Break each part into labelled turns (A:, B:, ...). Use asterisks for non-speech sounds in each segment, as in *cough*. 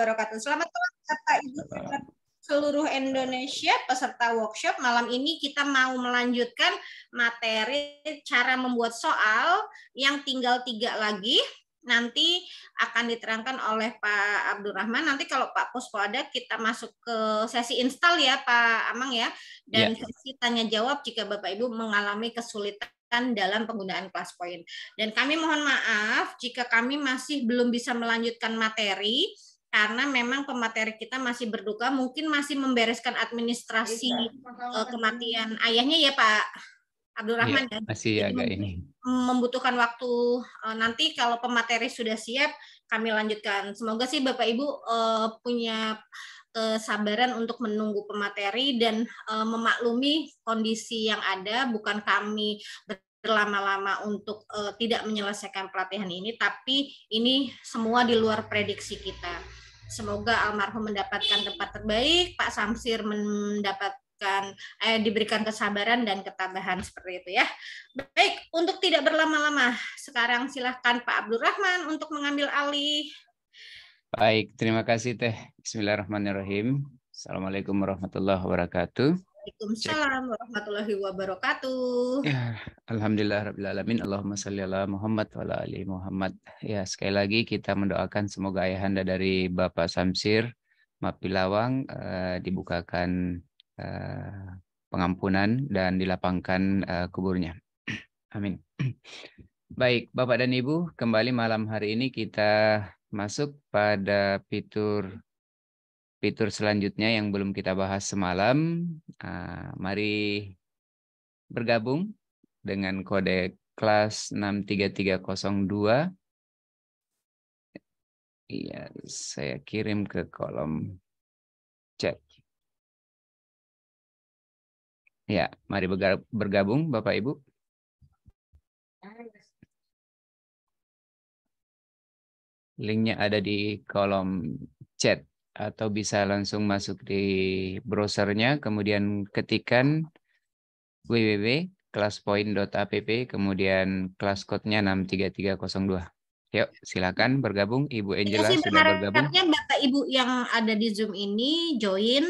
A: wabarakatuh. Selamat malam Bapak Ibu seluruh Indonesia peserta workshop. Malam ini kita mau melanjutkan materi cara membuat soal yang tinggal tiga lagi. Nanti akan diterangkan oleh Pak Abdurrahman. Nanti kalau Pak Posko ada, kita masuk ke sesi install ya Pak Amang ya. Dan yeah. sesi tanya jawab jika Bapak Ibu mengalami kesulitan dalam penggunaan kelas poin. Dan kami mohon maaf jika kami masih belum bisa melanjutkan materi karena memang pemateri kita masih berduka mungkin masih membereskan administrasi iya. eh, kematian ayahnya ya Pak Abdul Rahman iya, ya. masih ya, agak ini membutuhkan waktu eh, nanti kalau pemateri sudah siap kami lanjutkan semoga sih Bapak Ibu eh, punya kesabaran untuk menunggu pemateri dan memaklumi kondisi yang ada bukan kami ber berlama-lama untuk uh, tidak menyelesaikan pelatihan ini, tapi ini semua di luar prediksi kita. Semoga almarhum mendapatkan tempat terbaik, Pak Samsir mendapatkan eh, diberikan kesabaran dan ketabahan seperti itu ya. Baik, untuk tidak berlama-lama, sekarang silahkan Pak Abdurrahman untuk mengambil alih.
B: Baik, terima kasih Teh. Bismillahirrahmanirrahim. Assalamualaikum warahmatullahi wabarakatuh.
A: Waalaikumsalam warahmatullahi wabarakatuh.
B: Ya, Alhamdulillah rabbil alamin. Allahumma shalli ala Muhammad wa ala ali Muhammad. Ya, sekali lagi kita mendoakan semoga ayahanda dari Bapak Samsir Mapilawang uh, eh, dibukakan uh, pengampunan dan dilapangkan uh, kuburnya. *clears throat* Amin. *clears throat* Baik, Bapak dan Ibu, kembali malam hari ini kita masuk pada fitur fitur selanjutnya yang belum kita bahas semalam. Ah, mari bergabung dengan kode kelas 63302. Iya, saya
C: kirim ke kolom chat.
B: Ya, mari bergabung Bapak Ibu. Linknya ada di kolom chat atau bisa langsung masuk di browsernya, kemudian ketikkan www.classpoint.app, kemudian kelas code-nya 63302. Yuk, silakan bergabung Ibu Angela ya, bergabung sudah
A: bergabung. Bapak Ibu yang ada di Zoom ini join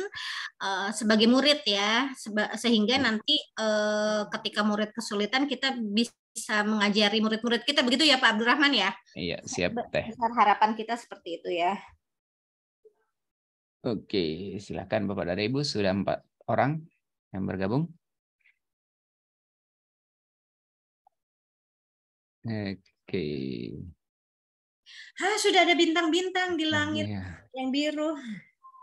A: uh, sebagai murid ya, seba sehingga hmm. nanti uh, ketika murid kesulitan kita bisa mengajari murid-murid kita begitu ya Pak Abdurrahman ya.
B: Iya, siap teh.
A: harapan kita seperti itu ya.
B: Oke, silakan Bapak dan Ibu sudah empat orang yang bergabung. Oke.
A: Hah, sudah ada bintang-bintang di langit oh, ya. yang biru.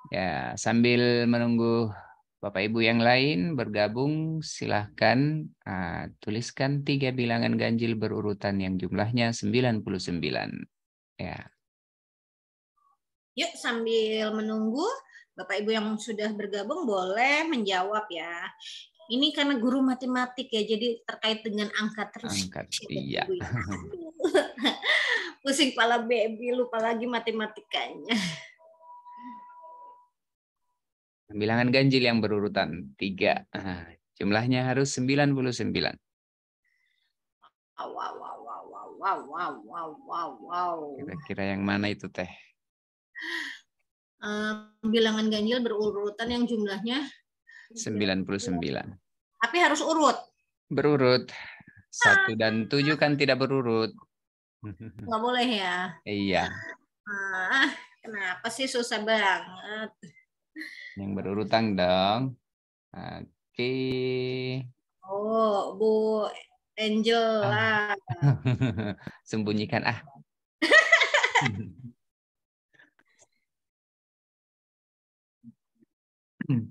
B: Ya, sambil menunggu Bapak Ibu yang lain bergabung, silakan uh, tuliskan tiga bilangan ganjil berurutan yang jumlahnya 99. Ya.
A: Yuk sambil menunggu Bapak Ibu yang sudah bergabung boleh menjawab ya. Ini karena guru matematik ya, jadi terkait dengan angka terus.
C: Angka, iya. Ya. *laughs*
A: Pusing kepala baby, lupa lagi matematikanya.
B: Bilangan ganjil yang berurutan, tiga. Jumlahnya harus 99.
D: Wow, wow, wow,
C: wow,
A: wow, wow, wow, wow.
B: Kira-kira yang mana itu, Teh?
A: uh, bilangan ganjil berurutan yang jumlahnya 99. Tapi harus urut.
B: Berurut. Satu dan ah. tujuh kan tidak berurut. *laughs* Nggak boleh ya? Iya.
A: Ah, kenapa sih susah banget?
B: Yang berurutan dong. Oke.
A: Oh, Bu Angel lah.
B: *laughs* Sembunyikan ah. *laughs*
D: Hmm.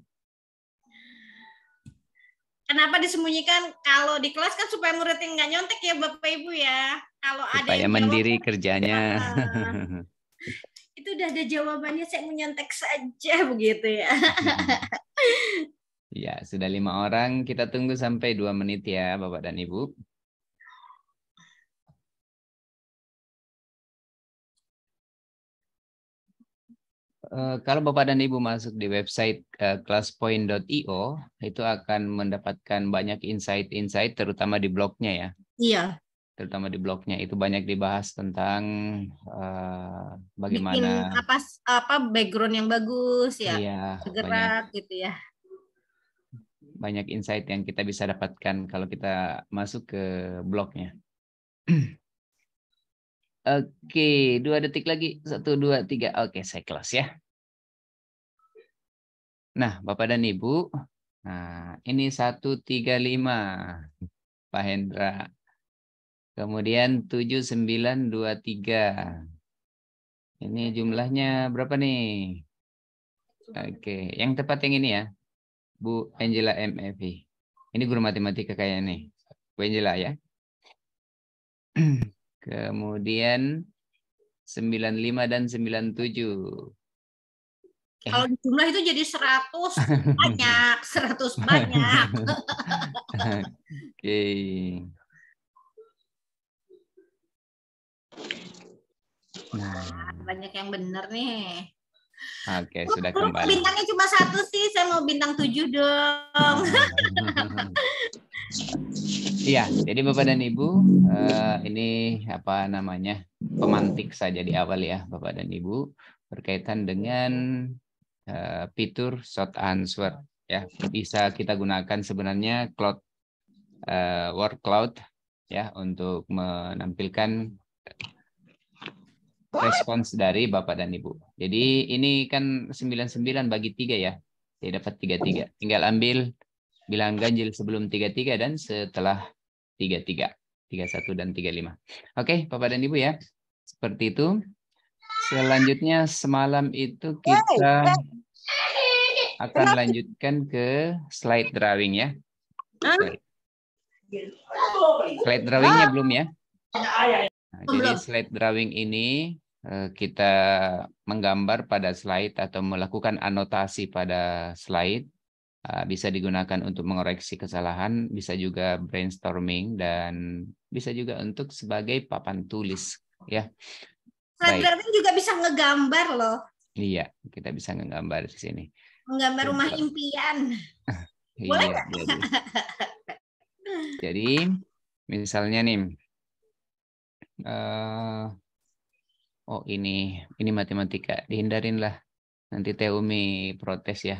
A: Kenapa disembunyikan? Kalau di kelas kan supaya muridnya nggak nyontek ya Bapak Ibu ya. Kalau
B: ada yang mandiri jawab, kerjanya. Ya. *laughs*
A: itu udah ada jawabannya, saya menyontek saja *laughs* begitu ya. *laughs*
B: Ya, sudah lima orang. Kita tunggu sampai dua menit ya, Bapak dan Ibu. Eh, kalau Bapak dan Ibu masuk di website uh, eh, classpoint.io, itu akan mendapatkan banyak insight-insight, terutama di blognya ya. Iya. Terutama di blognya itu banyak dibahas tentang uh, bagaimana. Bikin
A: apa apa background yang bagus ya.
B: Iya. Gerak banyak, gitu ya. Banyak insight yang kita bisa dapatkan kalau kita masuk ke blognya. *clears throat* Oke, dua detik lagi. Satu, dua, tiga. Oke, saya close ya. Nah, Bapak dan Ibu, nah, ini satu tiga lima, Pak Hendra. Kemudian tujuh sembilan dua tiga. Ini jumlahnya berapa nih? Oke, yang tepat yang ini ya. Bu Angela MFI. Ini guru matematika kayaknya nih. Bu Angela ya. *clears throat* Kemudian 95 dan 97. Eh.
A: Kalau jumlah itu jadi 100 banyak, 100 *laughs*
B: banyak.
C: Oke. Okay.
B: Nah,
A: banyak yang benar nih.
B: Oke, okay, sudah kembali. Bintangnya
A: cuma satu sih, saya mau bintang tujuh dong. *laughs*
B: Iya, jadi Bapak dan Ibu, eh, ini apa namanya pemantik saja di awal ya, Bapak dan Ibu, berkaitan dengan eh, fitur short answer ya, bisa kita gunakan sebenarnya cloud uh, eh, word cloud ya untuk menampilkan respons dari Bapak dan Ibu. Jadi ini kan 99 bagi 3 ya. Saya dapat 33. Tinggal ambil bilang ganjil sebelum 33 dan setelah 33. 31 dan 35. Oke, Bapak dan Ibu ya. Seperti itu. Selanjutnya semalam itu kita akan lanjutkan ke slide drawing ya. Slide,
C: slide drawingnya belum ya. Nah,
B: jadi slide drawing ini Eh, kita menggambar pada slide atau melakukan anotasi pada slide eh, bisa digunakan untuk mengoreksi kesalahan, bisa juga brainstorming dan bisa juga untuk sebagai papan tulis ya.
A: brainstorming juga bisa ngegambar loh.
B: Iya, kita bisa ngegambar di sini.
A: Menggambar rumah rumah impian. *laughs*
B: Iya, Boleh Iya, jadi. *laughs* jadi misalnya nih, uh, oh ini ini matematika dihindarin lah nanti Teumi protes ya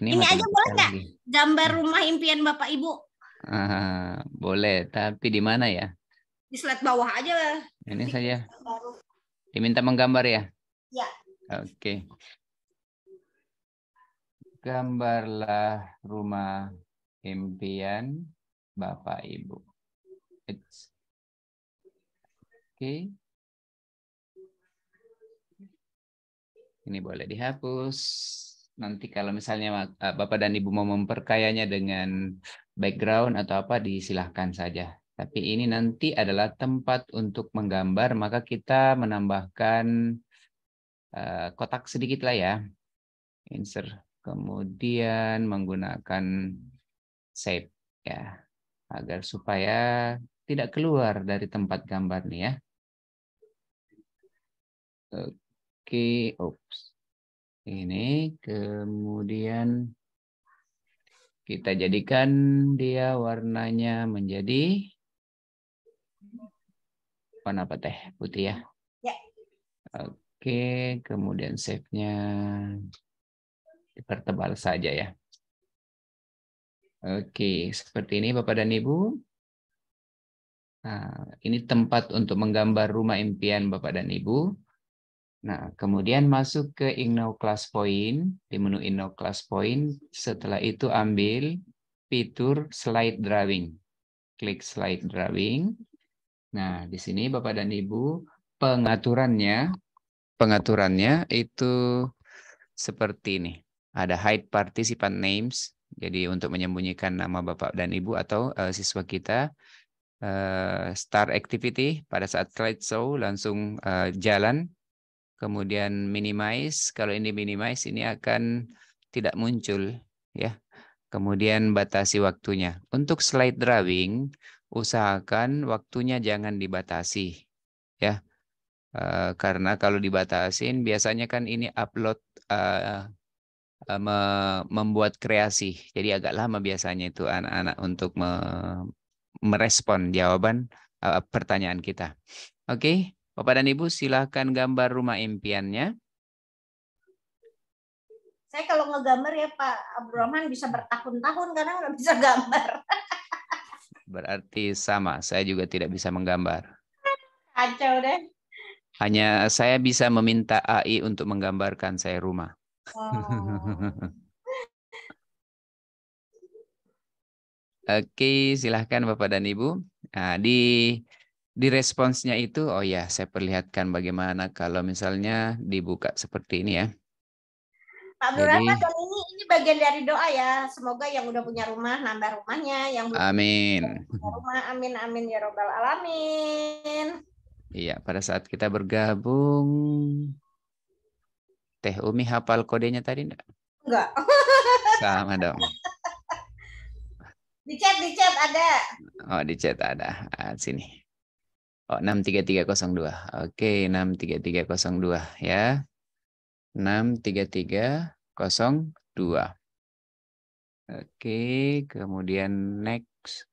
B: ini, ini aja boleh nggak
A: gambar hmm. rumah impian bapak ibu
B: ah, boleh tapi di mana ya
A: di slide bawah aja lah.
B: ini saja diminta menggambar ya ya oke okay. gambarlah rumah impian bapak ibu It's... oke okay. Ini boleh dihapus. Nanti kalau misalnya eh, Bapak dan Ibu mau memperkayanya dengan background atau apa, disilahkan saja. Tapi ini nanti adalah tempat untuk menggambar, maka kita menambahkan eh, kotak sedikit lah ya. Insert. Kemudian menggunakan shape ya agar supaya tidak keluar dari tempat gambar nih ya. Oke, oops. Ini kemudian kita jadikan dia warnanya menjadi warna apa teh? Putih ya? Ya. Oke, kemudian save-nya dipertebal saja ya. Oke, seperti ini Bapak dan Ibu. Nah, ini tempat untuk menggambar rumah impian Bapak dan Ibu. Nah, kemudian masuk ke Inno Class Point, di menu Inno Class Point, setelah itu ambil fitur slide drawing. Klik slide drawing. Nah, di sini Bapak dan Ibu, pengaturannya pengaturannya itu seperti ini. Ada hide participant names, jadi untuk menyembunyikan nama Bapak dan Ibu atau uh, siswa kita. Uh, eh, start activity pada saat slide show langsung uh, jalan kemudian minimize. Kalau ini minimize ini akan tidak muncul ya. Kemudian batasi waktunya. Untuk slide drawing usahakan waktunya jangan dibatasi ya. Uh, karena kalau dibatasi, biasanya kan ini upload uh, membuat kreasi. Jadi agak lama biasanya itu anak-anak untuk merespon jawaban pertanyaan kita. Oke. Okay? Bapak dan Ibu silahkan gambar rumah impiannya.
A: Saya kalau ngegambar ya Pak Abdurrahman bisa bertahun-tahun karena nggak bisa gambar.
B: *laughs* Berarti sama, saya juga tidak bisa menggambar.
A: Kacau deh.
B: Hanya saya bisa meminta AI untuk menggambarkan saya rumah.
C: Oh.
B: *laughs* Oke, silahkan Bapak dan Ibu. Nah, di di responsnya itu, oh ya, saya perlihatkan bagaimana kalau misalnya dibuka seperti ini ya.
A: Pak Abdul Jadi, ini ini bagian dari doa ya. Semoga yang udah punya rumah nambah rumahnya, yang belum amin. rumah amin amin ya robbal alamin.
B: Iya, pada saat kita bergabung, Teh Umi hafal kodenya tadi enggak? Enggak. Sama dong. *laughs*
A: Di chat, di chat ada.
B: Oh, di chat ada. Ah, sini. Oh, 63302. Oke, 63302 ya. 63302. Oke, kemudian next.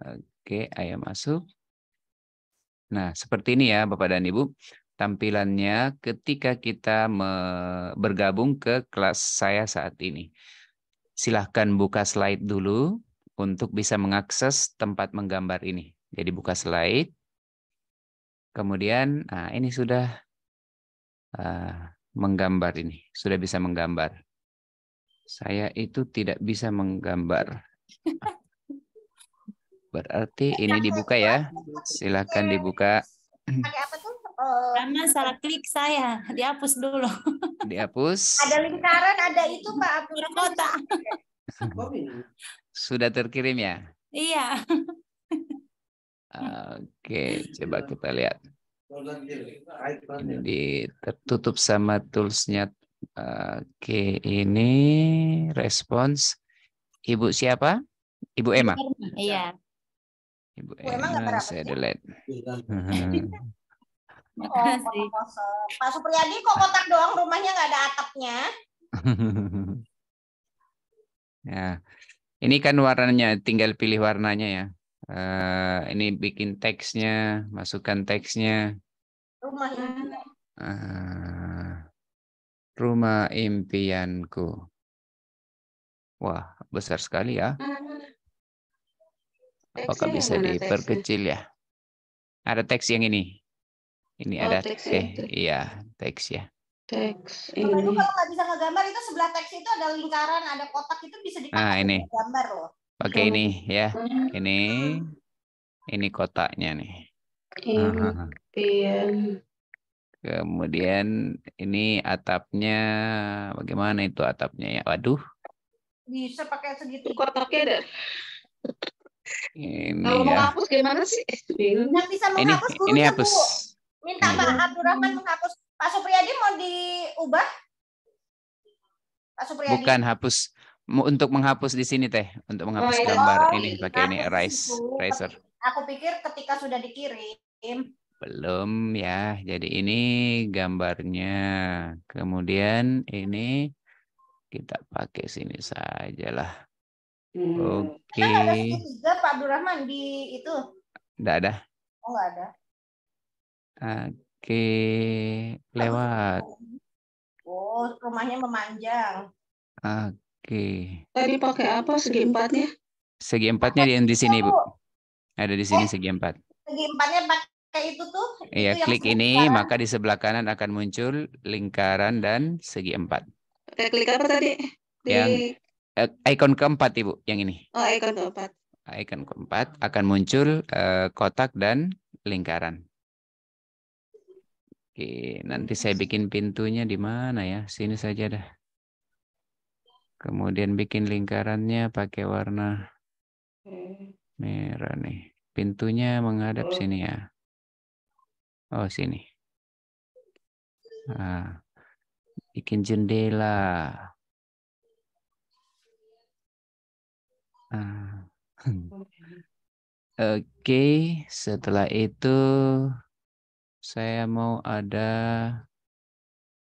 B: Oke, ayo masuk. Nah, seperti ini ya Bapak dan Ibu. Tampilannya ketika kita bergabung ke kelas saya saat ini. Silahkan buka slide dulu untuk bisa mengakses tempat menggambar ini. Jadi buka slide. Kemudian nah ini sudah uh, menggambar ini, sudah bisa menggambar. Saya itu tidak bisa menggambar. *laughs* Berarti ini dibuka ya. Silakan dibuka. Eh,
A: Karena salah klik saya, dihapus dulu.
B: *laughs* Dihapus. Ada
A: lingkaran, ada itu Pak Abdul Kota.
B: Sudah terkirim ya?
A: Iya. *laughs*
B: Oke, coba iya. kita lihat. Ini ditutup sama toolsnya. Oke, eh, ini respons. Ibu siapa? Ibu Emma. Iya. Ibu Emma, saya delete. Oh, iya.
C: Pak
A: Supriyadi kok kotak doang rumahnya nggak ada atapnya?
B: *laughs* ya, ini kan warnanya, tinggal pilih warnanya ya uh, ini bikin teksnya, masukkan teksnya.
C: Rumah impian.
B: Uh, rumah impianku. Wah, besar sekali ya. Apakah bisa diperkecil ya? Ada teks yang ini. Ini oh, ada teks. Eh, iya, teks ya.
A: Teks ini. Kalau nggak bisa ngegambar itu sebelah teks itu ada lingkaran, ada kotak itu bisa nah, dipakai nah, gambar loh.
B: Pakai ini ya. Ini ini kotaknya nih.
E: Kemudian,
B: Kemudian ini atapnya bagaimana itu atapnya ya? Waduh.
A: Bisa pakai segitu kotaknya deh.
B: Ini Kalau ya. mau hapus
A: gimana sih? bisa menghapus ini, ini hapus. Minta ini. Pak Abdurrahman menghapus. Pak Supriyadi mau diubah? Pak Supriyadi. Bukan
B: hapus untuk menghapus di sini teh untuk oh, menghapus oh, gambar oh, ini iya, pakai ini rice eraser
A: aku pikir ketika sudah dikirim
B: belum ya jadi ini gambarnya kemudian ini kita pakai sini sajalah hmm. oke okay.
A: ada Pak Durahman di itu enggak ada oh enggak ada
B: oke okay. lewat
A: oh rumahnya memanjang
B: oke Oke.
A: Tadi pakai apa segi empatnya?
B: Segi empatnya di, di sini, Bu. Ada di sini eh, segi empat.
A: Segi empatnya pakai itu tuh.
B: Iya, klik ini lingkaran. maka di sebelah kanan akan muncul lingkaran dan segi empat.
E: Eh, klik apa tadi?
B: Di... Yang eh, ikon keempat, Ibu, yang ini.
E: Oh, ikon keempat.
B: Ikon keempat akan muncul eh, kotak dan lingkaran. Oke, nanti saya bikin pintunya di mana ya? Sini saja dah. Kemudian bikin lingkarannya pakai warna merah nih. Pintunya menghadap sini ya. Oh, sini. Nah, bikin jendela. Nah. *laughs* Oke, okay, setelah itu saya mau ada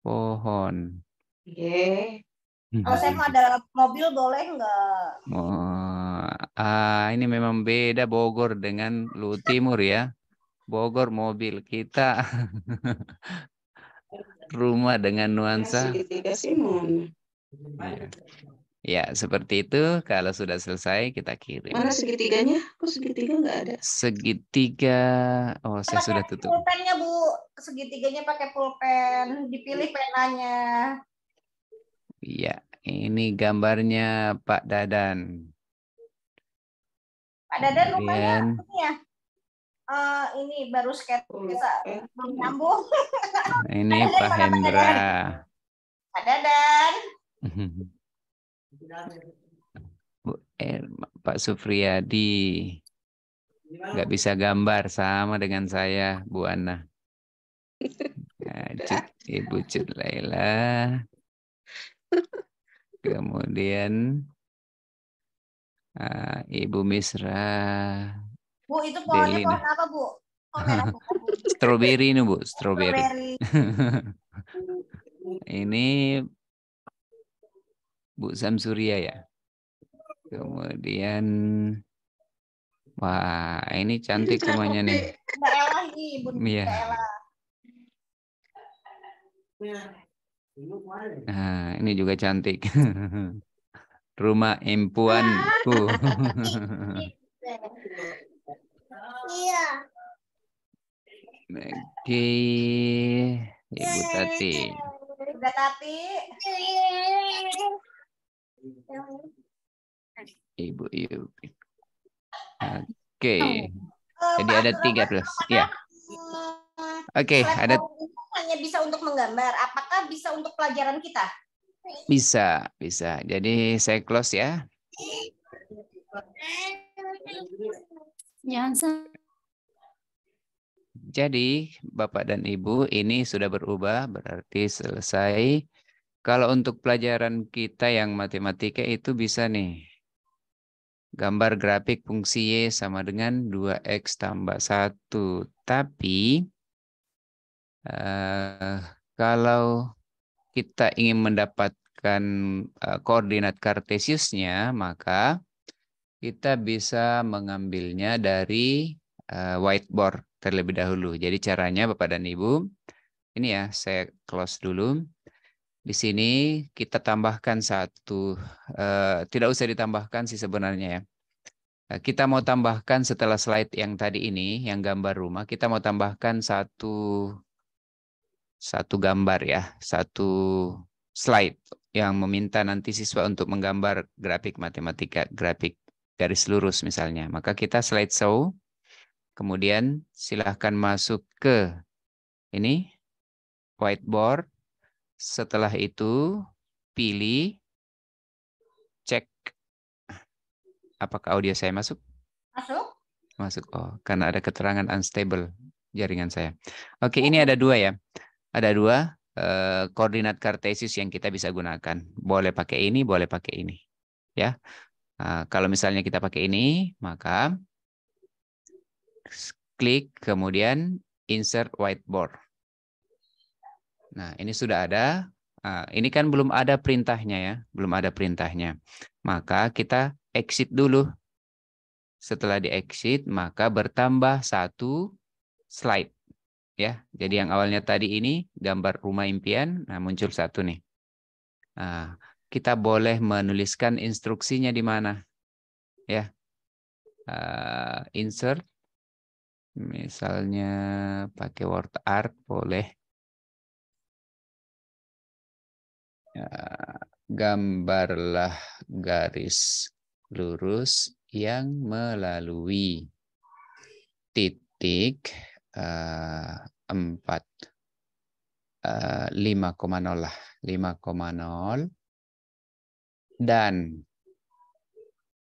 B: pohon.
A: Oke. Kalau mhm. saya mau ada mobil boleh nggak?
B: Oh, ah, ini memang beda Bogor dengan Lu Timur ya. Bogor mobil kita *laughs* rumah dengan nuansa. Ya. ya, seperti itu. Kalau sudah selesai kita kirim. Mana
E: segitiganya? Kok segitiga nggak ada?
B: Segitiga. Oh, saya pake sudah tutup.
A: Pulpennya Bu, segitiganya pakai pulpen. Dipilih penanya.
B: Iya, ini gambarnya Pak Dadan.
A: Pak Dadan rupanya ini ya. Uh, ini baru sketsa oh, eh, belum nyambung. *laughs* Ini Pak Hendra.
E: Pak Dadan.
B: *laughs* Bu er, Pak Sufriyadi. Nggak bisa gambar sama dengan saya, Bu Ana. *laughs* Ibu Cut Laila. Kemudian uh, Ibu Misra.
C: Bu, itu pohonnya Delina.
B: pohon apa, Bu? Oh, merah, *laughs* bu. strawberry *laughs* ini, Bu. Strawberry. ini Bu Surya ya. Kemudian Wah, ini cantik semuanya nih.
C: Mbak Ella ini, iya. Mbak Ella. Nah, Nah,
B: ini juga cantik. *laughs* Rumah impuanku. Iya. Oke, Ibu Tati.
A: Ibu Tati.
B: Ibu Yupi. Oke. Oh, Jadi ada tiga plus. Ya. Oke, ada
A: hanya bisa untuk menggambar, apakah bisa untuk pelajaran kita?
B: Bisa, bisa. Jadi saya close ya. jadi Bapak dan Ibu ini sudah berubah berarti selesai. Kalau untuk pelajaran kita yang matematika itu bisa nih. Gambar grafik fungsi Y sama dengan 2X tambah 1. Tapi Uh, kalau kita ingin mendapatkan uh, koordinat kartesiusnya, maka kita bisa mengambilnya dari uh, whiteboard terlebih dahulu. Jadi caranya Bapak dan Ibu, ini ya saya close dulu. Di sini kita tambahkan satu, uh, tidak usah ditambahkan sih sebenarnya ya. Kita mau tambahkan setelah slide yang tadi ini, yang gambar rumah, kita mau tambahkan satu satu gambar ya, satu slide yang meminta nanti siswa untuk menggambar grafik matematika, grafik garis lurus misalnya. Maka kita slide show, kemudian silahkan masuk ke ini whiteboard. Setelah itu pilih cek apakah audio saya masuk? Masuk. Masuk. Oh, karena ada keterangan unstable jaringan saya. Oke, ya. ini ada dua ya ada dua eh, koordinat kartesis yang kita bisa gunakan. Boleh pakai ini, boleh pakai ini. Ya, nah, kalau misalnya kita pakai ini, maka klik kemudian insert whiteboard. Nah, ini sudah ada. Nah, ini kan belum ada perintahnya ya, belum ada perintahnya. Maka kita exit dulu. Setelah di exit, maka bertambah satu slide ya. Jadi yang awalnya tadi ini gambar rumah impian, nah muncul satu nih. Nah, kita boleh menuliskan instruksinya di mana, ya. Uh, insert, misalnya pakai word art boleh. Ya, gambarlah garis lurus yang melalui titik Eh, empat eh, lima koma nol lah lima koma nol dan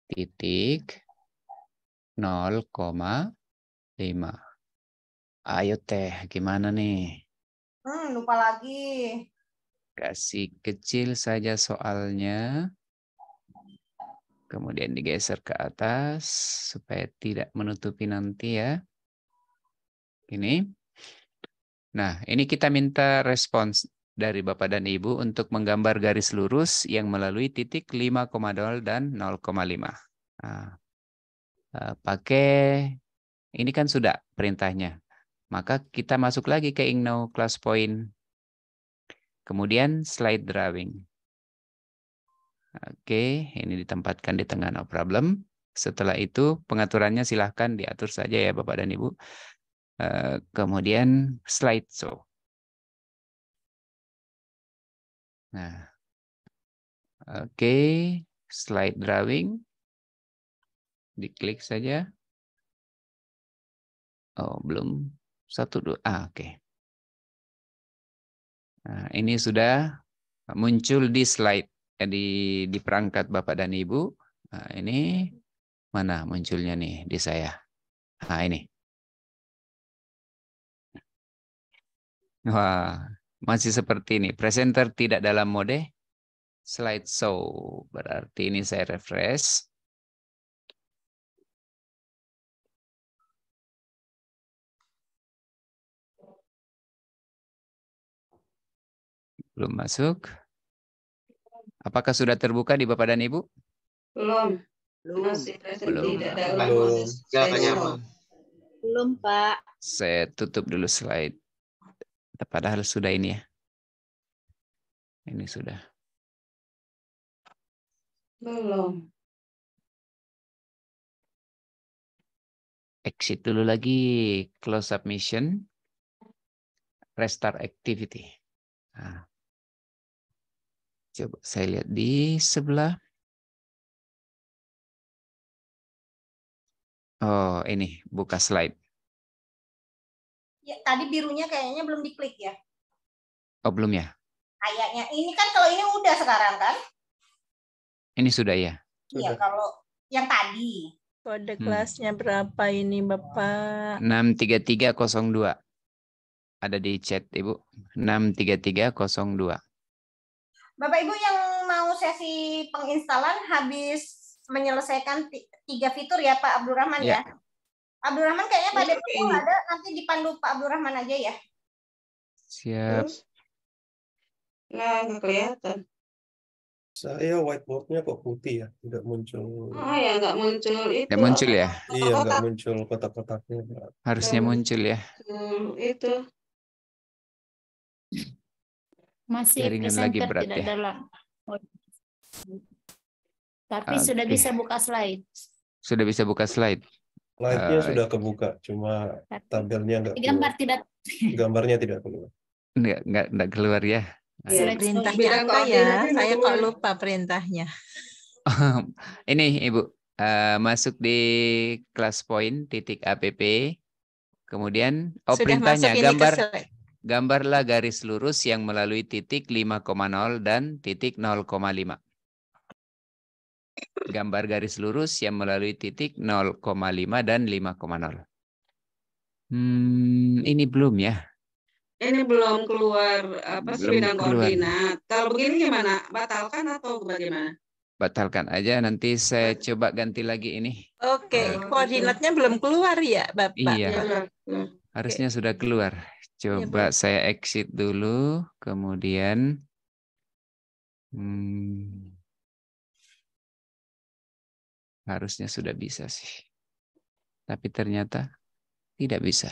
B: titik 0,5. Ayo teh, gimana nih?
A: Hmm, lupa lagi.
B: Kasih kecil saja soalnya. Kemudian digeser ke atas supaya tidak menutupi nanti ya. Ini. Nah, ini kita minta respons dari Bapak dan Ibu untuk menggambar garis lurus yang melalui titik 5,0 dan 0,5. Nah, eh, pakai, ini kan sudah perintahnya. Maka kita masuk lagi ke Igno Class Point. Kemudian slide drawing. Oke, ini ditempatkan di tengah no problem. Setelah itu pengaturannya silahkan diatur saja ya Bapak dan Ibu. Eh, kemudian slide show.
C: Nah, oke, okay. slide drawing, diklik saja.
B: Oh, belum satu dua. Ah, oke. Okay. Nah, ini sudah muncul di slide eh, di di perangkat bapak dan ibu. Nah, ini mana munculnya nih di saya? Nah, ini. Wah, masih seperti ini. Presenter tidak dalam mode slide show. Berarti ini saya refresh. Belum masuk. Apakah sudah terbuka di Bapak dan Ibu?
C: Belum. Belum. Masih Belum. Tidak Belum. Belum, Pak.
B: Saya tutup dulu slide Padahal sudah ini ya. Ini sudah.
C: Belum. Exit dulu lagi.
B: Close submission. Restart activity. Nah. Coba saya lihat di sebelah.
C: Oh, ini buka slide ya, tadi birunya kayaknya belum diklik ya.
B: Oh, belum ya?
A: Kayaknya. Ini kan kalau ini udah sekarang kan?
B: Ini sudah ya. Iya, iya
E: kalau yang tadi. Kode hmm. kelasnya berapa ini, Bapak?
B: 63302. Ada di chat, Ibu. 63302.
A: Bapak Ibu yang mau sesi penginstalan habis menyelesaikan tiga fitur ya Pak Abdurrahman iya. ya. ya? Abdurrahman kayaknya pada itu iya, ada nanti dipandu Pak Abdurrahman aja ya.
D: Siap. Terus?
E: Iya, nah, nggak kelihatan.
F: Saya whiteboardnya kok putih ya, tidak muncul. Oh
E: ya, nggak muncul itu.
F: Nggak muncul ya? Iya, nggak muncul kotak-kotaknya.
B: Harusnya muncul ya.
E: itu.
C: Masih
B: Jaringan lagi berat tidak ya.
C: dalam. Tapi
G: okay.
B: sudah bisa
A: buka slide.
B: Sudah bisa buka slide. Slide-nya uh, ah, sudah iya, iya. kebuka, cuma tabelnya nggak Gambar tidak. *laughs* Gambarnya tidak keluar. Nggak, nggak, nggak keluar ya. Iya, sudah ya, apa ya? Saya kok
E: lupa perintahnya.
B: *laughs* Ini Ibu, uh, masuk di kelas point titik app. Kemudian, oh perintahnya gambar gambarlah garis lurus yang melalui titik 5,0 dan titik 0,5 gambar garis lurus yang melalui titik 0,5 dan 5,0. Hmm, ini belum ya?
E: Ini belum keluar apa belum bidang keluar. koordinat. Kalau begini gimana? Batalkan atau bagaimana?
B: Batalkan aja nanti saya coba ganti lagi ini.
E: Oke, okay. Eh, koordinatnya belum keluar ya, Bapak? Iya. Ya, ya, ya.
B: Harusnya okay. sudah keluar. Coba ya, saya exit dulu, kemudian hmm,
C: harusnya sudah bisa sih. Tapi ternyata tidak bisa.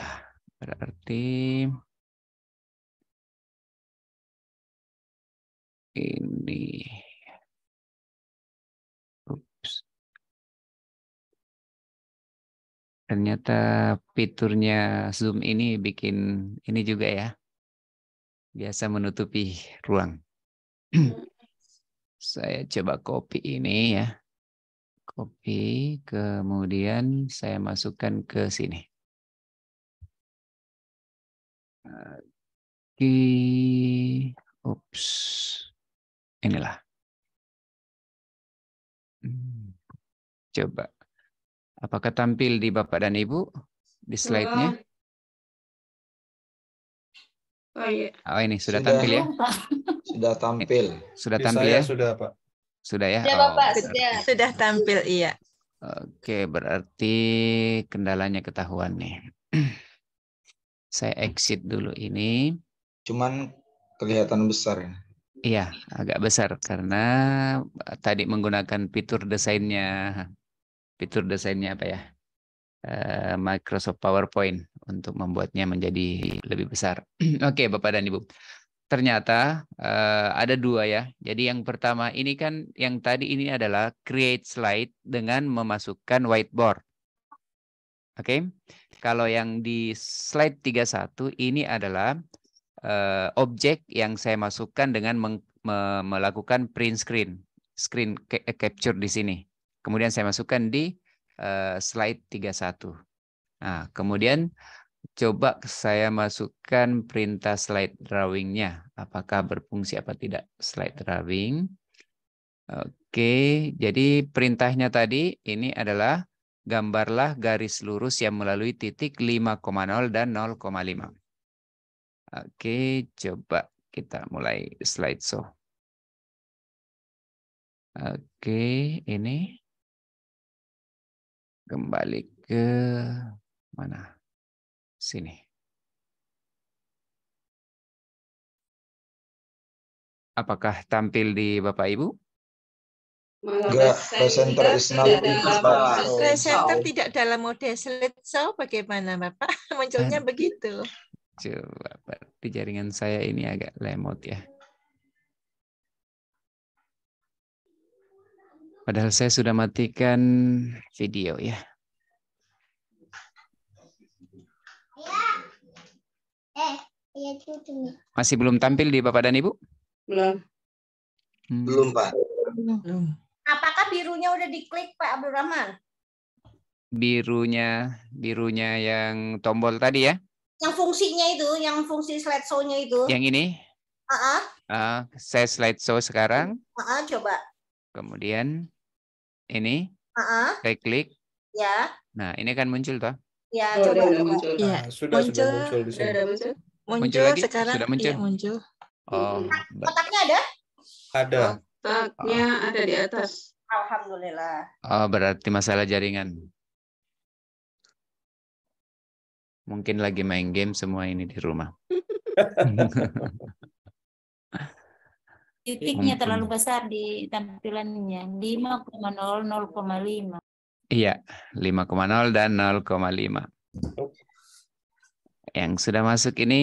C: Berarti ini Ups.
B: Ternyata fiturnya Zoom ini bikin ini juga ya. Biasa menutupi ruang. *clears throat* Saya coba copy ini ya. Copy, kemudian saya masukkan ke sini.
C: Oke,
D: ups,
B: inilah. Hmm. Coba, apakah tampil di Bapak dan Ibu di slide-nya? Oh, iya. oh ini sudah, sudah tampil ya?
F: Sudah tampil. Sudah tampil ya? Sudah
B: Pak. Sudah ya? Sudah oh, Bapak, sudah.
E: Sudah tampil, iya.
B: Oke, berarti kendalanya ketahuan nih. *clears throat* Saya exit dulu ini. Cuman kelihatan besar ya? Iya, agak besar karena eh, tadi menggunakan fitur desainnya. Fitur desainnya apa ya? Eh, Microsoft PowerPoint untuk membuatnya menjadi lebih besar. *clears throat* Oke, Bapak dan Ibu ternyata uh, ada dua ya. Jadi yang pertama ini kan yang tadi ini adalah create slide dengan memasukkan whiteboard. Oke. Okay? Kalau yang di slide 31 ini adalah uh, objek yang saya masukkan dengan me, melakukan print screen, screen eh, capture di sini. Kemudian saya masukkan di uh, slide 31. Nah, kemudian coba saya masukkan perintah slide drawingnya. Apakah berfungsi apa tidak slide drawing. Oke, jadi perintahnya tadi ini adalah gambarlah garis lurus yang melalui titik 5,0 dan 0,5. Oke, coba kita mulai slide show. Oke, ini
C: kembali ke mana? Sini.
B: Apakah tampil di Bapak Ibu? Enggak, presenter is not Presenter tidak
E: dalam mode slideshow bagaimana Bapak? *laughs* Munculnya begitu.
B: Coba di jaringan saya ini agak lemot ya. Padahal saya sudah matikan video ya.
A: Eh, iya
B: Masih belum tampil di Bapak dan Ibu? Belum. Hmm. Belum, Pak. Belum.
A: Apakah birunya udah diklik, Pak Abdul Rahman?
B: Birunya, birunya yang tombol tadi ya?
A: Yang fungsinya itu, yang fungsi slide show nya itu. Yang ini? Uh-uh.
B: Uh, saya slideshow sekarang. Uh-uh, coba. Kemudian ini. Uh-uh. Saya klik. Ya. Nah, ini kan muncul, toh?
E: Ya, oh, coba. Iya, iya, ah, sudah muncul. Ya. sudah, muncul. sudah muncul di sini. Sudah muncul. Muncul, muncul lagi? sekarang. Sudah muncul. Iya, muncul.
B: Oh, hmm. kotaknya ada? Ada.
E: Kotaknya oh. Ah. ada di atas.
A: Alhamdulillah.
B: Oh, berarti masalah jaringan. Mungkin lagi main game semua ini di rumah.
G: Titiknya terlalu besar di tampilannya, lima
B: Iya, 5,0 dan 0,5. Yang sudah masuk ini,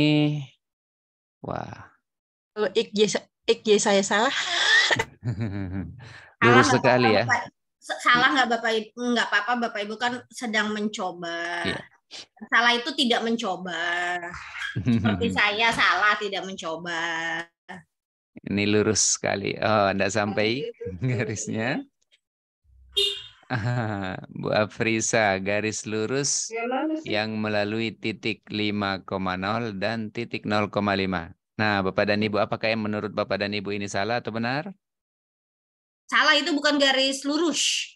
B: wah.
E: Kalau IKJ, IKJ saya salah.
B: *laughs* Lurus sekali ya.
E: Bapak,
A: salah nggak Bapak Ibu? Nggak apa-apa Bapak Ibu kan sedang mencoba. Yeah. Salah itu tidak mencoba. Seperti *laughs* saya salah tidak mencoba.
B: Ini lurus sekali. Oh, enggak sampai *laughs* garisnya. *laughs* Bu Afrisa, garis lurus yang melalui titik 5,0 dan titik 0,5. Nah, Bapak dan Ibu, apakah yang menurut Bapak dan Ibu ini salah atau benar?
A: Salah, itu bukan garis lurus.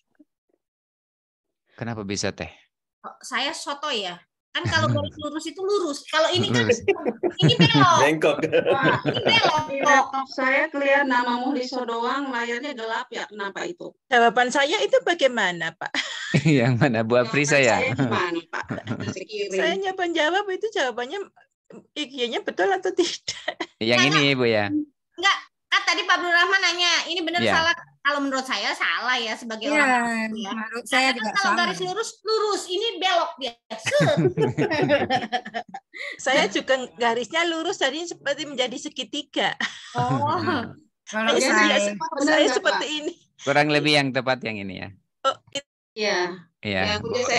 B: Kenapa bisa, Teh?
A: Saya soto ya? kan kalau
E: garis *laughs* lurus itu lurus kalau
B: ini kan ini belok bengkok nah,
E: ini belok iya, saya kelihatan nama Muhliso doang layarnya gelap ya kenapa itu jawaban saya itu bagaimana pak
B: *laughs* yang mana buat Apri saya, saya pak
E: saya nyapa jawab itu jawabannya ikinya betul atau tidak
B: yang Karena, ini ibu ya
A: enggak kan tadi Pak Abdul Rahman nanya ini benar yeah. salah kalau menurut saya salah ya sebagai yeah, orang ya. menurut saya juga kalau garis
E: lurus lurus ini belok dia *laughs* saya juga garisnya lurus jadi seperti menjadi segitiga oh hmm. kalau saya, saya, saya, saya seperti apa? ini
B: kurang lebih yang tepat yang ini ya oh, iya iya ya,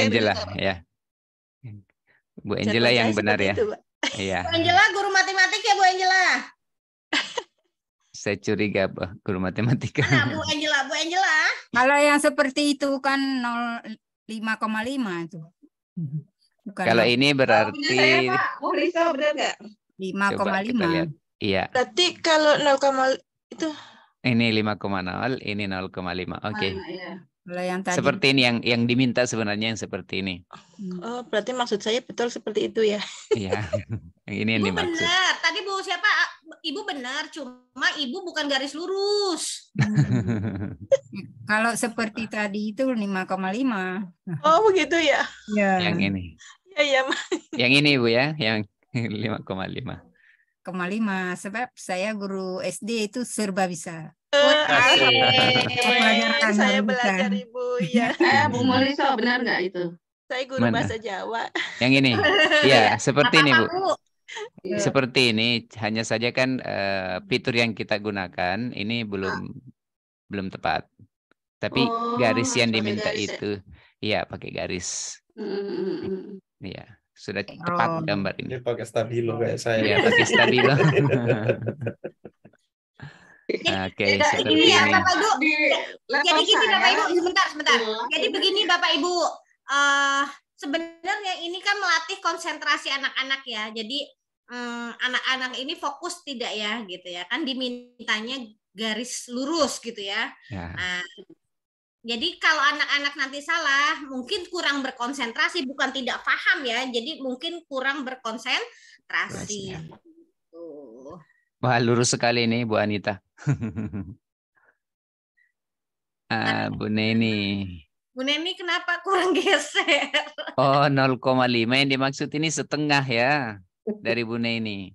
B: Angela ya Bu Angela yang benar ya iya Bu
A: Angela guru matematik ya Bu Angela
B: saya curiga bah, guru matematika. Nah, Bu
A: Angela, Bu Angela.
G: Kalau yang seperti itu kan 05,5 itu. Bukan
B: Kalau ini berarti oh, saya,
E: oh benar
G: 5,5.
B: Iya.
E: Berarti kalau 0, itu
B: ini 5,0, ini 0,5. Oke. Okay. Ah,
E: iya. Kalau yang
A: tadi. Seperti
B: ini yang yang diminta sebenarnya yang seperti ini.
E: Hmm. Oh, berarti maksud saya betul
A: seperti itu ya.
B: Iya. *laughs* ini yang Bu oh, dimaksud. Benar.
A: Tadi Bu siapa? ibu benar, cuma ibu bukan garis lurus.
B: *laughs*
A: Kalau seperti
G: tadi itu 5,5. Oh, begitu ya? Ya. Yang ini. Ya, ya.
B: yang ini Ibu ya, yang 5,5.
G: Koma lima, sebab saya guru SD itu serba bisa. Oh,
B: eh, Pelajaran
E: saya
G: belajar ibu
E: ya. *laughs* Eh, Bu Molisa benar nggak itu? Saya guru Mana? bahasa Jawa. Yang ini. *laughs* Iya, seperti Apa ini, Bu. bu. Iya.
B: seperti ini hanya saja kan uh, fitur yang kita gunakan ini belum ah. belum tepat tapi oh, garis yang diminta garis ya? itu iya ya, pakai garis
D: mm.
B: iya sudah tepat oh. gambar ini Dia pakai stabilo kayak saya iya pakai stabilo *laughs* Oke, okay, jadi, ini, Bapak Ibu.
A: jadi gini Bapak Ibu, sebentar, sebentar. Iya. Jadi begini Bapak Ibu, uh, sebenarnya ini kan melatih konsentrasi anak-anak ya. Jadi Eh, anak-anak ini fokus tidak ya gitu ya kan dimintanya garis lurus gitu ya. ya. Nah, jadi kalau anak-anak nanti salah mungkin kurang berkonsentrasi bukan tidak paham ya jadi mungkin kurang berkonsentrasi. Iya.
B: Wah lurus sekali nih Bu Anita. *laughs* ah, Bu Neni.
A: Bu Neni kenapa kurang geser?
B: Oh 0,5 yang dimaksud ini setengah ya dari *laughs* Bu ini.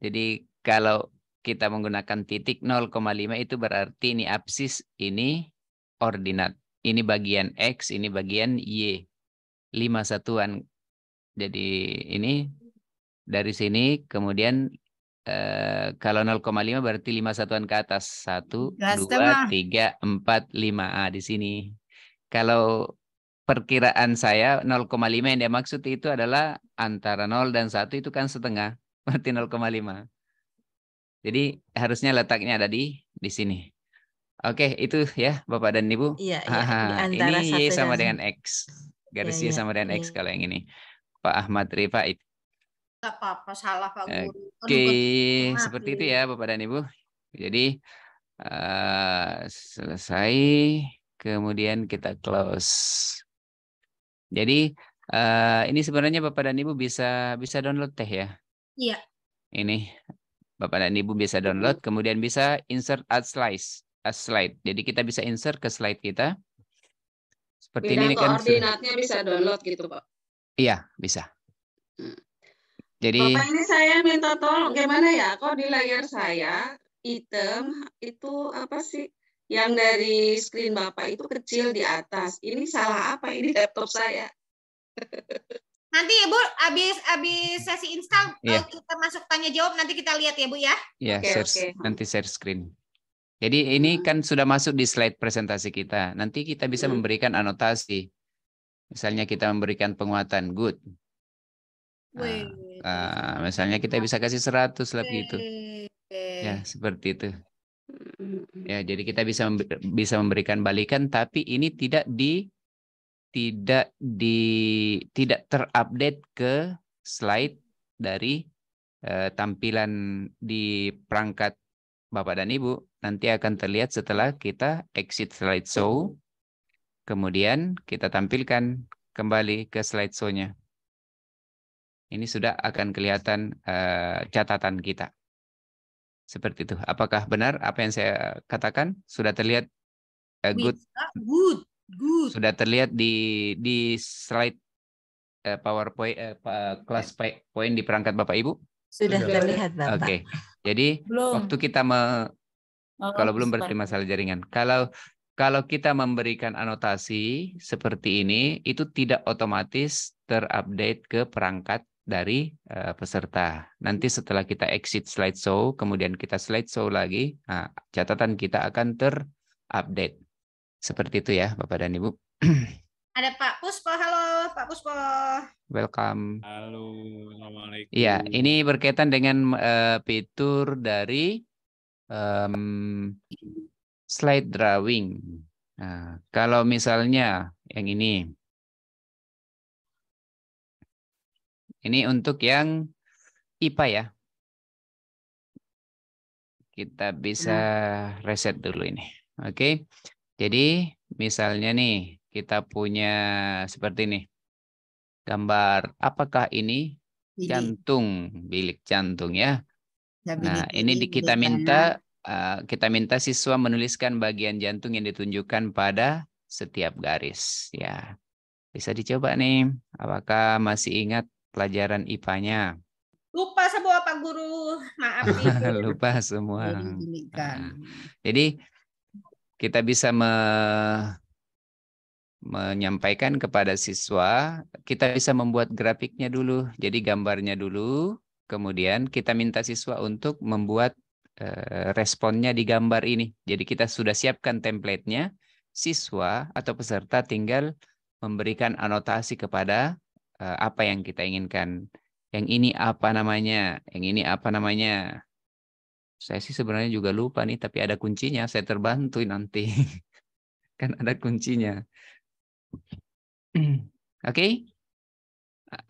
B: Jadi kalau kita menggunakan titik 0,5 itu berarti ini absis, ini ordinat. Ini bagian X, ini bagian Y. 5 satuan. Jadi ini dari sini kemudian eh, kalau 0,5 berarti 5 satuan ke atas. 1, 2, 3, 4, 5. A di sini. Kalau perkiraan saya 0,5 yang dia maksud itu adalah antara 0 dan 1 itu kan setengah, *laughs* berarti 0,5. Jadi harusnya letaknya ada di di sini. Oke, itu ya Bapak dan Ibu. Iya, iya. ini Y iya, iya, sama dengan X. Garis iya, Y sama dengan iya. X kalau yang ini. Pak Ahmad Rifai.
A: Tidak apa-apa, salah Pak Guru. Oke, okay. seperti itu ya
B: Bapak dan Ibu. Jadi uh, selesai, kemudian kita close. Jadi uh, ini sebenarnya Bapak dan Ibu bisa bisa download teh ya? Iya. Ini Bapak dan Ibu bisa download, kemudian bisa insert as slide as slide. Jadi kita bisa insert ke slide kita. Seperti Bidang ini kan.
E: Koordinatnya bisa download gitu Pak?
B: Iya bisa. Hmm. Jadi. Bapak
E: ini saya minta tolong, gimana ya? Kok di layar saya item itu apa sih? yang dari screen Bapak itu kecil di atas. Ini salah apa? Ini laptop saya. *laughs* Nanti ya Bu,
A: abis abis sesi install yeah. Iya. kita masuk tanya jawab nanti kita lihat ya Bu ya. Iya, yeah, okay, okay. nanti
B: share screen. Jadi ini hmm. kan sudah masuk di slide presentasi kita. Nanti kita bisa hmm. memberikan anotasi. Misalnya kita memberikan penguatan good. Nah, misalnya kita bisa kasih 100 lebih itu. Ya, seperti itu. Ya, jadi kita bisa bisa memberikan balikan tapi ini tidak di tidak di tidak terupdate ke slide dari eh, tampilan di perangkat Bapak dan Ibu. Nanti akan terlihat setelah kita exit slide show, Kemudian kita tampilkan kembali ke slide nya Ini sudah akan kelihatan eh, catatan kita. Seperti itu. Apakah benar apa yang saya katakan? Sudah terlihat uh, good. Good, good. Sudah terlihat di di slide uh, PowerPoint uh, eh, iya. point di perangkat Bapak Ibu? Sudah, Sudah. terlihat Bapak. Oke. Okay. Jadi belum. waktu kita me
C: oh, kalau belum berarti masalah
B: jaringan. Kalau kalau kita memberikan anotasi seperti ini itu tidak otomatis terupdate ke perangkat dari uh, peserta. Nanti setelah kita exit slide show, kemudian kita slide show lagi, nah, catatan kita akan terupdate. Seperti itu ya, Bapak dan Ibu. *clears throat*
A: Ada Pak Puspo, halo Pak Puspo.
B: Welcome.
F: Halo, Assalamualaikum. Ya,
B: ini berkaitan dengan uh, fitur dari um, slide drawing. Nah, kalau misalnya yang ini, Ini untuk yang IPA ya. Kita bisa hmm. reset dulu ini. Oke. Jadi misalnya nih kita punya seperti ini. Gambar apakah ini? Bilik. Jantung, bilik jantung ya.
C: ya nah,
G: bilik, nah, ini bilik, kita minta
B: uh, kita minta siswa menuliskan bagian jantung yang ditunjukkan pada setiap garis ya. Bisa dicoba nih, apakah masih ingat pelajaran IPA-nya?
E: Lupa semua Pak Guru, maaf.
B: *laughs* Lupa semua. Nah, kan. jadi kita bisa me menyampaikan kepada siswa, kita bisa membuat grafiknya dulu, jadi gambarnya dulu, kemudian kita minta siswa untuk membuat eh, responnya di gambar ini. Jadi kita sudah siapkan templatenya, siswa atau peserta tinggal memberikan anotasi kepada uh, apa yang kita inginkan. Yang ini apa namanya? Yang ini apa namanya? Saya sih sebenarnya juga lupa nih, tapi ada kuncinya. Saya terbantu nanti. *laughs* kan ada kuncinya. Oke? Okay?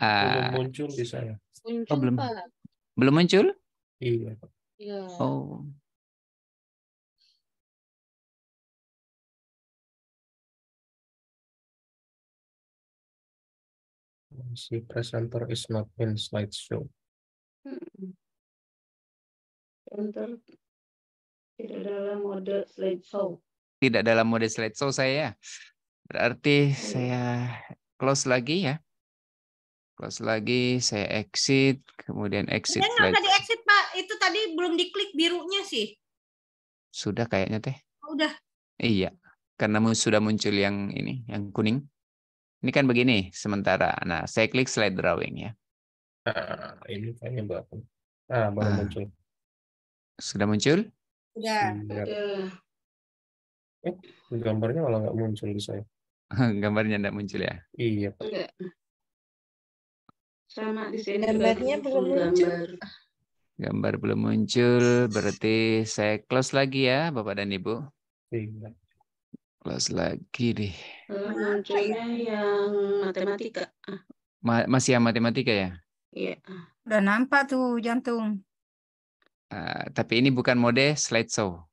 B: Uh, eh, belum eh,
D: muncul di saya.
C: Muncul, oh, belum.
B: Belum muncul? Iya. iya. Oh.
C: si presenter
B: is not in slideshow.
C: Hmm. Presenter
E: tidak dalam mode slideshow.
B: Tidak dalam mode slideshow saya. Berarti hmm. saya close lagi ya. Close lagi, saya exit, kemudian exit. kemudian nggak tadi
A: exit Pak, itu tadi belum diklik birunya sih.
B: Sudah kayaknya teh. Udah. Iya, karena sudah muncul yang ini, yang kuning. Ini kan begini sementara. Nah, saya klik slide drawing ya.
F: Ah, ini kayaknya baru.
C: Ah, baru ah. muncul. Sudah muncul? Sudah. Sudah.
D: Eh,
B: gambarnya malah nggak muncul di saya. *laughs* gambarnya nggak muncul ya? Iya.
E: Pak. Sama di sini. Gambarnya belum muncul.
B: Gambar. gambar belum muncul, berarti saya close lagi ya, Bapak dan Ibu. Iya kelas lagi deh.
E: Hmm, yang matematika. Ah.
B: Ma masih yang matematika ya? Iya.
G: Udah nampak tuh jantung.
B: Uh, tapi ini bukan mode slide show.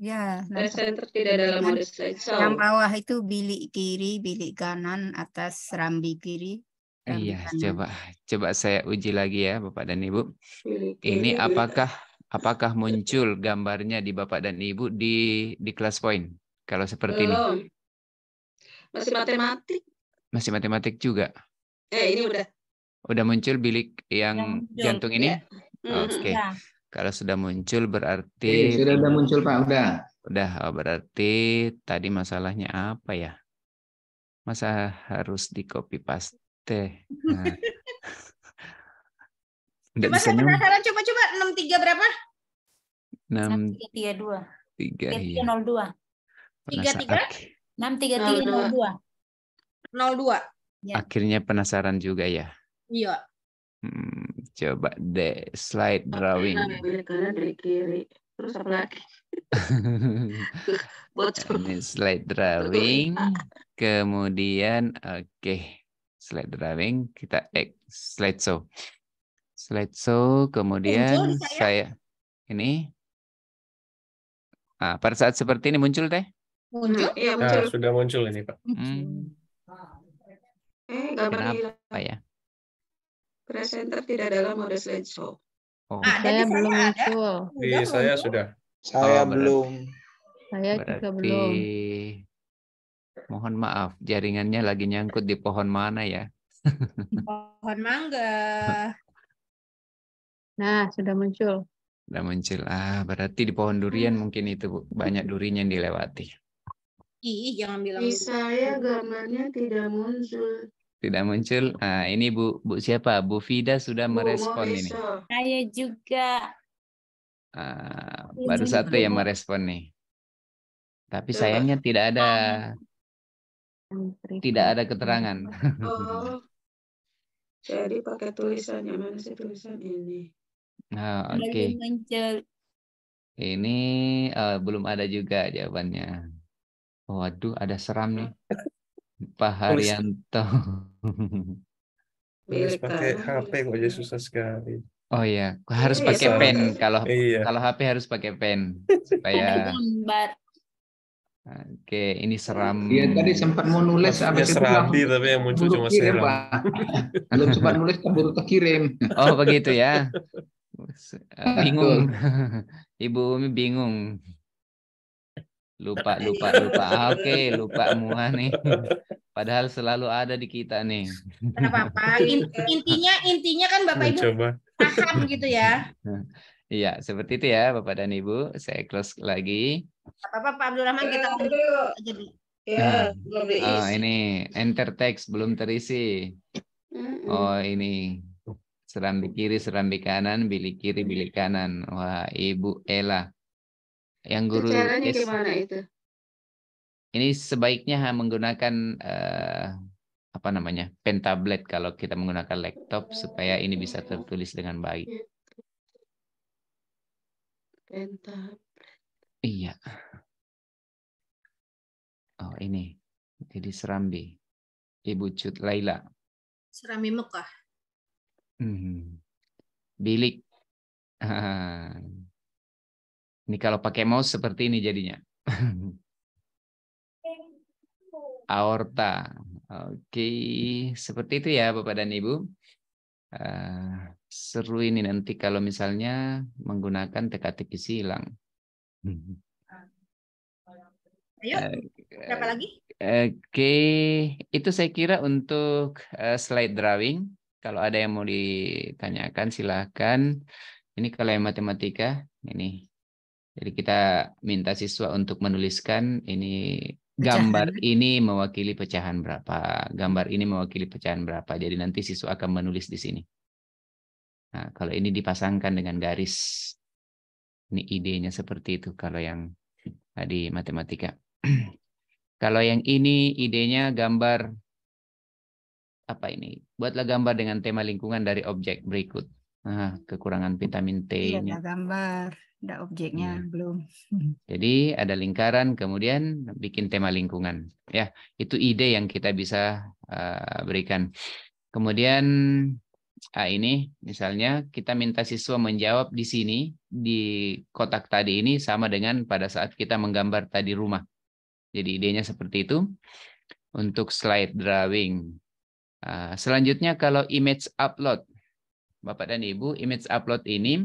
G: Ya, center tidak dalam mode slideshow. Yang bawah itu bilik kiri, bilik kanan, atas rambi kiri.
B: iya, coba coba saya uji lagi ya Bapak dan Ibu. ini apakah Apakah muncul gambarnya di Bapak dan Ibu di di kelas point kalau seperti Belum.
E: ini? Masih matematik.
B: Masih matematik juga. Eh, ini udah. Udah muncul bilik yang, yang jantung ini? Ya. Oke. Okay. Ya. Kalau sudah muncul berarti iya, Sudah sudah muncul Pak, udah. Udah, oh, berarti tadi masalahnya apa ya? Masa harus di copy paste? Nah. Nggak coba saya penasaran,
A: coba-coba 63 berapa?
B: 632.
A: 6332. 302. 33 633 02. 02. Ya.
B: Akhirnya penasaran juga ya? Iya. Hmm, coba deh slide drawing. Terus apa lagi? *laughs* Ini slide drawing. Kemudian oke, okay. slide drawing kita eh slide show slideshow kemudian muncul saya. saya ini Ah, pada saat seperti ini muncul teh
C: muncul ya, muncul. Nah,
B: sudah muncul ini pak hmm. hmm.
E: eh
C: gambar apa ya
E: presenter tidak dalam mode slideshow
C: oh. Nah, saya belum muncul
F: di saya sudah
B: saya oh, belum
E: saya
C: oh, berarti... juga belum
B: mohon maaf jaringannya lagi nyangkut di pohon mana ya
E: pohon mangga *laughs* Nah, sudah muncul.
B: Sudah muncul. Ah, berarti di pohon durian hmm. mungkin itu Bu. banyak durinya yang dilewati.
E: Ih, jangan bilang. Di gitu. saya gambarnya tidak muncul.
B: Tidak muncul. Ah, ini Bu Bu siapa? Bu Fida sudah merespon Bu ini.
E: Saya juga.
B: Ah, baru ini satu yang merespon nih. Tapi sayangnya tidak ada tidak ada keterangan.
E: Oh. Jadi pakai tulisannya mana sih tulisan ini?
B: Nah, oke. Okay. Ini uh, belum ada juga jawabannya. Waduh, ada seram nih. Pak Haryanto. *laughs* Harus pakai HP kok jadi susah sekali. Oh iya, harus iya, pakai iya. pen. Kalau iya. kalau HP harus pakai pen *laughs* supaya gambar. Oke, ini seram. Iya, tadi sempat mau nulis habis itu itu tapi yang muncul cuma seram. *laughs* Belum sempat nulis keburu terkirim Oh, begitu ya. Eh, bingung *laughs* ibu Umi bingung lupa lupa lupa ah, oke okay, lupa semua nih *laughs* padahal selalu ada di kita nih
A: apa-apa intinya intinya kan bapak ibu Coba. paham gitu ya
B: *laughs* Iya, seperti itu ya Bapak dan Ibu. Saya close lagi.
A: Apa-apa Pak Abdurrahman kita jadi. Ya, nah. belum Oh,
B: ini enter text belum terisi. Oh, ini Serambi kiri, serambi kanan, bilik kiri, bilik iya. kanan. Wah, Ibu Ella. Yang guru Caranya S gimana itu? Ini sebaiknya menggunakan uh, apa namanya? pen tablet kalau kita menggunakan laptop supaya ini bisa tertulis dengan baik.
E: Iya. Pen tablet.
B: Iya. Oh, ini. Jadi serambi. Ibu Cut Laila.
C: Serambi Mekah.
B: Hmm. Bilik. *laughs* Ini kalau pakai mouse seperti ini jadinya. *laughs* Aorta. Oke, seperti itu ya Bapak dan Ibu. Uh, seru ini nanti kalau misalnya menggunakan teka-teki silang.
C: *laughs* Ayo,
B: berapa lagi? Oke, okay. itu saya kira untuk eh, slide drawing. Kalau ada yang mau ditanyakan silahkan. Ini kalau yang matematika, ini. Jadi kita minta siswa untuk menuliskan ini gambar ini mewakili pecahan berapa, gambar ini mewakili pecahan berapa. Jadi nanti siswa akan menulis di sini. Nah, kalau ini dipasangkan dengan garis, ini idenya seperti itu kalau yang tadi matematika. *clears throat* kalau yang ini idenya gambar apa ini? Buatlah gambar dengan tema lingkungan dari objek berikut. Nah, kekurangan vitamin T. Tidak iya, ini.
G: gambar, ada objeknya ya. belum. *laughs*
B: Jadi ada lingkaran, kemudian bikin tema lingkungan. Ya, itu ide yang kita bisa uh, berikan. Kemudian ah, ini misalnya kita minta siswa menjawab di sini di kotak tadi ini sama dengan pada saat kita menggambar tadi rumah. Jadi idenya seperti itu untuk slide drawing. Ah, selanjutnya kalau image upload. Bapak dan Ibu, image upload ini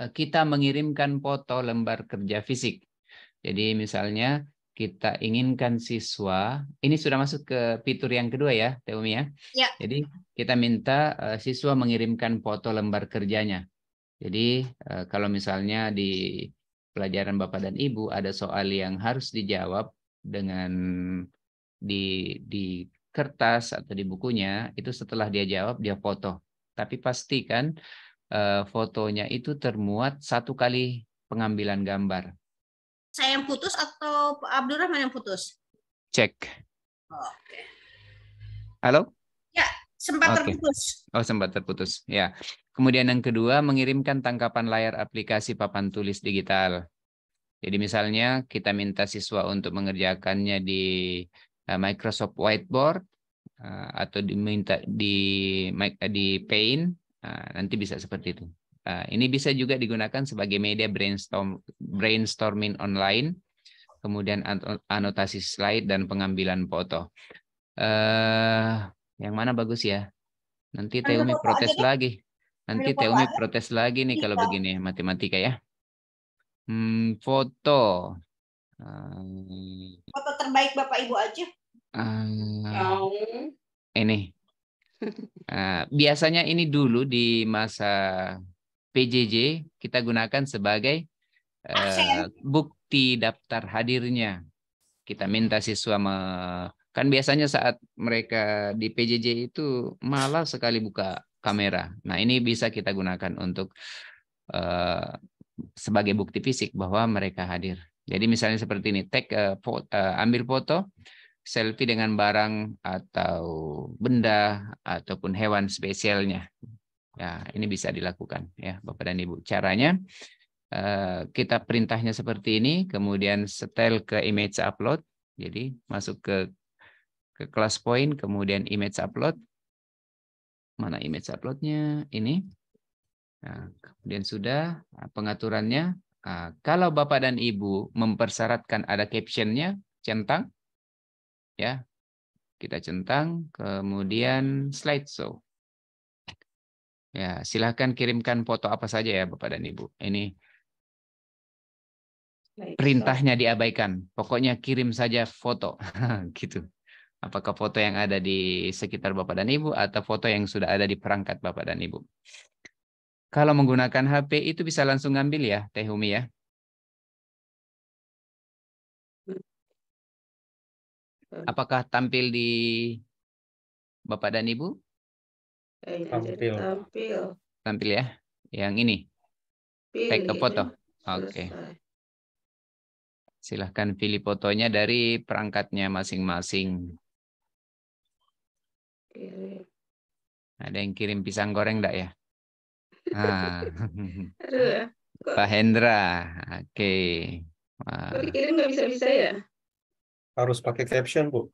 B: eh, kita mengirimkan foto lembar kerja fisik. Jadi misalnya kita inginkan siswa, ini sudah masuk ke fitur yang kedua ya, Teumi ya. ya. Jadi kita minta eh, siswa mengirimkan foto lembar kerjanya. Jadi eh, kalau misalnya di pelajaran Bapak dan Ibu ada soal yang harus dijawab dengan di di kertas atau di bukunya itu setelah dia jawab dia foto. Tapi pastikan uh, eh, fotonya itu termuat satu kali pengambilan gambar.
A: Saya yang putus atau Pak Abdurrahman yang putus? Cek. Oh, Okay.
B: Halo? Ya, sempat okay. terputus. Oh, sempat terputus. Ya. Kemudian yang kedua, mengirimkan tangkapan layar aplikasi papan tulis digital. Jadi misalnya kita minta siswa untuk mengerjakannya di Eh, Microsoft Whiteboard eh, atau diminta di eh, di Paint nanti bisa seperti itu. Ini bisa juga digunakan sebagai media brainstorm brainstorming online, kemudian anotasi slide dan pengambilan foto. yang mana bagus ya? Nanti Teumi protes lagi. Nanti Teumi protes lagi nih kalau iya. begini matematika ya. Hmm, foto.
A: Foto terbaik Bapak Ibu aja.
B: Uh, ini. Uh, *laughs* biasanya ini dulu di masa PJJ kita gunakan sebagai uh, bukti daftar hadirnya. Kita minta siswa me kan biasanya saat mereka di PJJ itu malah sekali buka kamera. Nah, ini bisa kita gunakan untuk uh, sebagai bukti fisik bahwa mereka hadir. Jadi misalnya seperti ini, take uh, ambil foto selfie dengan barang atau benda ataupun hewan spesialnya. Ya, ini bisa dilakukan ya Bapak dan Ibu. Caranya eh, kita perintahnya seperti ini, kemudian setel ke image upload. Jadi masuk ke ke kelas point, kemudian image upload. Mana image uploadnya? Ini. Nah, kemudian sudah eh, pengaturannya. Ah, kalau Bapak dan Ibu mempersyaratkan ada captionnya, centang ya kita centang kemudian slideshow ya silahkan kirimkan foto apa saja ya bapak dan ibu ini
C: perintahnya
B: diabaikan pokoknya kirim saja foto *laughs* gitu apakah foto yang ada di sekitar bapak dan ibu atau foto yang sudah ada di perangkat bapak dan ibu kalau menggunakan HP itu bisa langsung ngambil ya Tehumi ya Hmm. Apakah tampil di Bapak dan Ibu? Eh, tampil. Tampil, tampil ya. Yang ini. Pilih. Take a photo. Oke. Okay. Silahkan pilih fotonya dari perangkatnya masing-masing. Ada yang kirim pisang goreng enggak ya? Ah. *laughs* Pak Hendra. Oke. Okay. Wow. Kok
D: kirim nggak bisa-bisa ya?
C: harus pakai caption bu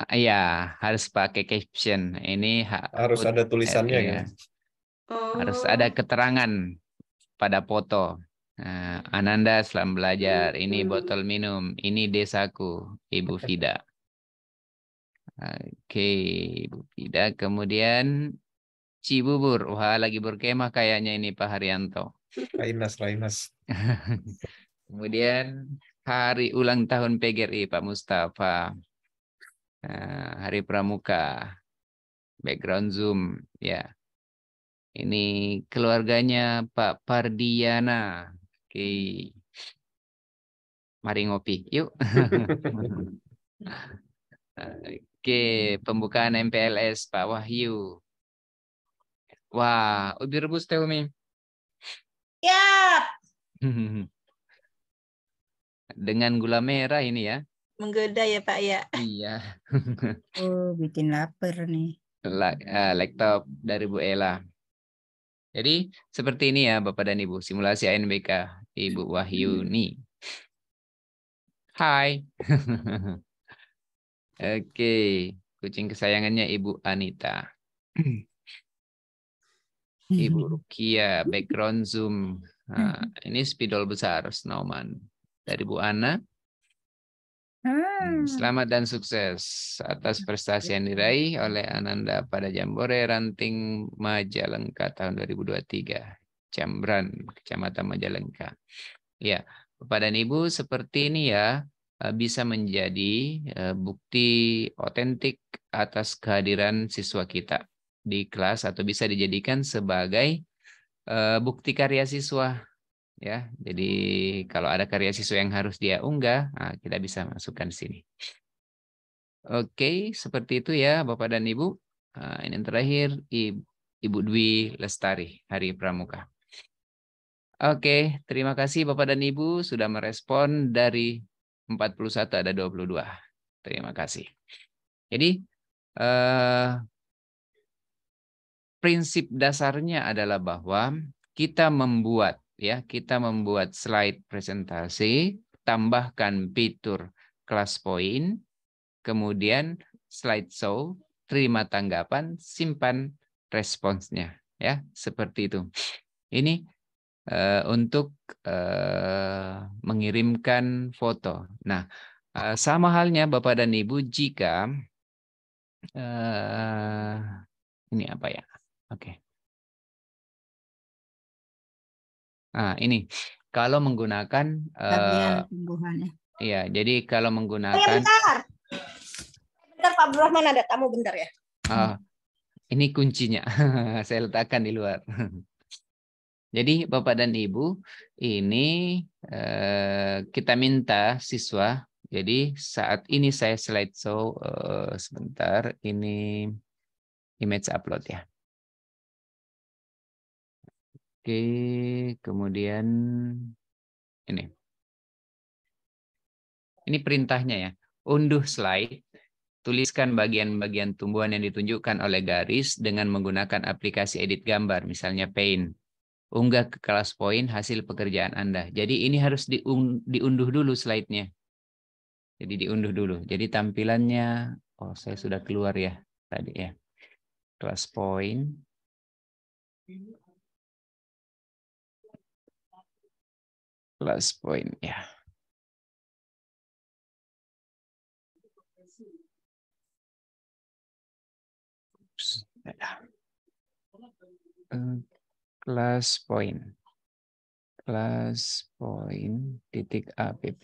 B: ah, Iya, harus pakai caption. Ini ha harus ada tulisannya ya.
D: Oh.
C: Harus
B: ada oh. keterangan pada foto. Nah, Ananda selamat belajar. Ini hmm. botol minum. Ini desaku, Ibu *laughs* Fida. Oke, okay, Ibu Fida. Kemudian Cibubur. Wah, lagi berkemah kayaknya ini Pak Haryanto. Rainas, Rainas. *laughs* Kemudian hari ulang tahun PGRI Pak Mustafa. Uh, hari Pramuka. Background Zoom ya. Yeah. Ini keluarganya Pak Pardiana. Oke. Okay. Mari ngopi. Yuk. *laughs* Oke, okay. pembukaan MPLS Pak Wahyu. Wah, udah rebus teh Umi?
C: Yap.
B: *laughs* dengan gula merah ini ya.
E: Menggoda ya Pak ya.
B: Iya. *laughs*
G: oh bikin lapar nih.
B: La, uh, laptop dari Bu Ella. Jadi seperti ini ya Bapak dan Ibu simulasi ANBK Ibu Wahyuni. Hmm. Hai. *laughs* Oke, okay. kucing kesayangannya Ibu Anita. Ibu *laughs* Rukia, background Zoom. Nah, ini spidol besar, Snowman dari Bu Ana.
C: Hmm. Selamat
B: dan sukses atas prestasi yang diraih oleh Ananda pada Jambore Ranting Majalengka tahun 2023, Jambran, Kecamatan Majalengka. Ya, Bapak dan Ibu seperti ini ya, eh, bisa menjadi eh, bukti otentik atas kehadiran siswa kita di kelas atau bisa dijadikan sebagai eh, bukti karya siswa ya. Jadi kalau ada karya siswa yang harus dia unggah, nah, kita bisa masukkan di sini. Oke, seperti itu ya Bapak dan Ibu. Nah, ini yang terakhir Ibu Dwi Lestari Hari Pramuka. Oke, terima kasih Bapak dan Ibu sudah merespon dari 41 ada 22. Terima kasih. Jadi eh, prinsip dasarnya adalah bahwa kita membuat ya kita membuat slide presentasi, tambahkan fitur class point kemudian slide show terima tanggapan, simpan responsnya, ya seperti itu. Ini uh, untuk uh, mengirimkan foto. Nah, uh, sama halnya Bapak dan Ibu jika uh, ini apa ya? Oke. Okay. Nah, ini kalau menggunakan uh, Iya, jadi kalau iya, menggunakan oh,
A: bentar. bentar Pak Abdurrahman ada tamu bentar ya.
B: Uh, ini kuncinya. *laughs* Saya letakkan di luar. Jadi Bapak dan Ibu, ini uh, kita minta siswa. Jadi saat ini saya slide uh, sebentar. Ini image upload ya. Oke, kemudian ini. Ini perintahnya ya. Unduh slide, tuliskan bagian-bagian tumbuhan yang ditunjukkan oleh garis dengan menggunakan aplikasi edit gambar, misalnya Paint. Unggah ke kelas poin hasil pekerjaan Anda. Jadi ini harus diunduh dulu slide-nya. Jadi diunduh dulu. Jadi tampilannya, oh saya sudah keluar ya tadi ya. Kelas poin.
C: plus point ya. poinnya. plus eh, point, plus point titik APP.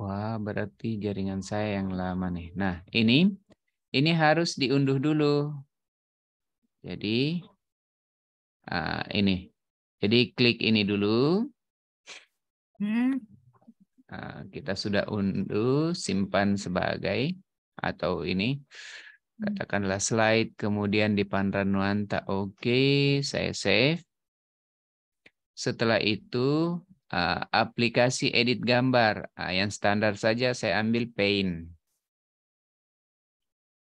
C: Wah,
B: berarti jaringan saya yang lama nih. Nah, ini ini harus diunduh dulu jadi uh, ini. Jadi klik ini dulu. Uh, kita sudah unduh, simpan sebagai atau ini hmm. katakanlah slide kemudian di tak oke okay, saya save setelah itu ah, aplikasi edit gambar yang standar saja saya ambil paint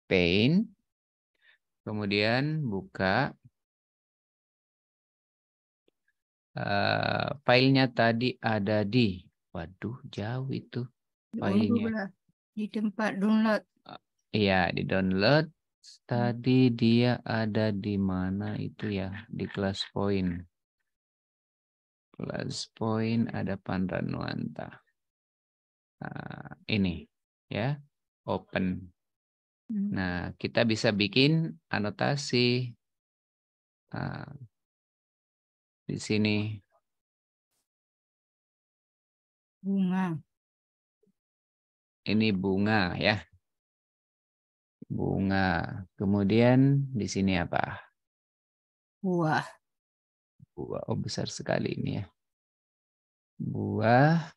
B: paint Kemudian buka uh, filenya tadi ada di, waduh jauh itu filenya.
G: Di tempat download.
B: Uh, di download. Tadi dia ada di mana itu ya di kelas point. Kelas point ada Pandranuanta. Uh, nah, ini ya open Hmm. Nah, kita bisa bikin anotasi nah, di sini.
C: Bunga. Ini bunga ya. Bunga. Kemudian di sini apa? Buah. Buah. Oh besar sekali ini ya. Buah.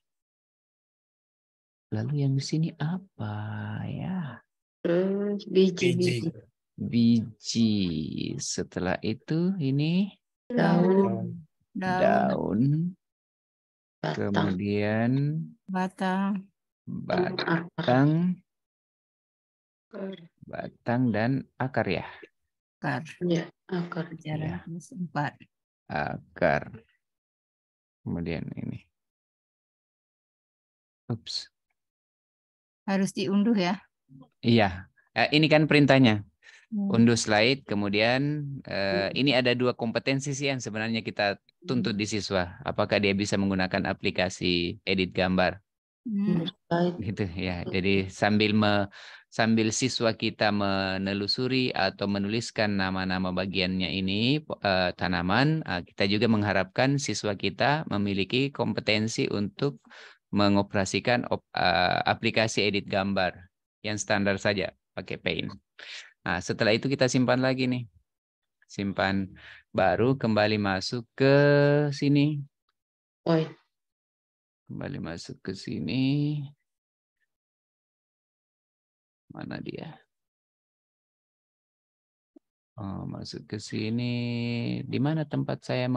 B: Lalu yang di sini apa ya? biji. Biji. biji. Setelah itu ini
E: daun.
B: Daun. daun. Batang. Kemudian
E: batang.
B: Batang. Batang dan akar ya.
C: Akar. Ya, akar. Jarak ya. empat.
B: Akar.
C: Kemudian ini. Ups. Harus diunduh ya.
B: Iya, eh, ini kan perintahnya. Hmm. Unduh slide, kemudian eh, hmm. ini ada dua kompetensi sih yang sebenarnya kita tuntut di siswa. Apakah dia bisa menggunakan aplikasi edit gambar? Hmm. Gitu ya. Jadi sambil me, sambil siswa kita menelusuri atau menuliskan nama-nama bagiannya ini eh, tanaman, eh, kita juga mengharapkan siswa kita memiliki kompetensi untuk mengoperasikan op, uh, aplikasi edit gambar yang standar saja pakai paint. Nah, setelah itu kita simpan lagi nih. Simpan baru kembali masuk ke sini. Oi. Kembali masuk ke sini.
C: Mana dia?
B: Oh, masuk ke sini. Di mana tempat saya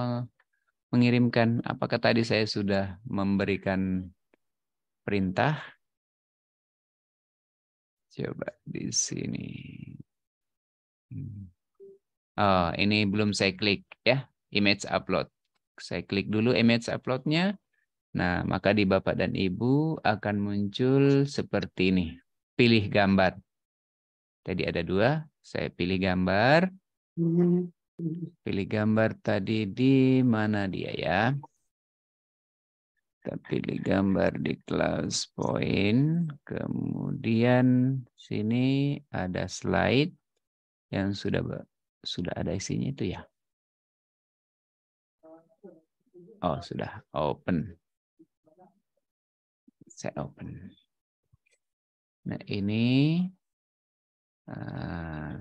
B: mengirimkan? Apakah tadi saya sudah memberikan perintah? Coba di sini. Oh, ini belum saya klik ya, image upload. Saya klik dulu image uploadnya. Nah, maka di Bapak dan Ibu akan muncul seperti ini. Pilih gambar. Tadi ada dua, saya pilih gambar.
D: Mm-hmm.
B: Pilih gambar tadi di mana dia ya? Kita pilih gambar di class point, Kemudian sini ada slide yang sudah sudah ada isinya itu ya.
C: Oh, sudah open. Saya open. Nah, ini uh,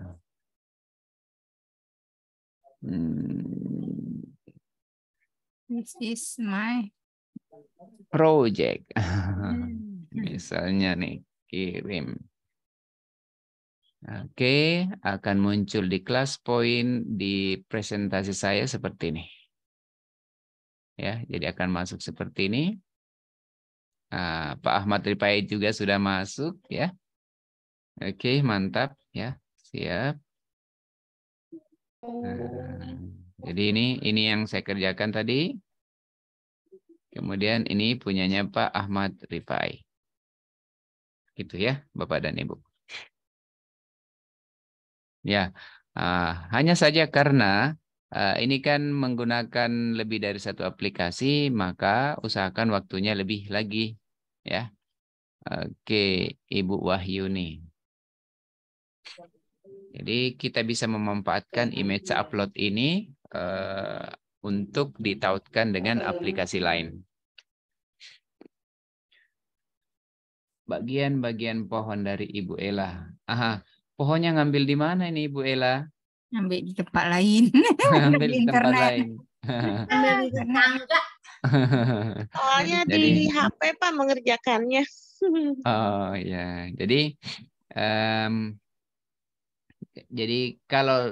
C: hmm. This is my
B: project. Hmm. Misalnya nih, kirim. Oke, okay, akan muncul di kelas poin di presentasi saya seperti ini. Ya, jadi akan masuk seperti ini. Uh, Pak Ahmad Ripai juga sudah masuk ya. Oke, okay, mantap ya. Siap. Nah, jadi ini ini yang saya kerjakan tadi. Kemudian ini punyanya Pak Ahmad Rifai. Gitu ya, Bapak dan Ibu. Ya, uh, hanya saja karena uh, ini kan menggunakan lebih dari satu aplikasi, maka usahakan waktunya lebih lagi. Ya, Oke, Ibu Wahyuni. Jadi kita bisa memanfaatkan image upload ini eh, untuk ditautkan dengan aplikasi lain. Bagian-bagian pohon dari Ibu Ella. Aha, pohonnya ngambil di mana ini Ibu Ella?
A: Ngambil di tempat lain. *laughs* ngambil di tempat internet. lain.
B: ngambil di *laughs*
A: Soalnya di HP Pak mengerjakannya. *laughs*
B: oh ya, jadi um, jadi kalau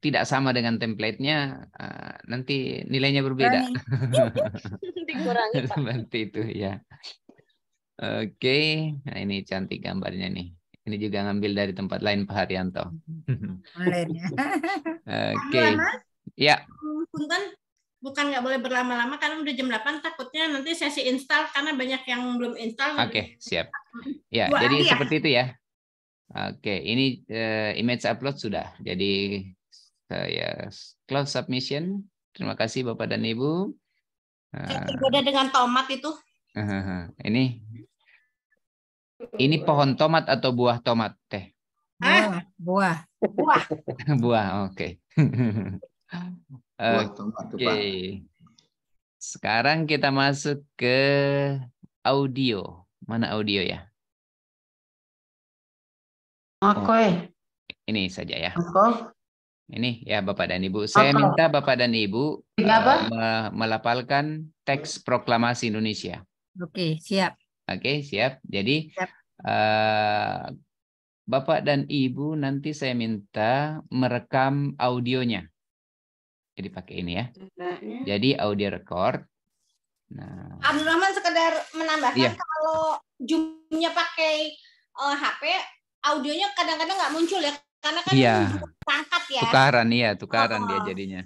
B: tidak sama dengan templatenya, uh, nanti nilainya berbeda. *laughs* Dikurangi. Seperti itu ya. Oke, okay. nah ini cantik gambarnya nih. Ini juga ngambil dari tempat lain Pak Haryanto. *laughs* Oke. Okay. Ya.
A: Bukan bukan nggak boleh berlama-lama karena udah jam 8 takutnya nanti sesi install karena banyak yang belum install. Oke, okay, siap. Ya, Buat jadi ya? seperti
B: itu ya. Oke, ini uh, image upload sudah. Jadi Ya yes. Close submission. Terima kasih Bapak dan Ibu. Saya eh,
A: tergoda dengan tomat itu.
B: Eh, ini ini pohon tomat atau buah tomat teh? Ah, buah. Buah. buah, *laughs* oke. Okay. oke. Okay. Sekarang kita masuk ke audio. Mana audio ya? Oke. Okay. Ini saja ya. Oke. Ini ya Bapak dan Ibu. Saya minta Bapak dan Ibu uh, melapalkan teks proklamasi Indonesia.
G: Oke, siap.
B: Oke, siap. Jadi siap. Uh, Bapak dan Ibu nanti saya minta merekam audionya. Jadi pakai ini ya. Jadi audio record.
A: Nah. Abdul Rahman sekedar menambahkan yeah. kalau zoom pakai uh, eh, HP, audionya kadang-kadang nggak muncul ya karena
B: kan iya. ya. Tukaran iya, tukaran oh. dia jadinya.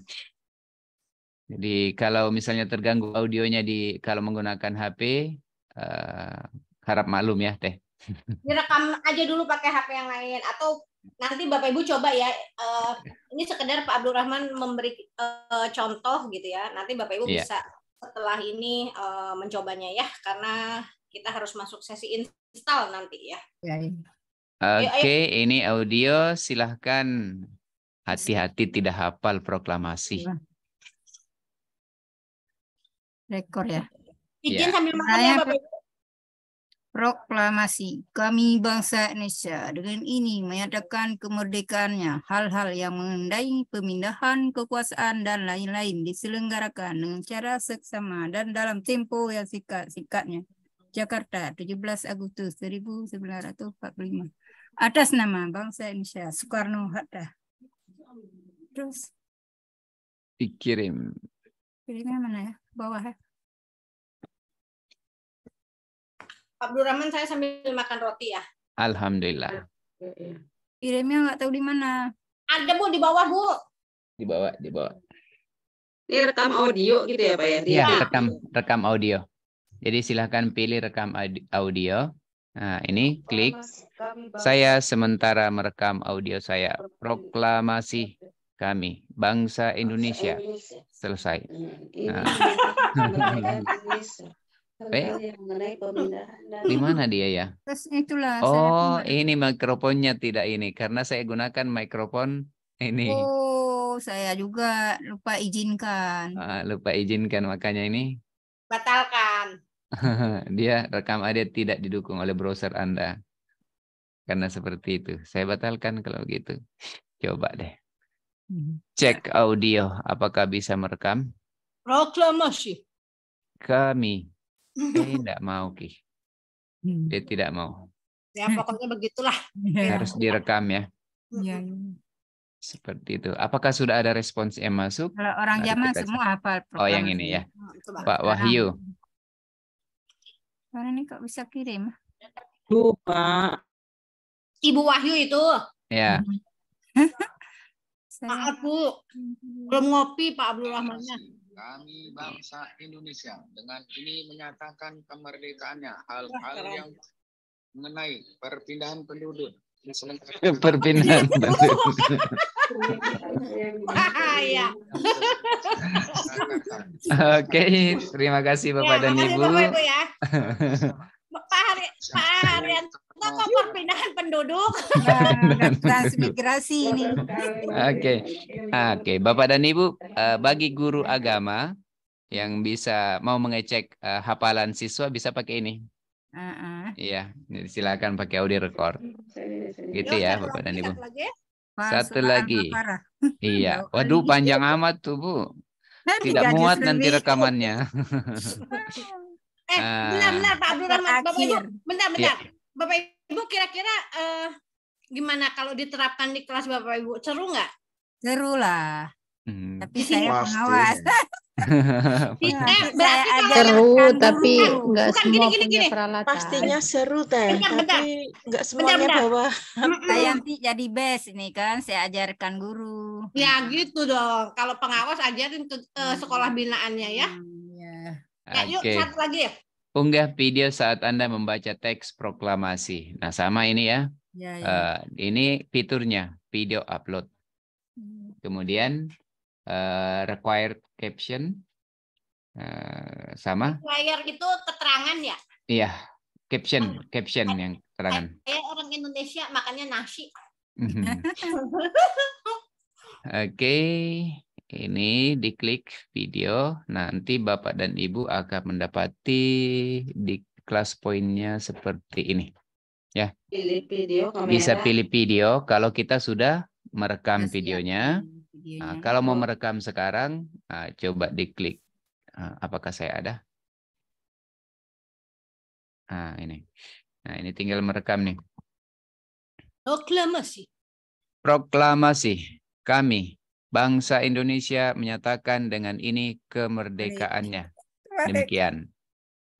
B: Jadi kalau misalnya terganggu audionya di kalau menggunakan HP uh, eh, harap maklum ya teh.
A: *laughs* Direkam aja dulu pakai HP yang lain atau nanti Bapak Ibu coba ya uh, ini sekedar Pak Abdul Rahman memberi uh, contoh gitu ya. Nanti Bapak Ibu yeah. bisa setelah ini uh, mencobanya ya karena kita harus masuk sesi install nanti ya.
C: Yeah.
B: Oke, okay, ini audio. Silahkan hati-hati tidak hafal proklamasi. Iya.
G: Rekor ya.
C: Izin ya. sambil makan ya
G: Proklamasi kami bangsa Indonesia dengan ini menyatakan kemerdekaannya. Hal-hal yang mengenai pemindahan kekuasaan dan lain-lain diselenggarakan dengan cara seksama dan dalam tempo yang sikat-sikatnya. Jakarta, 17 Agustus 1945 atas nama bangsa Indonesia Soekarno
C: Hatta terus
B: dikirim
C: kirimnya mana ya bawah ya
A: Rahman saya sambil makan roti ya
B: Alhamdulillah
A: kirimnya nggak tahu di mana ada bu di bawah bu
B: di bawah di bawah
A: ini rekam audio gitu ya pak ya? Iya, iya.
B: rekam rekam audio. Jadi silahkan pilih rekam audio. Nah, ini klik. Saya sementara merekam audio saya. Proklamasi kami, bangsa Indonesia. Selesai. Nah.
E: Eh? Di
B: mana dia ya? oh, ini mikrofonnya tidak ini karena saya gunakan mikrofon ini.
G: Oh, saya juga lupa izinkan.
B: Ah, lupa izinkan makanya ini.
A: Batalkan.
B: *laughs* Dia rekam ada tidak didukung oleh browser Anda. Karena seperti itu. Saya batalkan kalau gitu. Coba deh. Mm-hmm. Cek audio. Apakah bisa merekam? Proklamasi. Kami. *laughs* tidak mau, Ki. Dia hmm. tidak mau. Ya, pokoknya
C: begitulah.
G: *laughs* Harus
B: direkam ya.
C: Ya,
G: ya.
B: Seperti itu. Apakah sudah ada respons yang masuk?
G: Kalau orang Mari semua hafal. Oh, yang ini ya. Pak Wahyu. Mana nih kok bisa kirim?
C: Ibu
A: Ibu Wahyu itu.
C: Ya.
E: Maaf Bu, belum ngopi Pak Abdul Rahmannya.
B: Kami bangsa Indonesia dengan ini menyatakan kemerdekaannya hal-hal yang mengenai perpindahan
F: penduduk *laughs*
C: perpindahan Bahaya. Iya.
B: Oke, terima kasih ya, Bapak ya, dan Ibu. Bapak, Ibu ya. *laughs* Pak
A: Hari, Pak Harian, kok perpindahan penduduk? Transmigrasi iya, ini. Oke,
B: oke, Bapak dan Ibu, eh, bagi guru agama yang bisa mau mengecek eh, hafalan siswa bisa pakai ini Uh-uh. Iya, silakan pakai audio record. Gitu ya, Bapak dan Ibu. Ya? Satu lagi. *laughs* Iya. Waduh, panjang amat tuh, Bu. Tidak muat nanti rekamannya.
A: *laughs*
B: eh, ah. benar-benar
A: Pak Abdul Rahman, Bapak Ibu, benar-benar. Iya. Bapak Ibu kira-kira eh, gimana kalau diterapkan di kelas Bapak Ibu? Seru nggak?
G: Seru lah. Hmm. Tapi saya
A: Pasti. pengawas.
E: *laughs*
G: Tidak, iya, eh, berarti seru tapi nggak semua gini,
E: gini, punya gini. Pastinya seru teh, tapi nggak semuanya bentar, bentar. bawa.
G: nanti jadi best ini kan,
A: saya ajarkan guru. Ya gitu dong. Kalau pengawas ajarin ke eh, ke hmm. sekolah binaannya ya. Hmm, iya.
B: ya. ya okay. yuk satu lagi ya. Unggah video saat Anda membaca teks proklamasi. Nah, sama ini ya. ya, ya. Uh, ini fiturnya video upload. Hmm. Kemudian Eh, required caption uh, sama
A: required itu keterangan ya
B: iya caption oh. caption yang keterangan
A: *laughs* saya orang Indonesia makannya nasi mhm. *laughs* oke
B: okay. ini diklik video nanti bapak dan ibu akan mendapati di kelas poinnya seperti ini ya
E: pilih video bisa pilih
B: video kalau kita sudah merekam Masih videonya ya
E: Nah, kalau
B: mau merekam sekarang, nah, coba diklik. Nah, apakah saya ada? Nah, ini. Nah, ini tinggal merekam nih.
C: Proklamasi.
B: Proklamasi. Kami, bangsa Indonesia menyatakan dengan ini kemerdekaannya. Demikian.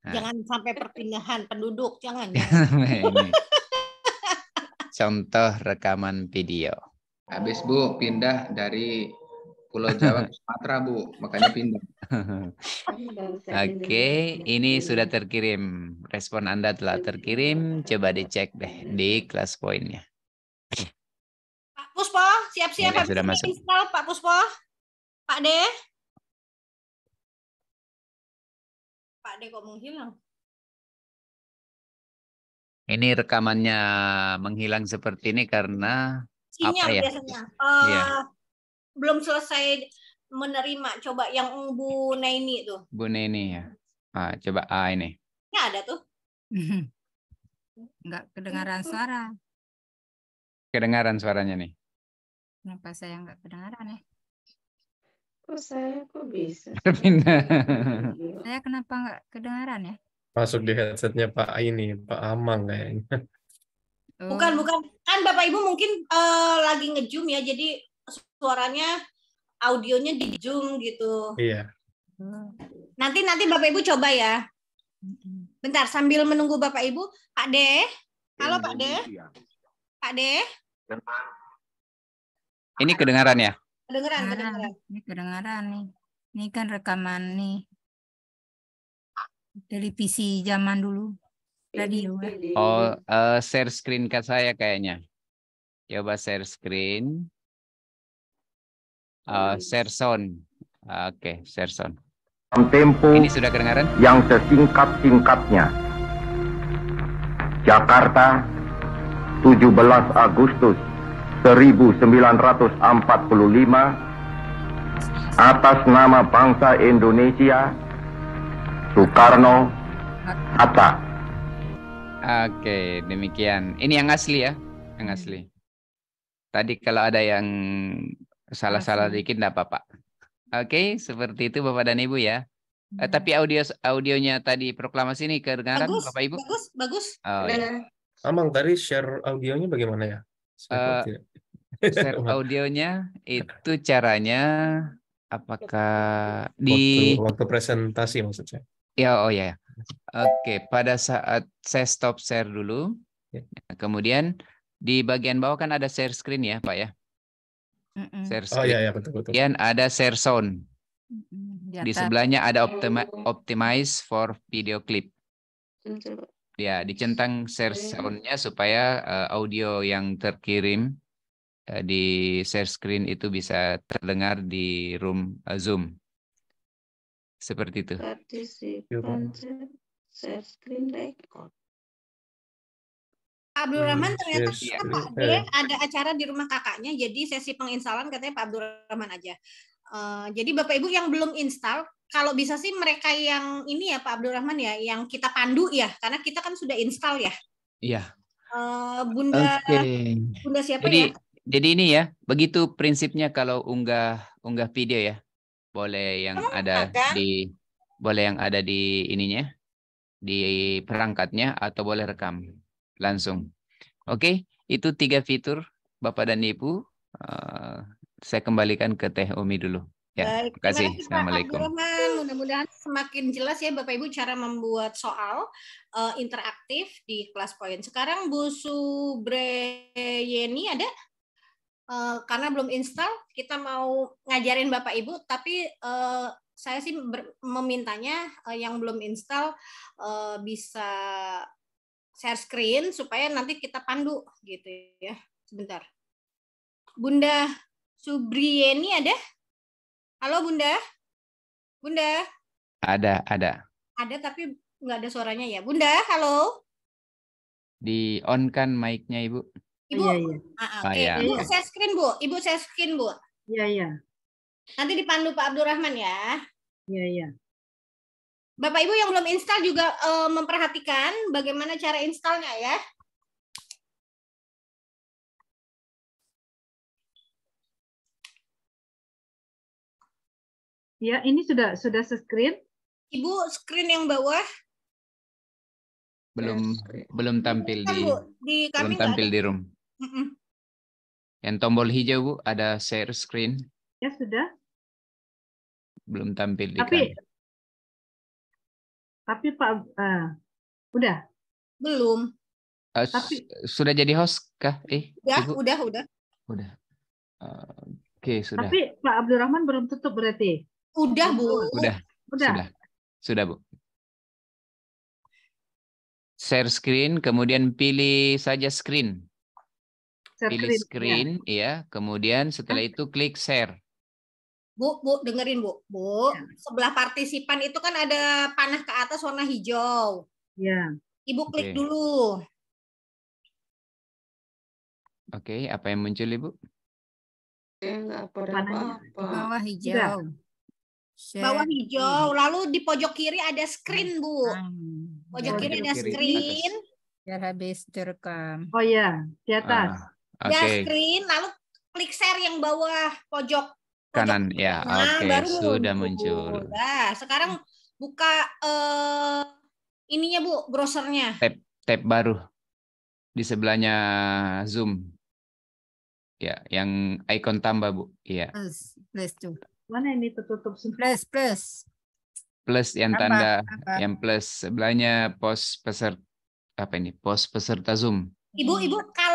B: Nah. Jangan
A: sampai perpindahan penduduk,
B: *laughs* Contoh rekaman video. Habis Bu pindah dari Pulau Jawa ke Sumatera Bu, makanya pindah. *laughs* Oke, okay, ini sudah terkirim. Respon Anda telah terkirim. Coba dicek deh di kelas poinnya.
A: Pak Puspo, siap-siap. Ya, sudah masuk. Install, Pak Puspo. Pak de?
C: Pak de kok menghilang?
B: Ini rekamannya menghilang seperti ini karena sinyal apa ya? biasanya.
A: Uh, iya. eh, yeah. Belum selesai menerima. Coba yang Bu Neni tuh.
B: Bu Neni ya. Ah, coba A ah, ini.
A: Ya ada tuh. Enggak kedengaran suara.
B: Kedengaran suaranya nih.
G: Kenapa saya enggak kedengaran ya? Kok saya kok bisa? Pindah. saya kenapa enggak kedengaran ya?
F: Masuk di headsetnya Pak ini, Pak Amang kayaknya.
A: Oh. Bukan, bukan. Kan Bapak Ibu mungkin uh, lagi ngejum ya, jadi suaranya audionya di zoom gitu. Iya. Hmm. Nanti nanti Bapak Ibu coba ya. Hmm. Bentar sambil menunggu Bapak Ibu, Pak De. Halo Pak De. Iya. Pak De.
B: Ini kedengaran ya?
G: Kedengaran, nah, kedengaran. Ini kedengaran nih. Ini kan rekaman nih. Televisi zaman dulu radio. Nah, oh
B: uh, share screen ke saya kayaknya coba share screen uh, share sound oke okay, share sound
F: tempo ini sudah kedengaran yang sesingkat singkatnya Jakarta 17 Agustus 1945 atas nama bangsa Indonesia Soekarno Hatta
B: Oke, demikian. Ini yang asli ya, yang hmm. asli. Tadi kalau ada yang salah-salah dikit enggak apa-apa. Oke, seperti itu Bapak dan Ibu ya. Uh, tapi audio audionya tadi proklamasi ini kedengaran bagus, Bapak Ibu? Bagus, bagus. Oh, ya.
F: Amang tadi share audionya bagaimana ya? Uh, share
B: *laughs* audionya itu caranya apakah di waktu, presentasi maksudnya? Ya, oh ya. ya. Oke, pada saat saya stop share dulu. Ya. Kemudian di bagian bawah kan ada share screen ya, Pak ya? Share screen. Oh iya, iya betul betul. Kemudian ada share sound. Di, sebelahnya ada optimi optimize for video clip. Ya, dicentang share soundnya supaya eh, audio yang terkirim eh, di share screen itu bisa terdengar di room eh, Zoom. Seperti itu.
A: Abdul hmm, Rahman ternyata yes, eh, Pak yes. Eh. yes. ada acara di rumah kakaknya, jadi sesi penginstalan katanya Pak Abdul Rahman aja. Uh, jadi Bapak Ibu yang belum install, kalau bisa sih mereka yang ini ya Pak Abdul Rahman ya, yang kita pandu ya, karena kita kan sudah install ya. Iya. Uh, Bunda, okay. Bunda siapa jadi, ya?
B: Jadi ini ya, begitu prinsipnya kalau unggah unggah video ya. Boleh yang Emang ada kan? di boleh yang ada di ininya di perangkatnya atau boleh rekam langsung. Oke, okay? itu tiga fitur Bapak dan Ibu. Uh, saya kembalikan ke Teh Umi dulu. Ya, terima kasih. Assalamualaikum.
A: Mudah-mudahan semakin jelas ya Bapak Ibu cara membuat soal uh, interaktif di kelas poin. Sekarang Bu Subre Yeni ada? uh, karena belum install kita mau ngajarin bapak ibu tapi uh, saya sih memintanya uh, yang belum install uh, bisa share screen supaya nanti kita pandu gitu ya sebentar Bunda Subrieni ada halo Bunda Bunda
B: ada ada
A: ada tapi nggak ada suaranya ya Bunda halo
B: di on kan mic-nya Ibu Ibu, iya, iya. Ah, Okay. Ibu saya
A: screen Bu, Ibu saya screen Bu. Iya, iya. Nanti dipandu Pak Abdurrahman ya. Iya, iya. Bapak Ibu yang belum install juga uh, memperhatikan bagaimana cara
C: installnya ya. Ya, ini sudah sudah screen Ibu screen yang bawah.
B: Belum iya, belum tampil kan, di
C: di belum tampil ada.
B: di room. Yang tombol hijau Bu, ada share screen. Ya sudah. Belum tampil di Tapi
C: Tapi Pak uh, udah? Belum. Uh,
B: tapi sudah jadi host kah? Eh, udah, Ibu? udah, udah. Udah. Uh, Oke, okay, sudah.
A: Tapi Pak Abdul Rahman belum tutup berarti. Udah, Bu. Udah.
C: Udah. Sudah.
B: Sudah, Bu. Share screen, kemudian pilih saja screen
A: share pilih screen, screen
B: ya. ya. Kemudian setelah itu klik share.
A: Bu, Bu, dengerin Bu. Bu, ya. sebelah partisipan itu kan ada panah ke atas warna hijau. Ya. Ibu klik okay. dulu.
B: Oke, okay, apa yang muncul Ibu?
E: Enggak apa-apa. Bawah hijau. Share. Bawah
A: hijau, hmm. lalu di pojok kiri ada screen, Bu. Hmm.
E: Pojok, kiri ada screen.
G: biar habis direkam. Oh ya, di atas. Ah. Okay. screen, lalu klik
A: share yang bawah pojok
B: kanan pojok. ya. Nah, Oke, okay. sudah muncul.
A: Nah, sekarang buka uh, ininya Bu, browsernya.
B: Tab tab baru di sebelahnya Zoom. Ya, yang icon tambah Bu. Iya.
G: Plus, plus tuh. Mana ini tertutup? Plus, plus.
B: Plus yang tambah, tanda, tambah. yang plus sebelahnya pos peserta apa ini? Pos peserta Zoom.
A: Ibu, ibu kalau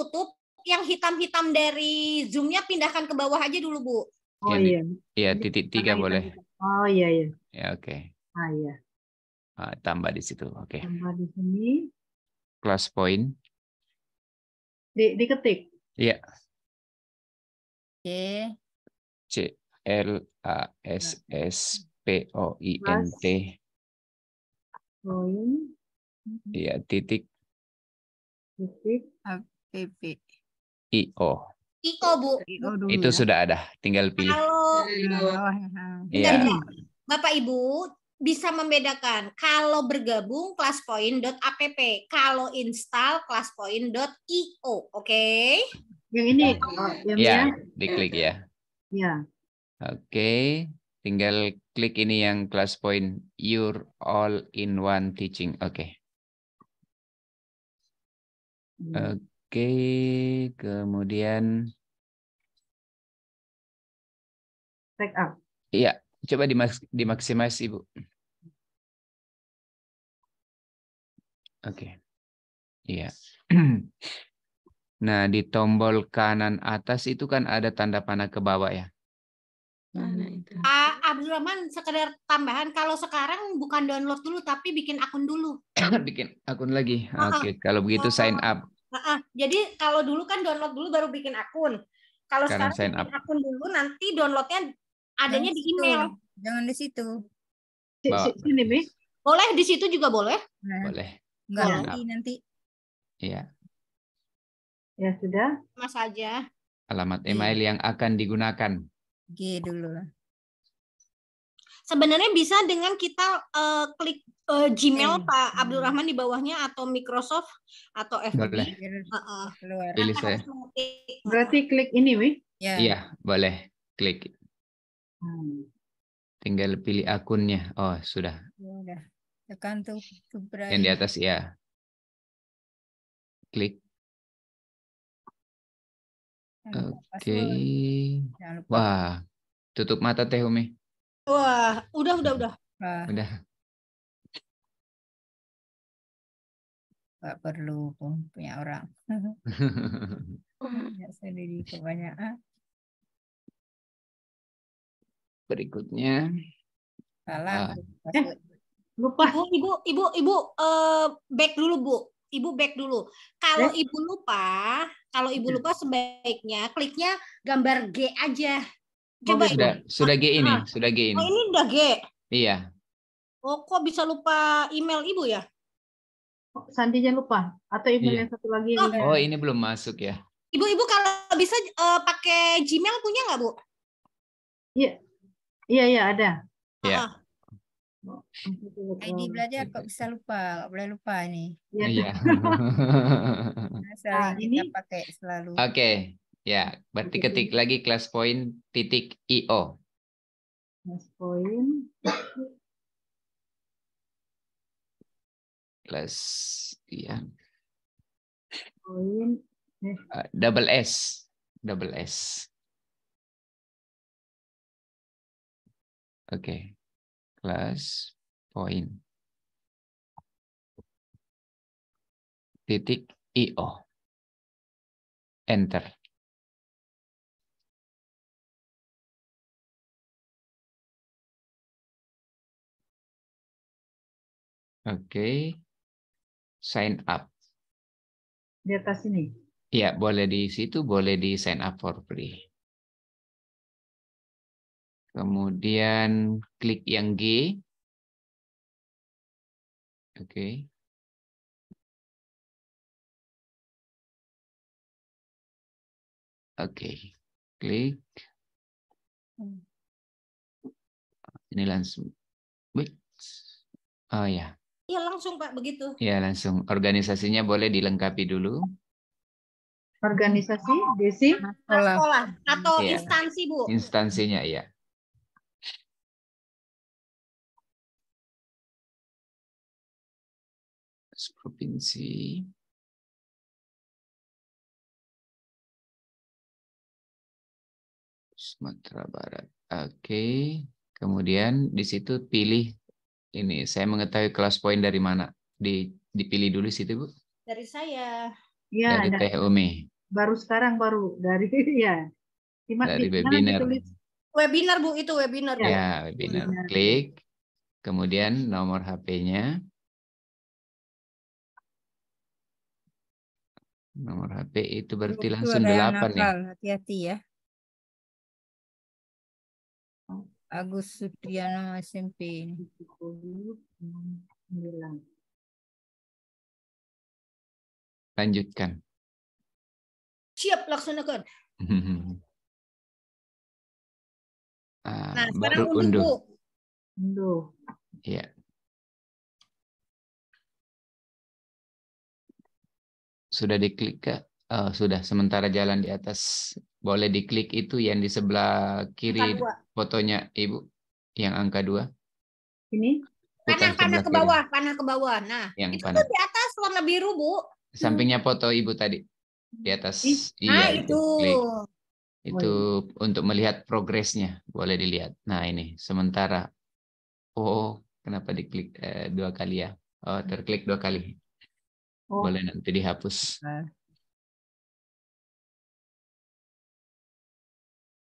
A: tutup, yang hitam-hitam dari zoomnya pindahkan ke bawah aja dulu, Bu. Oh iya. Iya,
B: iya titik tiga boleh.
A: Oh iya iya. Ya oke. Okay. Ah iya.
B: Uh, tambah di situ, oke. Okay. Tambah di sini. Class point.
C: Di diketik. Iya. C. C L A S S P O I N T. Point. Iya, titik. Titik. PP. IO. IO
A: Bu. Itu ya. sudah
B: ada, tinggal pilih.
A: Kalau ya. Iya. Bapak Ibu bisa membedakan kalau bergabung classpoint.app, kalau install classpoint.io, oke? Okay? Yang ini iya. oh, yang ya, ya. diklik ya. Ya.
B: Oke, okay. tinggal klik ini yang classpoint your all in one teaching. Oke. Okay. Hmm. Oke. Oke, kemudian
C: take up. Iya, coba dimaks
B: dimaksimasi, Bu. Oke. Iya. *clears throat* Nah, di tombol kanan atas itu kan ada tanda panah ke bawah ya. Uh,
A: Rahman, sekedar tambahan kalau sekarang bukan download dulu tapi bikin akun dulu.
B: *clears throat* bikin akun lagi. Ah, ah. Oke, okay. kalau begitu sign up
A: uh, jadi kalau dulu kan download dulu baru bikin akun. Kalau kan sekarang sign up. akun dulu nanti downloadnya adanya Jangan di email. Jangan di situ.
F: Sini,
A: nih. Boleh di situ juga boleh?
B: Nah.
F: Boleh. Enggak boleh. nanti
C: nanti.
B: Iya.
A: Ya sudah. Mas aja.
B: Alamat iya. email yang akan digunakan.
A: G dulu lah sebenarnya bisa dengan kita uh, klik uh, Gmail hmm. Pak Abdurrahman di bawahnya atau Microsoft atau FB. Boleh. Uh
C: -uh. Pilih saya.
E: Berarti klik ini, Wi?
G: Ya.
B: Iya, boleh klik. Hmm. Tinggal pilih akunnya. Oh, sudah.
C: Ya, udah. Tekan tuh
G: Yang
B: di atas ya.
C: Klik. Oke. Okay.
B: Wah, tutup mata Teh Umi.
C: Wah, udah, udah, udah. Wah. Udah. Gak perlu punya orang.
D: *laughs*
C: ya, sendiri kebanyakan. Berikutnya.
A: Salah. Uh. lupa. Ibu, ibu, ibu, ibu uh, eh, back dulu, Bu. Ibu back dulu. Kalau eh? ibu lupa, kalau ibu hmm. lupa sebaiknya kliknya gambar G aja
B: Oh, Coba sudah ini. sudah G ini, ah. sudah G ini. Oh, ini udah G. Iya.
A: Oh, kok bisa lupa email Ibu ya? Oh, Sandi jangan lupa atau email iya. yang satu lagi. Oh, yang oh
B: ini belum masuk ya.
A: Ibu-ibu kalau bisa uh, pakai Gmail punya nggak, Bu? Iya. Iya, iya ada. Iya. Ah. ah.
C: ID belajar
G: kok bisa lupa, gak boleh lupa nih. Iya. iya.
B: *laughs* nah,
C: ah, ini pakai selalu.
G: Oke, okay.
B: Ya, berarti ketik lagi point titik io.
C: point.
B: Class, ya.
C: Point.
B: Uh, double S, double
C: S. Oke, okay. class point. Titik io. Enter. Oke. Sign up. Di atas ini?
B: Ya, boleh di situ, boleh di sign up for free. Kemudian klik yang
C: G. Oke. Okay. Oke. Okay. Klik. Hmm.
B: Ini langsung. Wait. Oh ya.
A: Iya langsung Pak begitu.
B: Iya langsung. Organisasinya boleh dilengkapi dulu.
A: Organisasi Desi sekolah,
B: sekolah
C: atau ya. instansi Bu.
B: Instansinya iya.
C: Provinsi.
B: Sumatera Barat. Oke. Kemudian di situ pilih ini saya mengetahui kelas poin dari mana? Di dipilih dulu situ, Bu?
A: Dari saya. Ya, dari Teh Umi. Baru sekarang baru dari *laughs* ya. Simak dari webinar. Webinar, Bu, itu webinar. Ya, ya webinar. webinar. Klik.
B: Kemudian nomor HP-nya. Nomor HP itu berarti langsung delapan ya.
C: Hati-hati ya. Agus Supriyana SMP. Lanjutkan. Siap laksanakan. *laughs* Ah, nah, baru unduh. unduh. Iya.
B: Sudah diklik kak? Uh, sudah sementara jalan di atas boleh diklik itu yang di sebelah kiri fotonya Ibu yang angka dua. Ini? panah panah ke bawah,
A: kiri. panah ke bawah. Nah, yang itu panah. di atas warna biru, Bu.
B: Sampingnya hmm. foto Ibu tadi. Di atas. Nah, iya, ah, itu. itu. Itu oh. untuk melihat progresnya. Boleh dilihat. Nah, ini sementara. Oh, kenapa diklik eh, dua kali ya? Oh, terklik dua kali.
C: Oh. Boleh nanti dihapus. Nah.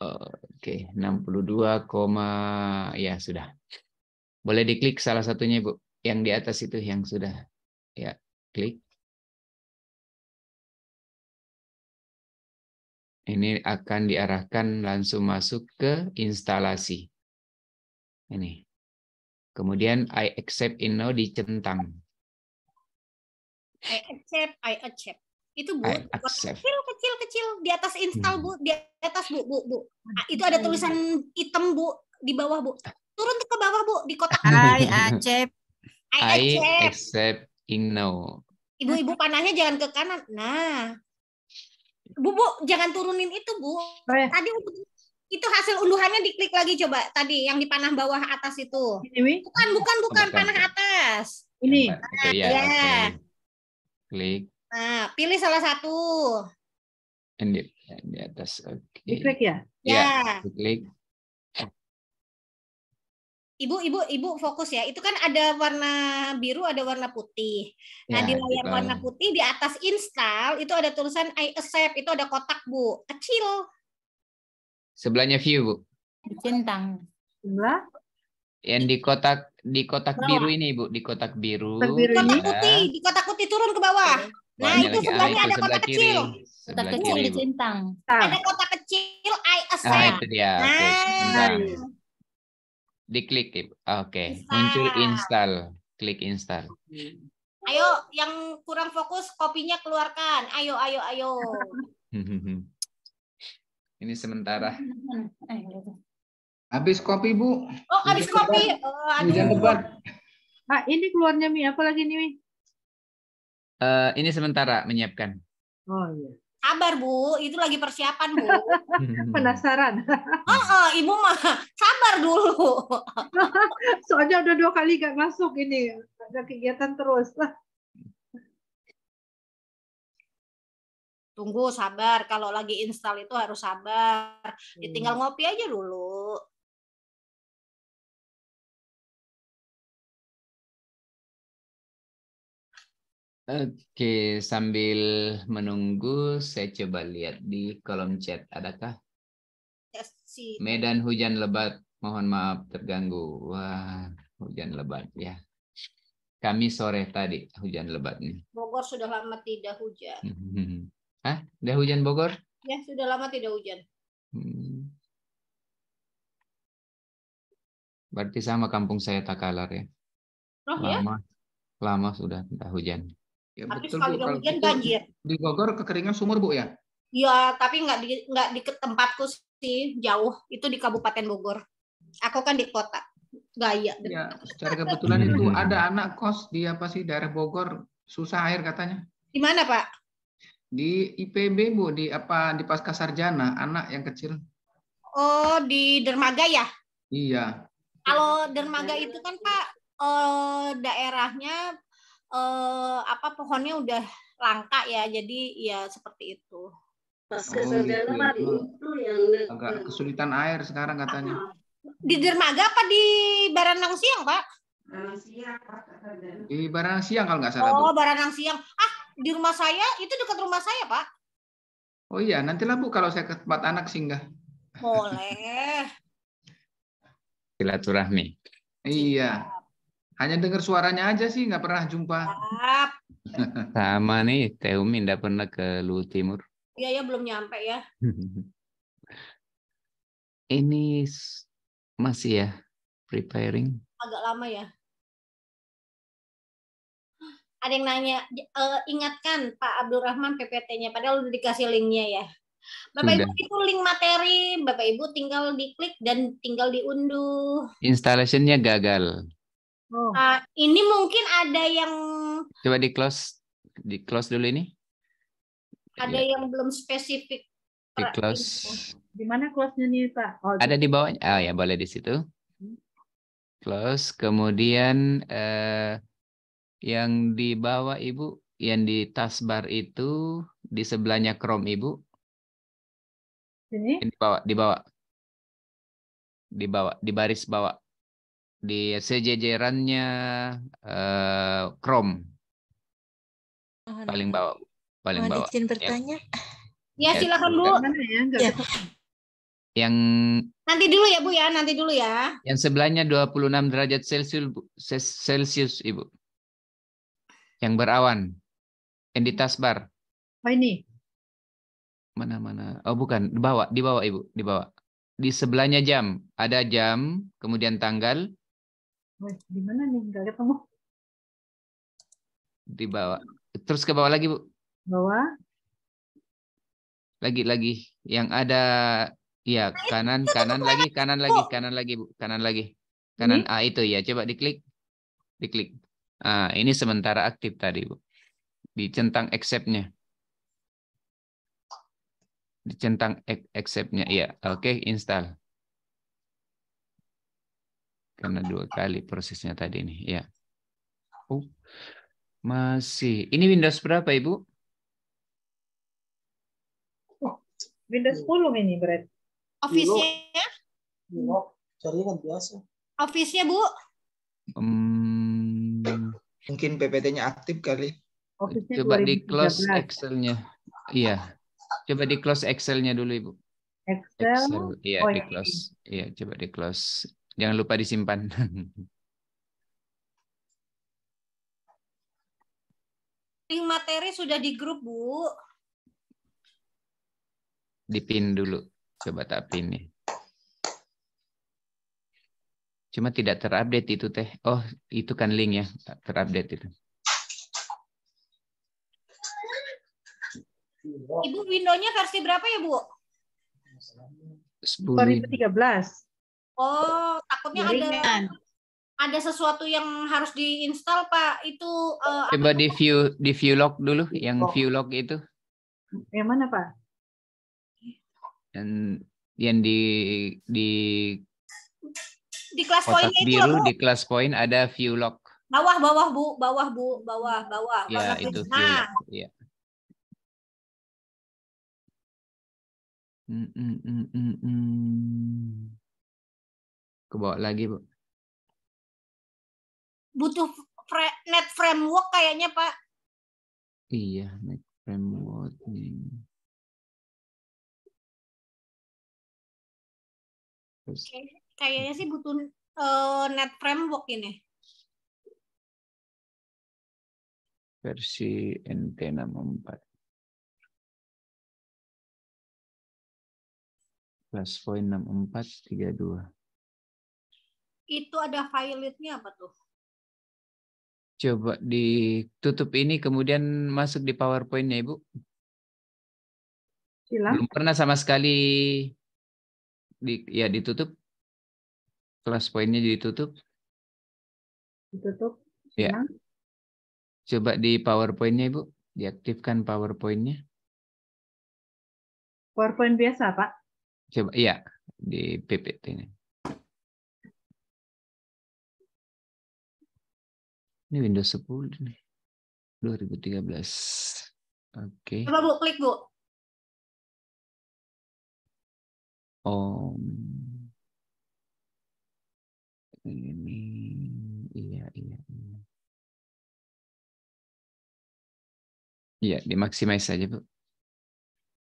B: Oke, enam okay, 62, ya sudah. Boleh diklik salah satunya, Bu. Yang di atas itu yang sudah. Ya, klik.
C: Ini akan
B: diarahkan langsung masuk ke instalasi. Ini. Kemudian I accept in now dicentang. I
A: accept, I accept. Itu buat I accept kecil-kecil di atas install hmm. Bu, di atas Bu, Bu, Bu. Nah, itu ada tulisan hitam Bu di bawah Bu. Turun ke bawah Bu di kotak. I accept.
B: I accept. I
A: Ibu-ibu panahnya jangan ke kanan. Nah. Bu, Bu, jangan turunin itu, Bu. Oh, ya. Tadi itu hasil unduhannya diklik lagi coba tadi yang di panah bawah atas itu. bukan, bukan, bukan panah atas. Ini. ya. Iya. Klik. Nah, pilih salah satu
B: and di, and yeah, atas, Okay.
A: click
C: ya? Ya, yeah.
A: Ibu, ibu, ibu fokus ya. Itu kan ada warna biru, ada warna putih. Nah, ya, di layar warna kan. putih di atas install itu ada tulisan I accept, itu ada kotak, Bu. Kecil.
B: Sebelahnya view, Bu. Centang. Sebelah? Yang di kotak di kotak bawah. biru ini, ibu di kotak biru. Kotak biru ini. Kotak putih, di kotak putih turun ke bawah.
A: Nah, itu ah, sebelahnya ada kotak kecil.
B: Kotak kecil di
A: Cintang. Ada kotak kecil I ah, accept. Ah, itu dia. Nah. Okay.
B: Diklik, Oke, okay. muncul install. Klik install.
A: Ayo, yang kurang fokus kopinya keluarkan. Ayo, ayo, ayo.
B: *laughs* Ini sementara.
A: *laughs*
B: Habis kopi, Bu. Oh, habis kopi. Oh, aduh.
A: Ah, ini keluarnya Mi, apa lagi nih, Mi?
B: uh, ini sementara menyiapkan.
A: Oh iya. Sabar Bu, itu lagi persiapan Bu. *laughs* Penasaran. Oh, oh Ibu mah sabar dulu. *laughs*
C: Soalnya udah dua kali gak masuk ini, ada kegiatan terus.
A: Tunggu sabar, kalau lagi install itu harus
C: sabar. Ditinggal hmm. ngopi aja dulu.
B: Oke, sambil menunggu saya coba lihat di kolom chat adakah?
A: Yes, see. Medan
B: hujan lebat, mohon maaf terganggu. Wah, hujan lebat ya. Kami sore tadi hujan lebat nih.
A: Bogor sudah lama tidak hujan.
B: *laughs* Hah? Sudah hujan Bogor?
A: Ya, sudah lama tidak hujan.
B: Hmm. Berarti sama kampung saya Takalar ya. Oh, ya? lama, ya? lama sudah tidak hujan. Ya, tapi betul, sekali Bu. hujan gitu banjir. Di Bogor kekeringan sumur Bu ya?
A: Iya, tapi nggak di nggak di tempatku sih jauh. Itu di Kabupaten Bogor. Aku kan di kota. Gaya.
B: Ya, secara kebetulan itu hmm. ada anak kos di apa sih daerah Bogor susah air katanya. Di mana Pak? Di IPB Bu, di apa di pasca sarjana anak yang kecil.
A: Oh, di dermaga ya? Iya. Kalau dermaga itu kan Pak eh, daerahnya eh, apa pohonnya udah langka ya jadi ya seperti itu Pas oh, sarjana itu, iya, iya, iya. itu yang
B: agak kesulitan air sekarang katanya. Ah.
A: Di dermaga apa di Baranang Siang, Pak?
B: Di Baranang Siang kalau nggak salah. Oh,
A: Baranang Siang. Ah, di rumah saya, itu dekat rumah saya, Pak.
B: Oh iya, nantilah Bu kalau saya ke tempat anak singgah.
A: Boleh.
B: Silaturahmi. Iya. Hanya dengar suaranya aja sih, nggak pernah jumpa. *laughs* Sama nih, Teh Umi nggak pernah ke Luhut Timur.
A: Iya, ya belum nyampe ya.
B: *laughs* Ini masih ya preparing.
A: Agak lama ya. Ada yang nanya, e, ingatkan Pak Abdul Rahman PPT-nya, padahal udah dikasih link-nya ya. Bapak Sudah. Ibu itu link materi, Bapak Ibu tinggal diklik dan tinggal diunduh.
B: Installationnya gagal.
A: Oh. Uh, ini mungkin ada yang
B: coba di close di close dulu ini.
A: Ada ya. yang belum spesifik.
B: Di close.
A: Di mana close-nya nih Pak? Oh, ada di
B: bawahnya. Ah oh, ya boleh di situ. Hmm. Close. Kemudian eh, yang di bawah Ibu, yang di taskbar itu di sebelahnya Chrome Ibu. Ini? Di bawah, di bawah. Di bawah, di baris bawah di sejajarannya uh, Chrome Mohon paling bawah paling Mohon bawah izin ya.
A: bertanya ya, ya silahkan bu ya. ya. yang nanti dulu ya bu ya nanti dulu ya
B: yang sebelahnya 26 derajat celcius bu. celcius ibu yang berawan yang di tasbar oh ini mana mana oh bukan di bawah di bawah ibu di bawah di sebelahnya jam ada jam kemudian tanggal
C: di mana nih nggak ketemu
B: di bawah terus ke bawah lagi bu bawah lagi lagi yang ada ya kanan kanan lagi kanan lagi kanan lagi bu kanan lagi kanan ini? ah itu ya coba diklik diklik ah ini sementara aktif tadi bu dicentang acceptnya, dicentang acceptnya, ya oke okay, install karena dua kali prosesnya tadi ini. ya. Oh. Masih. Ini Windows berapa, Ibu?
C: Windows 10 ini berarti.
A: Office-nya?
F: kan biasa. Office-nya, Bu? Um, Mungkin PPT-nya aktif kali.
B: Coba di close Excel-nya. Iya. Coba di close Excel-nya dulu, Ibu. Excel. Excel. Iya, oh, di iya. close. Iya, coba di close Jangan lupa disimpan.
A: Link materi sudah di grup, Bu.
B: Dipin dulu. Coba tak pin ya. Cuma tidak terupdate itu teh. Oh, itu kan link ya. Terupdate itu.
A: Ibu window nya versi berapa ya, Bu? belas. Oh, takutnya ada ada sesuatu yang harus diinstal Pak. Itu uh,
B: coba di view di view log dulu yang oh. view log itu.
A: Yang mana Pak?
B: Dan yang di di
A: di kelas kotak biru di
B: kelas point ada view log.
A: Bawah bawah Bu, bawah Bu, bawah bawah. Ya, bawah itu view
B: nah. Ya. Mm, mm, mm,
C: mm, mm. mm ke bawah lagi, Bu. Butuh net framework kayaknya, Pak. Iya, net framework nih. Kayaknya sih butuh uh, net framework ini. Versi NT64.
B: Plus point 6432
A: itu ada violetnya apa tuh?
B: Coba ditutup ini kemudian masuk di powerpointnya Ibu. Silah. Belum pernah sama sekali di, ya ditutup. Kelas poinnya ditutup. Ditutup. Ya. Coba di powerpointnya Ibu, diaktifkan powerpointnya.
C: PowerPoint biasa, Pak?
B: Coba ya di PPT-nya.
C: Ini Windows 10 nih. 2013. Oke. Okay. Coba Bu, klik Bu. Om. Ini iya iya iya. Iya, maximize saja, Bu.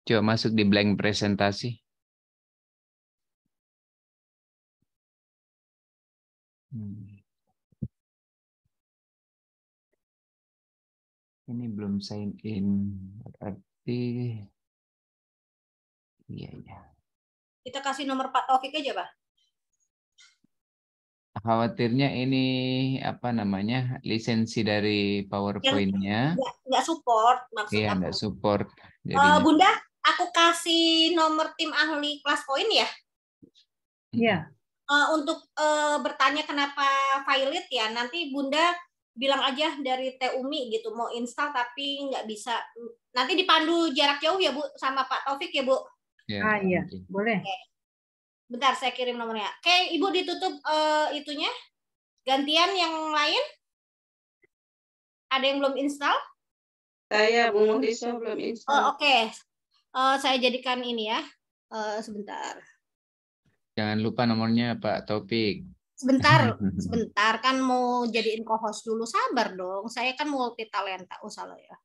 C: Coba masuk di blank presentasi. ini belum sign in berarti iya ya
A: kita kasih nomor Pak Taufik aja pak
B: khawatirnya ini apa namanya lisensi dari PowerPointnya? nya
A: nggak support maksudnya
B: iya nggak support Uh, Bunda
A: aku kasih nomor tim ahli kelas poin ya iya yeah. uh, untuk uh, bertanya kenapa violet ya nanti Bunda bilang aja dari Teh Umi gitu mau install tapi nggak bisa nanti dipandu jarak jauh ya Bu sama Pak Taufik ya Bu. Ya, ah iya, boleh. Okay. Bentar saya kirim nomornya. Oke, okay, Ibu ditutup uh, itunya. Gantian yang lain? Ada yang belum install?
E: Saya Bu Muhdisa belum install. Oh,
A: oke. Okay. Uh, eh, saya jadikan ini ya. Uh, sebentar.
B: Jangan lupa nomornya Pak Taufik. Sebentar, *laughs* hmm.
A: sebentar kan mau jadiin co-host dulu. Sabar dong. Saya kan multi talenta. Oh, salah ya.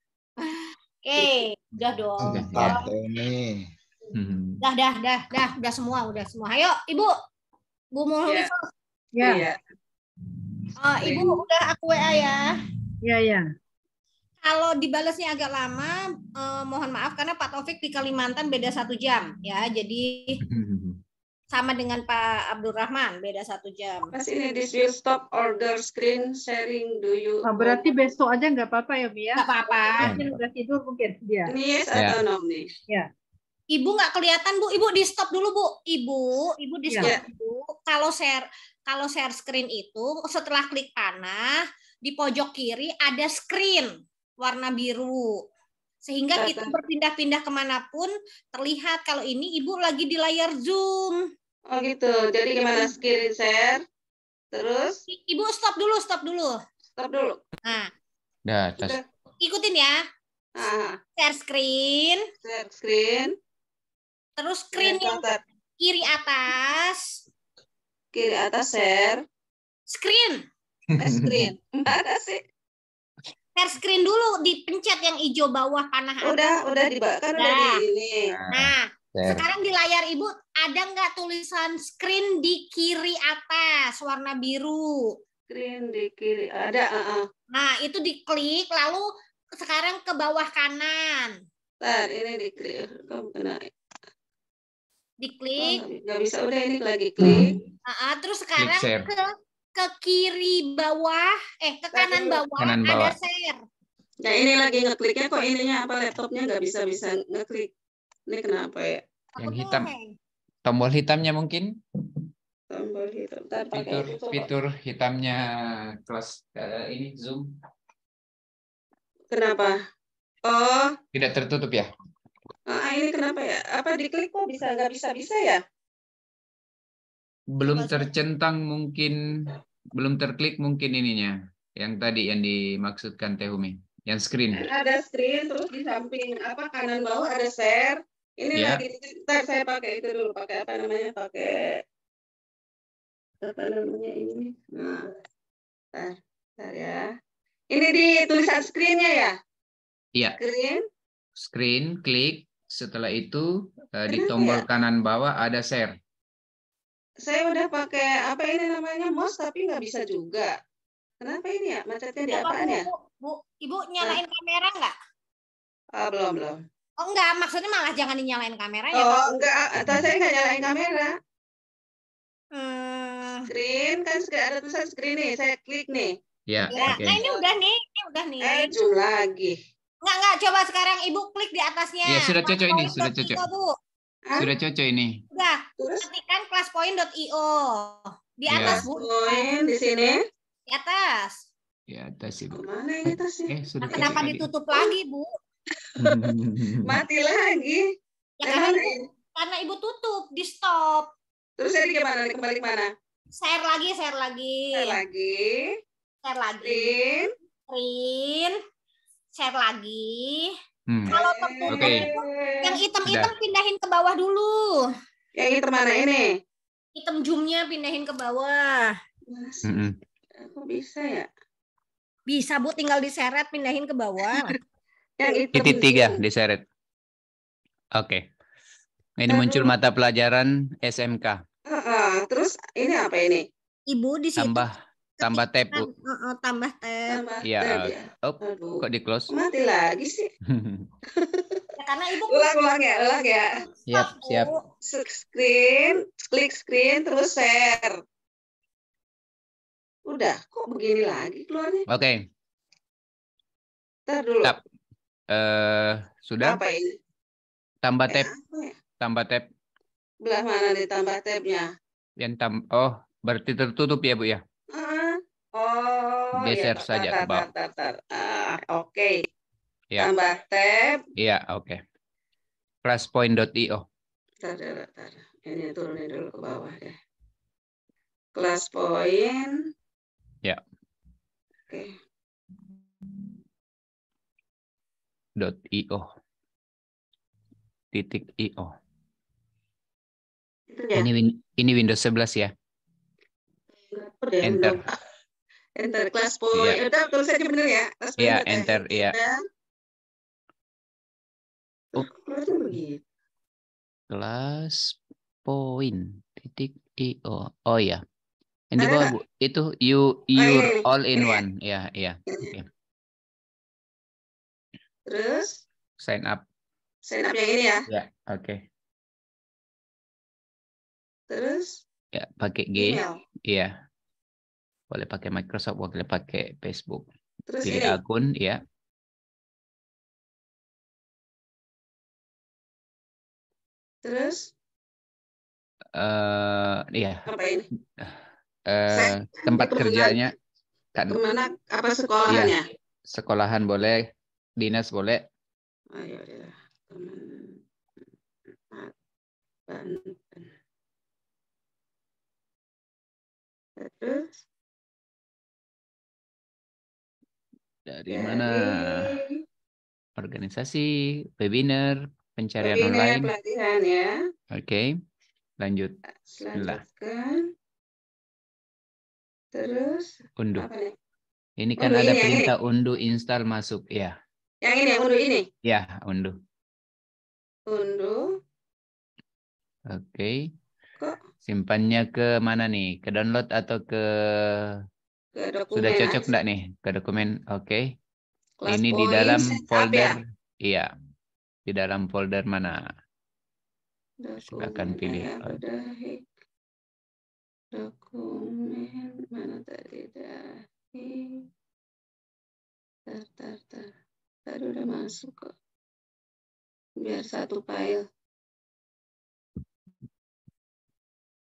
A: Oke, udah dong. Ya.
C: ini. Hmm.
A: Dah, dah, dah, dah, udah semua, udah semua. Ayo, Ibu. Bu mau yeah. Iya. Ya. Yeah. Oh, uh, Ibu udah aku WA ya. Iya, yeah. Kalau dibalasnya agak lama, eh, mohon maaf karena Pak Taufik di Kalimantan beda satu jam ya. Jadi *laughs* sama dengan Pak Abdurrahman, beda satu jam. Facilities will stop order screen sharing do you... Nah, berarti besok aja nggak apa-apa ya, Bu ya? Nggak apa-apa. Mungkin udah tidur mungkin. Ya. Yes yeah. atau no, nih? Ya. Ibu nggak kelihatan, Bu. Ibu di stop dulu, Bu. Ibu, Ibu di stop yeah. dulu. Kalau share kalau share screen itu setelah klik panah di pojok kiri ada screen warna biru sehingga kita berpindah-pindah kemanapun terlihat kalau ini ibu lagi di layar
E: zoom Oh gitu. Jadi gimana skill share? Terus?
A: Ibu stop dulu, stop dulu. Stop dulu. Nah.
C: Dah, tas.
A: Ikutin ya. Nah. Share screen. Share screen. Terus screen yang kiri atas. Kiri atas share. Screen. Share eh, screen. *laughs* Ada sih? Share screen dulu, dipencet yang hijau bawah panah. Udah, udah dibakar udah. udah di nah. ini. Nah, nah. Iya. Sekarang di layar Ibu ada nggak tulisan screen di kiri atas warna biru?
E: Screen di kiri ada. Uh -uh.
A: Nah itu diklik lalu sekarang ke bawah kanan. Bentar, ini diklik. Nah. Diklik. Oh, nggak bisa udah ini lagi klik. Uh -uh, terus sekarang ke ke kiri
E: bawah, eh ke kanan bawah, kanan bawah. ada share. Nah ini lagi ngekliknya kok ininya apa laptopnya nggak bisa bisa ngeklik. Ini kenapa ya?
B: Yang hitam. Tombol hitamnya mungkin?
E: Tombol hitam. Bentar, fitur, fitur
B: hitamnya kelas uh, ini Zoom.
E: Kenapa? Oh.
B: Tidak tertutup ya?
E: Ah, ini kenapa ya? Apa diklik kok bisa nggak bisa bisa ya?
B: Belum tercentang mungkin, belum terklik mungkin ininya. Yang tadi yang dimaksudkan Tehumi, yang screen.
E: Ada screen terus di samping apa kanan bawah ada share. Ini yeah. lagi sebentar saya pakai itu dulu, pakai apa namanya? Pakai apa namanya ini? Nah, tar ya. Ini di tulisan screen ya? Iya. Screen.
B: Screen, klik. Setelah itu eh, Kenapa di tombol ya? kanan bawah ada share.
E: Saya udah pakai apa ini namanya mouse tapi nggak bisa juga. Kenapa ini ya? Macetnya di apa ya? Bu, bu, ibu nyalain nah. kamera nggak? Ah, belum belum.
A: Oh enggak, maksudnya malah jangan dinyalain kamera ya, oh, ya Pak. Oh enggak, eh, eh, saya enggak nyalain kamera.
E: Hmm. Screen kan ada tulisan screen nih, saya klik nih.
B: Ya. ya. Nah, okay. Nah ini
E: udah nih, ini udah nih. Eh, lagi. Enggak, enggak,
A: coba sekarang Ibu klik di atasnya. Ya, sudah cocok ini, sudah cocok. Bu. Sudah cocok ini. Sudah. Ketikan classpoint.io. Di ya. atas, ya. Bu. di sini. Di atas.
B: Di atas, Ibu. Mana ini atasnya? Eh, sudah Kenapa ditutup lagi, Bu? *laughs* mati
A: lagi ya, karena, ibu, ya? karena ibu tutup di stop
E: terus jadi gimana kembali
A: mana share lagi share lagi share lagi share lagi print, share lagi hmm. kalau tertutup okay. yang hitam hitam pindahin ke bawah dulu yang hitam mana ini hitam jumnya pindahin ke bawah Mas, -hmm. aku bisa ya bisa bu tinggal diseret pindahin ke bawah *laughs* Yang itu. Titik tiga
B: diseret. Oke. Okay. Ini nah, muncul mata pelajaran SMK.
A: Uh, uh, terus ini apa ini? Ibu di sini.
B: Tambah tambah tab. Uh,
A: uh, tambah tab. Iya. Ya.
B: Oh, kok di close? Mati
A: lagi sih. *laughs*
B: ya,
E: karena ibu ulang ulang ya, ulang ya.
B: Siap, siap.
E: Screen, klik screen terus share. Udah,
C: kok begini lagi keluarnya? Oke. Okay. Ntar dulu. Tap
B: eh sudah apa ini? Ya? tambah eh, tab eh, tambah tab
E: belah mana ditambah tabnya
B: yang tam oh berarti tertutup ya bu ya
E: oh iya. geser ya, saja ke bawah tar, tar, tar. Uh, oke okay. ya. tambah tab
B: iya oke okay. classpoint.io
E: tar, tar, tar. ini turunin dulu ke bawah ya classpoint
C: ya oke okay.
B: .io. Titik .io. ya? Ini ini Windows 11 ya.
E: enter. Enter kelas point. Yeah. Udah aja benar ya? Kelas
B: yeah, point. Iya, ya? iya enter, iya. Yeah. Oh. Kelas point titik io. Oh ya. Ini bawah Bu, itu you oh, iya, you iya. all in one.
C: Ya, ya. Yeah. Okay. Terus? Sign up. Sign up yang ini ya? Ya, oke. Okay. Terus? Ya, pakai G. Email. Iya. Boleh pakai Microsoft, boleh pakai Facebook. Terus Pilih ini? akun, ya. Terus?
B: Uh, iya. Uh, tempat kerjanya. Kan, mana apa sekolahannya? Ya, sekolahan boleh dinas boleh ayo oh, ya teman iya. Banten terus dari, dari mana organisasi webinar pencarian webinar online
C: pelatihan ya
B: oke okay. lanjut lanjutkan
C: terus
B: unduh ini kan oh, ada ini, ya, perintah unduh install masuk ya
C: yang ini, yang unduh ini?
B: Ya, unduh.
D: Unduh.
B: Oke. Okay. Simpannya ke mana nih? Ke download atau ke... Ke
A: dokumen. Sudah cocok
B: enggak nih? Ke dokumen, oke. Okay. ini di dalam ya? folder. Ya? Iya. Di dalam folder mana?
D: Dokumen, akan pilih. Ya, dokumen mana tadi? Tar,
C: baru udah masuk kok. Biar satu file.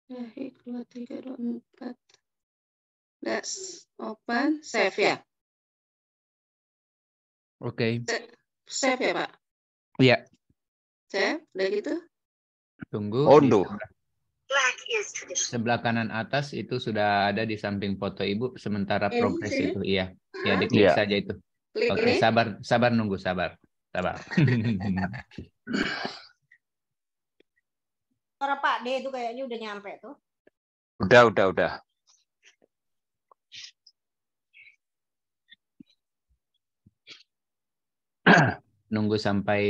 C: Baik, ya, dua, tiga, dua, empat. Let's open, save ya. Oke. Okay. Save ya, Pak? Iya.
E: Save, udah gitu?
B: Tunggu. Ondo. Oh, Sebelah kanan atas itu sudah ada di samping foto Ibu, sementara iya progres itu. Iya, ya diklik yeah. saja itu. Oke, okay, sabar, sabar nunggu, sabar,
F: sabar. *laughs*
A: Suara Pak D itu kayaknya udah nyampe tuh.
F: Udah, udah, udah. *clears throat*
B: nunggu sampai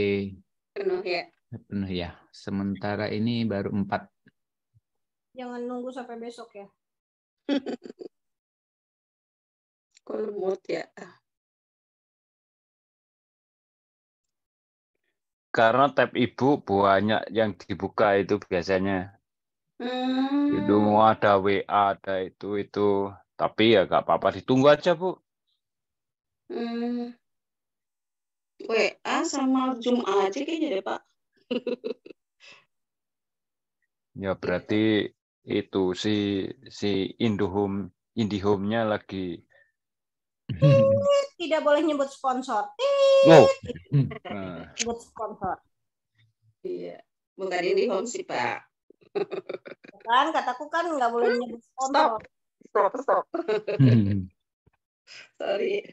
B: penuh ya. Penuh ya. Sementara ini baru empat.
A: Jangan nunggu sampai besok ya.
C: Kalau *laughs* ya.
F: Karena tab ibu banyak yang dibuka itu biasanya.
D: Hmm. Itu
F: ada WA, ada itu itu. Tapi ya nggak apa-apa, ditunggu aja bu.
E: Hmm. WA sama Zoom aja kayaknya deh pak. *laughs*
F: ya berarti itu si si Indihome IndiHome-nya lagi
A: tidak boleh nyebut sponsor. tidak oh. Hmm. nyebut sponsor. Iya, bukan ini homsi Pak. Kan kataku kan nggak boleh hmm, nyebut sponsor. Stop, stop, stop. Hmm. Sorry,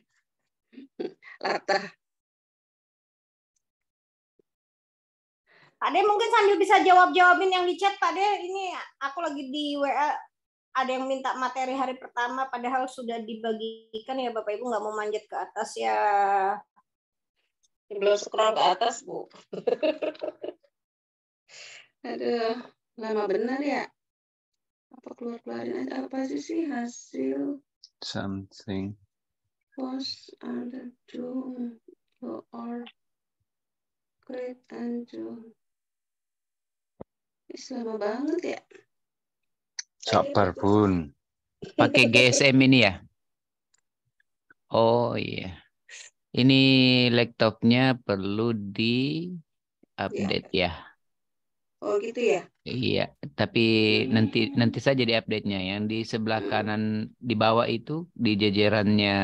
A: Latah. Pak De mungkin sambil bisa jawab-jawabin yang di chat Pak De ini aku lagi di WA ada yang minta materi hari pertama padahal sudah dibagikan ya Bapak Ibu nggak mau manjat ke atas ya.
E: Belum scroll ke atas Bu. *laughs* Aduh, lama benar ya. Apa keluar keluarin apa sih sih hasil?
D: Something.
E: Post and do or create and do. Is banget
B: ya. Sabar bun. Pakai GSM ini ya? Oh iya. Ini laptopnya perlu di update ya. ya. Oh gitu ya? Iya, tapi hmm. nanti nanti saja di update-nya yang di sebelah hmm. kanan di bawah itu di jajarannya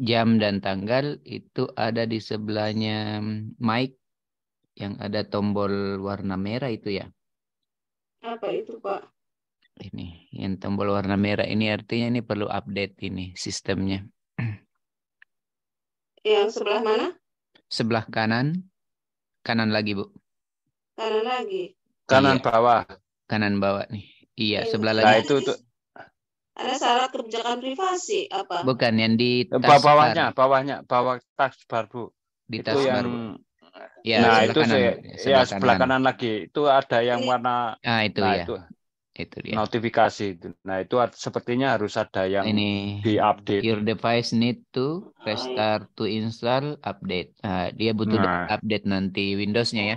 B: jam dan tanggal itu ada di sebelahnya mic yang ada tombol warna merah itu ya.
E: Apa itu, Pak?
B: ini yang tombol warna merah ini artinya ini perlu update ini sistemnya. *clears throat*
E: Yang sebelah mana?
B: Sebelah kanan. Kanan lagi, Bu.
E: Kanan lagi.
B: Kanan iya. bawah. Kanan bawah nih. Iya, sebelah lagi. Nah, itu tuh
E: ada syarat kebijakan privasi apa?
B: Bukan yang di taskbar. bawahnya,
F: bawahnya, bawah taskbar, Bu. Di itu taskbar. Yang... Ya, nah, itu kanan, saya, sebelah ya sebelah kanan. kanan lagi. Itu ada yang warna Nah, itu nah, ya. Itu itu dia. Notifikasi Nah, itu sepertinya harus ada yang ini
B: di-update. Your device need to restart to install update. Nah, dia butuh nah. update nanti Windows-nya ya.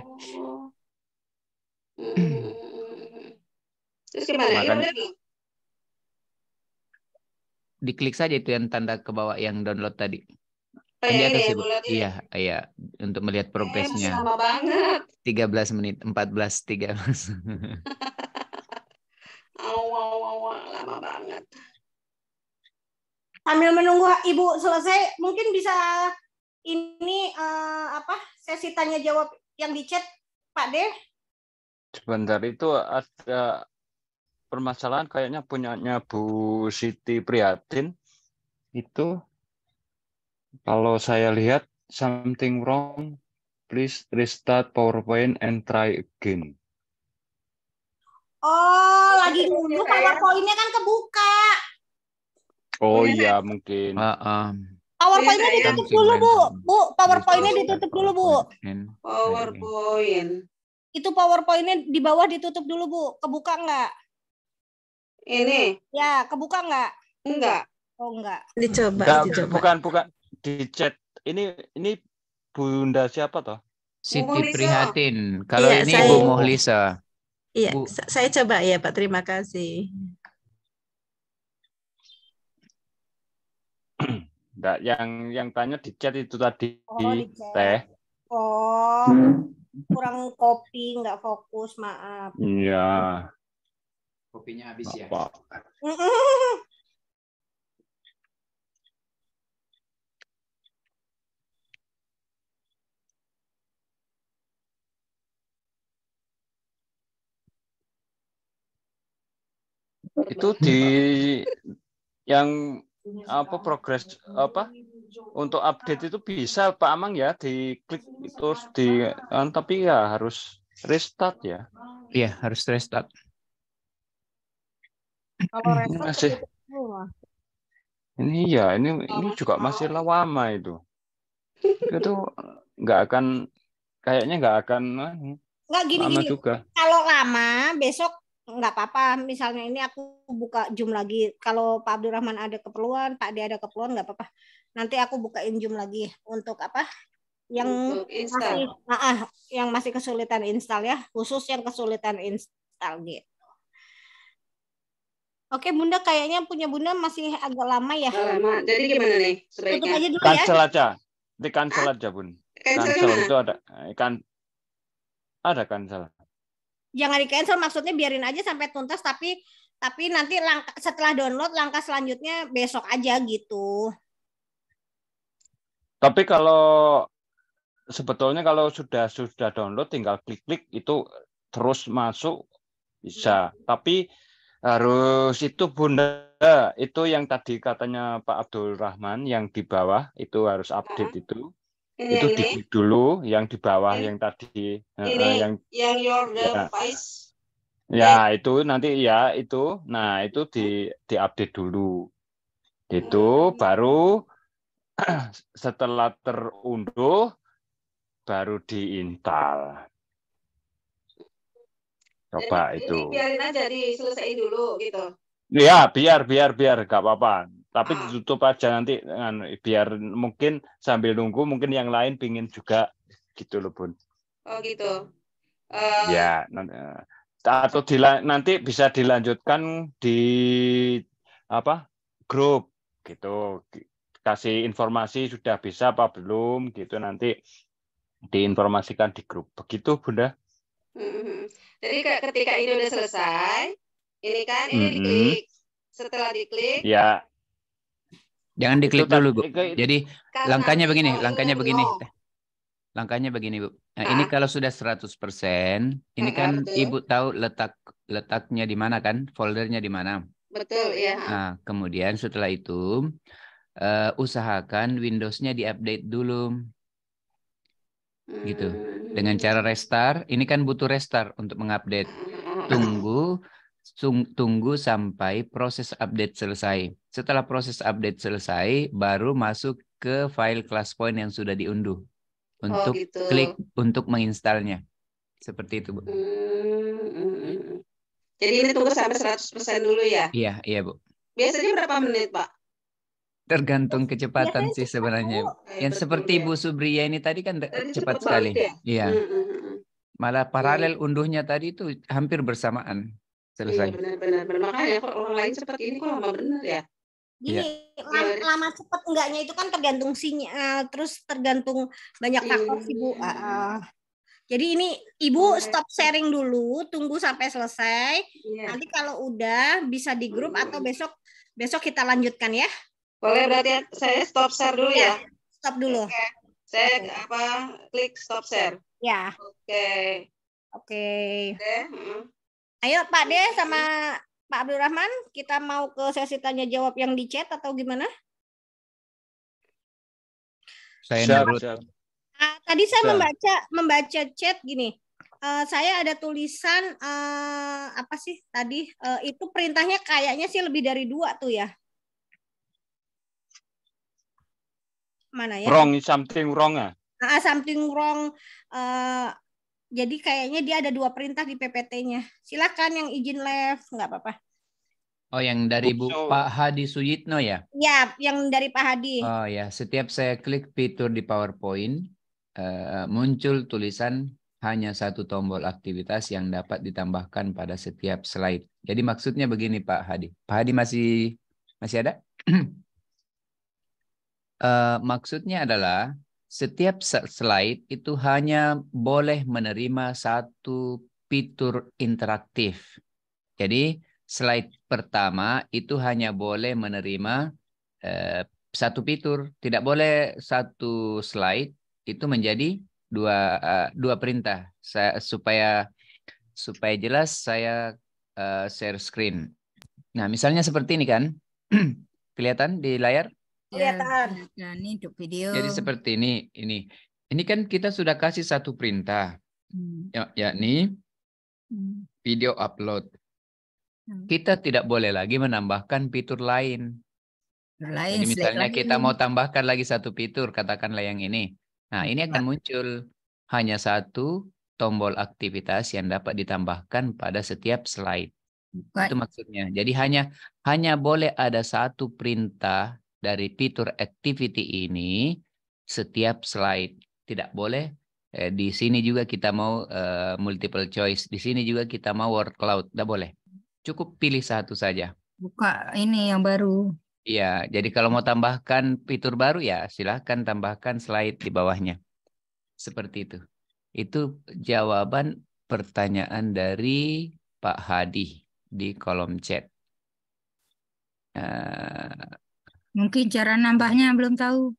D: Terus gimana? Makan...
B: Diklik saja itu yang tanda ke bawah yang download tadi. Oh, yang di atas ya, iya, iya, untuk melihat eh, progresnya. Eh, lama
E: banget.
B: 13 menit, 14, 13. *laughs*
E: lama banget.
A: Sambil menunggu Ibu selesai, mungkin bisa ini uh, apa sesi tanya jawab yang di chat Pak De.
F: Sebentar itu ada permasalahan kayaknya punyanya Bu Siti Priatin itu kalau saya lihat something wrong please restart PowerPoint and try again.
A: Oh, lagi dulu powerpoint ya? powerpointnya kan kebuka.
F: Oh iya mungkin. Uh, um.
A: PowerPoint-nya ditutup dulu, Bu. Bu, PowerPoint-nya ditutup dulu, Bu.
E: PowerPoint.
A: Itu PowerPoint-nya di bawah ditutup dulu, Bu. Kebuka enggak? Ini. Ya, kebuka enggak? Enggak. Oh, enggak. Dicoba, enggak, dicoba.
F: Bukan, bukan di chat. Ini ini Bunda siapa toh? Siti Prihatin.
B: Kalau ya, ini saya... Bu Muhlisa. Iya, Bu.
E: saya coba ya Pak. Terima kasih.
F: Enggak, yang yang tanya di chat itu tadi oh, di chat. teh.
A: Oh, hmm. kurang kopi, nggak fokus, maaf.
D: Iya.
B: Kopinya habis ya? Apa?
A: ya.
F: Itu di yang apa progres apa untuk update itu bisa Pak Amang ya diklik terus di kan, tapi ya harus restart ya. Iya, harus restart.
C: Kalau masih.
F: Ini ya, ini ini juga masih lama itu. Itu nggak akan kayaknya nggak akan eh,
A: nggak gini, gini. juga. Kalau lama besok nggak apa-apa misalnya ini aku buka Zoom lagi kalau Pak Abdurrahman ada keperluan Pak Ade ada keperluan nggak apa-apa nanti aku bukain Zoom lagi untuk apa yang untuk masih ah, yang masih kesulitan install ya khusus yang kesulitan install gitu Oke Bunda kayaknya punya Bunda masih agak lama ya. lama. Jadi gimana nih sebaiknya? Tutup aja dulu ya. cancel ya.
F: aja. Di cancel ah? aja Bun. Cancel, cancel itu ada kan ada cancel
A: jangan di cancel maksudnya biarin aja sampai tuntas tapi tapi nanti langka, setelah download langkah selanjutnya besok aja gitu.
F: Tapi kalau sebetulnya kalau sudah sudah download tinggal klik-klik itu terus masuk bisa. Iya. Tapi harus itu Bunda itu yang tadi katanya Pak Abdul Rahman yang di bawah itu harus update hmm. itu ini itu yang di dulu yang di bawah ini, yang tadi ini uh, yang
E: yang your device
F: ya, ya eh. itu nanti ya itu nah itu di diupdate dulu itu hmm. baru *clears throat* setelah terunduh baru diintal coba Jadi, itu ini
E: biarin aja diselesaikan dulu gitu
F: ya biar biar biar gak apa-apa tapi ah. ditutup aja nanti anu, biar mungkin sambil nunggu mungkin yang lain pingin juga gitu loh bun oh gitu uh... ya eh, nanti, eh, atau nanti bisa dilanjutkan di apa grup gitu kasih informasi sudah bisa apa belum gitu nanti diinformasikan di grup begitu bunda
E: mm-hmm. jadi ketika ini udah selesai ini kan ini mm-hmm. diklik setelah diklik
F: ya
B: Jangan diklik itu, dulu, Bu. Jadi Karena langkahnya begini, langkahnya begini. Langkahnya begini, Bu. Nah, ini kalau sudah 100%, ini kan Ibu tahu letak letaknya di mana kan? Foldernya di mana?
E: Betul, ya. Nah,
B: kemudian setelah itu uh, usahakan Windows-nya diupdate dulu. Gitu. Dengan hmm. cara restart, ini kan butuh restart untuk mengupdate. Hmm. Tunggu tunggu sampai proses update selesai. Setelah proses update selesai, baru masuk ke file class point yang sudah diunduh oh, untuk oh, gitu. klik untuk menginstalnya. Seperti itu, Bu. Hmm, hmm. hmm,
E: hmm. Jadi ini tunggu sampai 100% dulu ya?
B: Iya, iya, Bu.
E: Biasanya berapa menit, Pak?
B: tergantung kecepatan ya, sih sebenarnya. yang eh, seperti ya. Bu Subriya ini tadi kan cepat, sekali. Ya? Iya. -hmm. hmm Malah paralel iya. unduhnya tadi itu hampir bersamaan selesai. Iya,
E: benar-benar. Makanya kok orang lain cepat ini kok lama bener ya.
B: Gini, ya.
A: lama, lama cepat enggaknya itu kan tergantung sinyal, eh, terus tergantung banyak takut iya, sih Bu. Iya, Jadi ini Ibu stop sharing dulu, tunggu sampai selesai. Yeah. Nanti kalau udah bisa di grup hmm. atau besok besok kita lanjutkan ya. Boleh berarti saya stop share dulu ya. ya. Stop dulu. Okay.
E: Saya okay. apa klik stop share.
A: Ya. Yeah. Oke. Okay. Oke. Okay. Okay.
E: Hmm. Ayo
A: Pak De sama Pak Abdul Rahman, kita mau ke sesi tanya jawab yang di chat atau gimana?
D: Saya siap, Nah, tadi saya
A: membaca membaca chat gini. Uh, saya ada tulisan uh, apa sih tadi? Uh, itu perintahnya kayaknya sih lebih dari dua tuh ya. Mana ya? Wrong
F: something wrong ah.
A: Uh, something wrong jadi kayaknya dia ada dua perintah di PPT-nya. Silakan yang izin live, nggak apa-apa.
B: Oh, yang dari Bu Pak Hadi Suyitno ya?
A: Ya, yang dari Pak Hadi. Oh
B: ya, setiap saya klik fitur di PowerPoint, eh, muncul tulisan hanya satu tombol aktivitas yang dapat ditambahkan pada setiap slide. Jadi maksudnya begini Pak Hadi. Pak Hadi masih masih ada? uh, *clears throat* maksudnya adalah setiap slide itu hanya boleh menerima satu fitur interaktif. Jadi slide pertama itu hanya boleh menerima eh, satu fitur, tidak boleh satu slide itu menjadi dua eh, dua perintah saya, supaya supaya jelas saya eh, share screen. Nah, misalnya seperti ini kan. *clears throat* Kelihatan di layar?
G: Ya, kelihatan. ya ini untuk video. Jadi
B: seperti ini, ini. Ini kan kita sudah kasih satu perintah. Hmm. Ya, yakni hmm. video upload. Hmm. Kita tidak boleh lagi menambahkan fitur lain. Lain, Jadi misalnya kita ini. mau tambahkan lagi satu fitur, katakanlah yang ini. Nah, ini akan ya. muncul hanya satu tombol aktivitas yang dapat ditambahkan pada setiap slide. Bukan. Itu maksudnya. Jadi hanya hanya boleh ada satu perintah dari fitur activity ini setiap slide. Tidak boleh eh, di sini juga kita mau eh, multiple choice, di sini juga kita mau word cloud, tidak boleh. Cukup pilih satu saja.
G: Buka ini yang baru.
B: Iya, jadi kalau mau tambahkan fitur baru ya silahkan tambahkan slide di bawahnya. Seperti itu. Itu jawaban pertanyaan dari Pak Hadi di kolom chat. Uh,
G: Mungkin cara nambahnya belum tahu.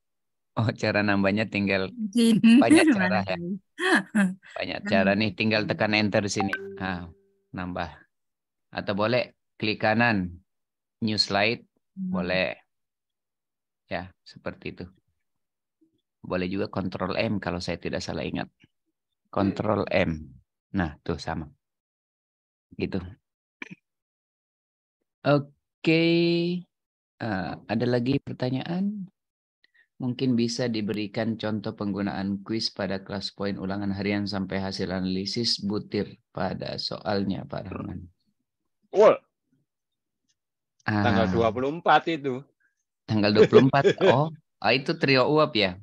B: Oh, cara nambahnya tinggal Mungkin. banyak *laughs* cara ya. *laughs* Banyak cara nah. nih, tinggal tekan enter sini. nambah. Atau boleh klik kanan new slide, hmm. boleh. Ya, seperti itu. Boleh juga kontrol M kalau saya tidak salah ingat. Kontrol M. Nah, tuh sama. Gitu. Oke. Okay. Uh, ada lagi pertanyaan? Mungkin bisa diberikan contoh penggunaan kuis pada kelas poin ulangan harian sampai hasil analisis butir pada soalnya, Pak Rahman. Well, ah, tanggal
F: 24 itu.
B: Tanggal 24. oh, ah, itu trio uap ya?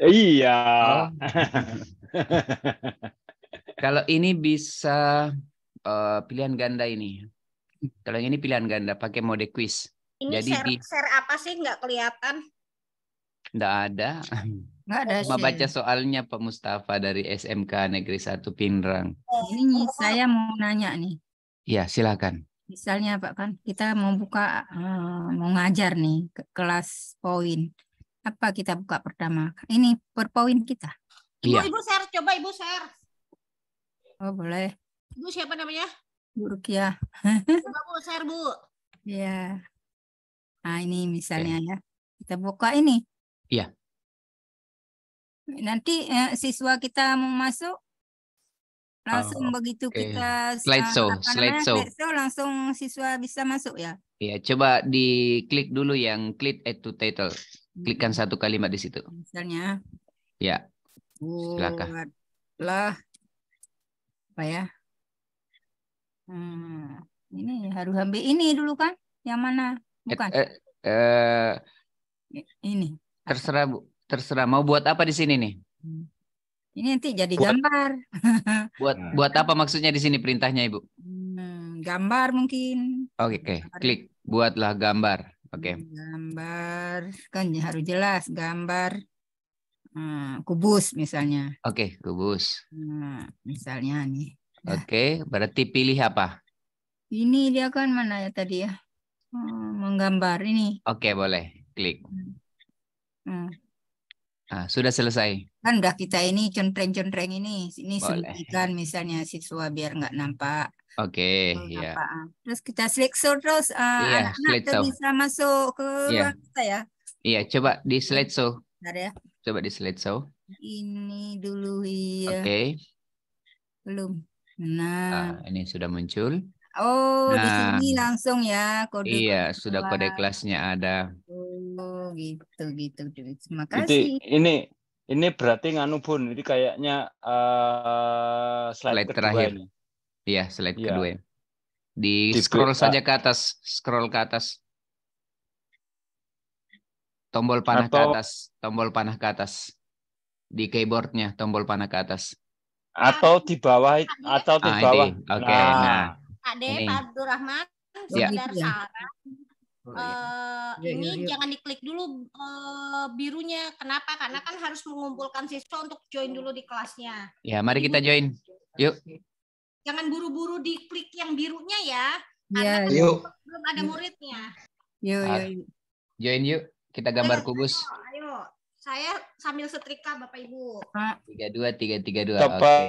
B: Iya. Oh. *laughs* Kalau ini bisa uh, pilihan ganda ini. Kalau ini pilihan ganda pakai mode kuis. Ini Jadi share,
A: share apa sih nggak kelihatan? Nggak ada. Nggak ada sih. *laughs* baca
B: soalnya Pak Mustafa dari SMK Negeri 1 Pinrang.
G: Ini oh, oh. saya mau nanya nih.
B: Ya, silakan.
G: Misalnya Pak kan kita mau buka eh, mau ngajar nih ke kelas poin. Apa kita buka pertama? Ini per poin kita.
B: Iya. Ibu, Ibu
A: share, coba Ibu share. Oh, boleh. Ibu siapa namanya?
G: Bu Rukia.
A: coba Bu share, Bu.
G: Iya. Nah, ini misalnya okay. ya. Kita buka ini. Iya. Nanti eh, siswa kita mau masuk langsung oh, begitu okay. kita show slide show langsung siswa bisa masuk ya.
B: Iya, coba di klik dulu yang click add to title. Klikkan satu kalimat di situ.
G: Misalnya.
B: Ya. Silakan.
G: Lah. Apa ya? Hmm, ini harus ambil ini dulu kan? Yang mana?
B: Bukan. Eh, eh, ini. Terserah Bu, terserah mau buat apa di sini nih? Ini
G: nanti jadi buat, gambar.
B: *laughs* buat nah. buat apa maksudnya di sini perintahnya Ibu?
G: Hmm, gambar mungkin.
B: Oke, okay, okay. klik buatlah gambar. Oke. Okay.
G: Gambar kan ya harus jelas gambar hmm, kubus misalnya.
B: Oke, okay, kubus. Hmm, misalnya nih. Oke, okay, berarti pilih apa?
G: Ini dia kan mana ya tadi ya? Hmm, menggambar ini.
B: Oke, okay, boleh. Klik. Hmm. Nah, sudah selesai.
G: Kan udah kita ini contreng-contreng ini. Ini sedikitkan misalnya siswa biar nggak nampak.
B: Oke, okay, iya.
G: Yeah. Terus kita show terus ah, iya, anak-anak uh, yeah, bisa masuk ke yeah. kita ya. Iya,
B: yeah, coba di slide show Bentar ya. Coba di slide show
G: Ini dulu iya. Oke. Okay. Belum.
B: Nah. nah, ini sudah muncul. Oh,
G: nah, di sini langsung ya kode. Iya, kode sudah kode
F: kelasnya ada.
G: Oh, gitu gitu. gitu. Terima kasih. Jadi,
F: ini ini berarti nganu pun. Jadi kayaknya
B: uh, slide, slide terakhir. Ini.
F: Iya, slide iya. kedua. Ya.
B: Di, di scroll saja ke atas, scroll ke atas. Tombol panah Atau... ke atas, tombol panah ke atas. Di keyboardnya tombol panah
F: ke atas. Atau di bawah, ah, iya. atau di ah, bawah. Oke, okay, nah. nah Ade, Pak Abdurrahman, iya. Saudara
A: ya. Sarah. Oh, iya. uh, ya, ini ya, jangan diklik dulu uh, birunya. Kenapa? Karena kan harus mengumpulkan siswa untuk join dulu di kelasnya.
B: Ya, mari kita join. Yuk.
A: Jangan buru-buru diklik yang birunya ya.
B: Iya, karena kan ya, yuk.
A: belum ada muridnya. Yuk, yuk,
B: yuk. Join yuk. Kita gambar kubus.
A: Ayo, ayo. Saya sambil setrika Bapak Ibu.
B: Tiga dua tiga tiga dua. Oke.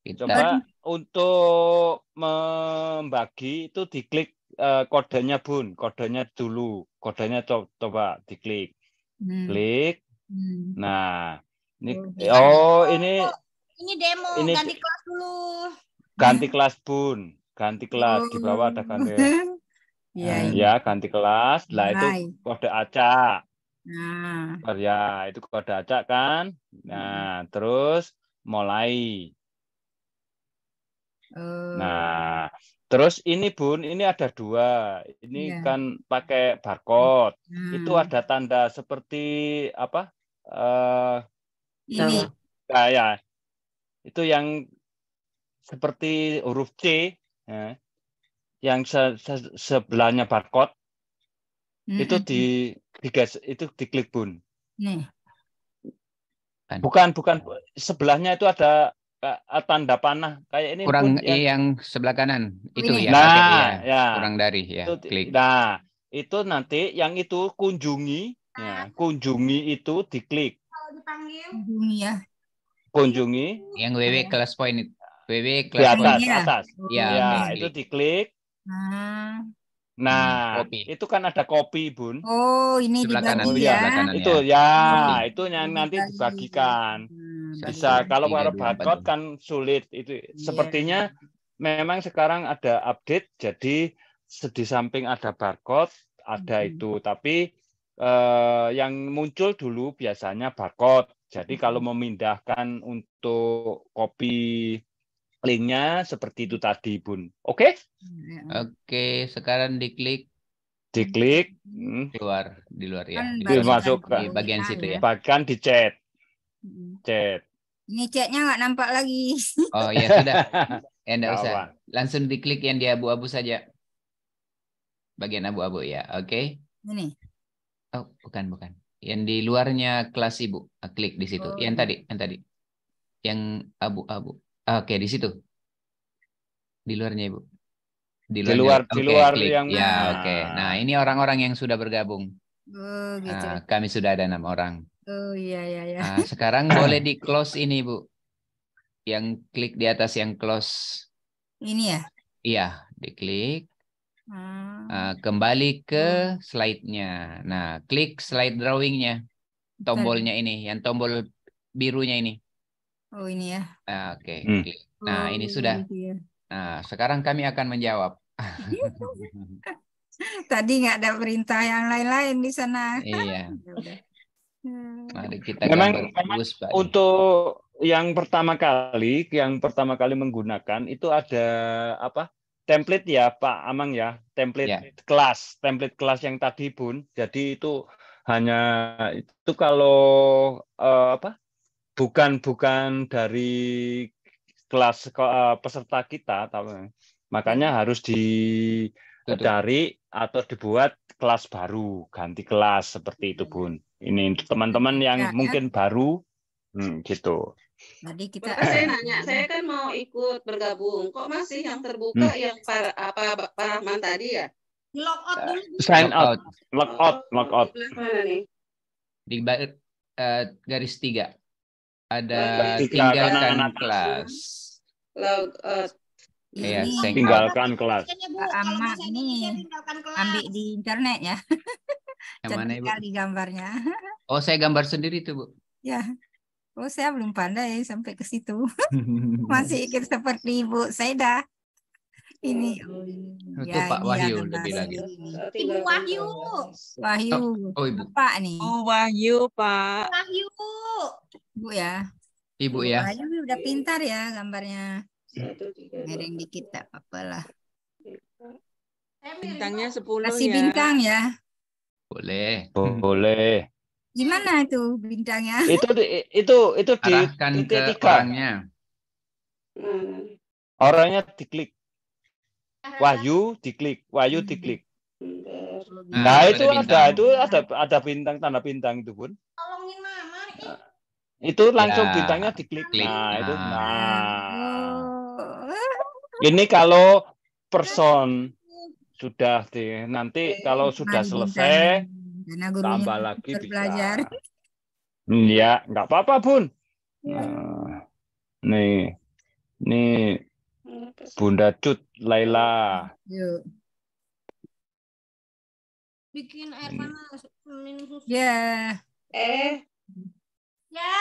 F: Kita... Coba untuk membagi itu diklik uh, kodenya Bun, kodenya dulu, kodenya co coba diklik, hmm. klik. Hmm. Nah, ini oh, eh, oh ini
A: ini demo ini, ganti kelas dulu.
F: Ganti kelas Bun, ganti kelas di bawah ada ganti. Oh. *laughs* Iya, nah, iya, ya, ganti kelas. Lah itu kode acak.
D: Nah.
F: Ya, itu kode acak kan. Hmm. Nah, terus mulai.
C: Oh. Nah,
F: terus ini Bun, ini ada dua. Ini yeah. kan pakai barcode. Hmm. Itu ada tanda seperti apa? Uh, ini. Nah, ya, itu yang seperti huruf C, ya, yang se -se sebelahnya barcode. -hmm. Itu hmm, di, hmm. digas, itu diklik Bun. Nih. Kan. Bukan, bukan sebelahnya itu ada Eh, tanda panah kayak ini kurang pun, yang,
B: yang sebelah kanan
F: itu ini. ya nah ya, ya kurang dari ya itu, klik nah itu nanti yang itu kunjungi ya, kunjungi itu diklik kalau
G: dipanggil kunjungi ya
B: kunjungi yang ww kelas poin ww kelas atas, ya. atas. ya, ya itu
F: diklik ah. nah Nah, hmm, kopi. itu kan ada kopi, Bun.
B: Oh,
G: ini sebelah kanan, ya. itu ya,
F: ya itu ya. yang nanti dibagikan bisa ya, kalau kalau barcode kan sulit itu iya. sepertinya memang sekarang ada update jadi di samping ada barcode ada hmm. itu tapi eh, yang muncul dulu biasanya barcode jadi kalau memindahkan untuk copy linknya seperti itu tadi bun oke okay? Iya, iya. oke sekarang diklik diklik di mm. luar
B: di luar ya kan di masuk ke bagian situ ya bahkan di chat Chat.
G: Ini chatnya nggak nampak lagi. *laughs* Oh ya sudah.
B: Ya enggak usah. Langsung diklik yang di abu-abu saja. Bagian abu-abu ya. Oke. Okay. Ini. Oh, bukan bukan. Yang di luarnya kelas Ibu. Ah, klik di situ. Oh. Yang tadi, yang tadi. Yang abu-abu. Ah, oke, okay, di situ. Di luarnya Ibu. Di, luarnya. di luar okay, di luar klik. yang Ya, oke. Okay. Nah, ini orang-orang yang sudah bergabung.
G: Oh, gitu. Nah,
B: kami sudah ada enam orang.
G: Oh iya iya iya. Nah,
B: sekarang *laughs* boleh di close ini, Bu. Yang klik di atas yang close. Ini ya? Iya, diklik. Hmm. Uh, kembali ke hmm. slide-nya. Nah, klik slide drawing-nya. Tombolnya ini, yang tombol birunya ini. Oh, ini ya. Uh, Oke, okay, hmm. klik. Nah, oh, ini sudah. Ini gitu ya. Nah, sekarang kami akan menjawab. *laughs*
G: Tadi nggak ada perintah yang lain-lain di sana.
B: Iya. *laughs* Ya Hmm. Mari kita memang, memang
F: untuk yang pertama kali yang pertama kali menggunakan itu ada apa template ya Pak Amang ya template yeah. kelas template kelas yang tadi pun jadi itu hanya itu kalau uh, apa bukan bukan dari kelas uh, peserta kita tapi makanya harus dicari atau dibuat kelas baru, ganti kelas seperti itu, iya. Bun. Ini teman-teman iya, yang ya, mungkin ya. baru hmm, gitu.
G: Tadi kita Bapak saya nanya, saya kan mau
E: ikut bergabung. Kok masih yang terbuka hmm. yang par, apa Pak Rahman tadi ya? Lock out dulu. Sign
F: out. Lock out, oh, lock
B: out. Di uh, garis tiga. Ada tinggalkan kelas.
E: Log out.
F: Iya, yeah, tinggalkan kelas.
G: Ama ini ambil di internet ya. Yang mana ibu? Di gambarnya.
B: Oh, saya gambar sendiri tuh bu.
G: Ya. Oh, saya belum pandai sampai ke situ. *laughs* Masih ikut seperti ibu dah. Ini.
C: Oh, itu ya, Pak Wahyu lebih lagi. Ibu Wahyu. Wahyu. Oh, oh ibu. Pak nih. Oh,
G: Wahyu
E: Pak. Wahyu. Bu ya.
D: Ibu ya. Wahyu
G: udah pintar ya gambarnya. Ya. Garing dikit tak apa-apalah.
E: Bintangnya 10 Kasih ya. bintang ya.
B: Boleh.
F: Boleh.
G: Gimana itu bintangnya? *laughs* Itu
F: itu itu di Arahkan titik tiga. orangnya. Hmm. Orangnya diklik. Wahyu diklik, Wahyu hmm. diklik.
D: Nah, nah itu ada, ada
F: itu ada ada bintang tanda bintang itu pun. Tolongin mama. Itu langsung ya. bintangnya diklik. nah, Nah, itu nah. Oh. Ini kalau person sudah di nanti kalau sudah selesai tambah lagi bisa. Iya, nggak apa-apa bun. Ya. Nah, nih, nih Bunda Cut Laila.
A: Bikin air panas minum Ya.
C: Eh. Ya.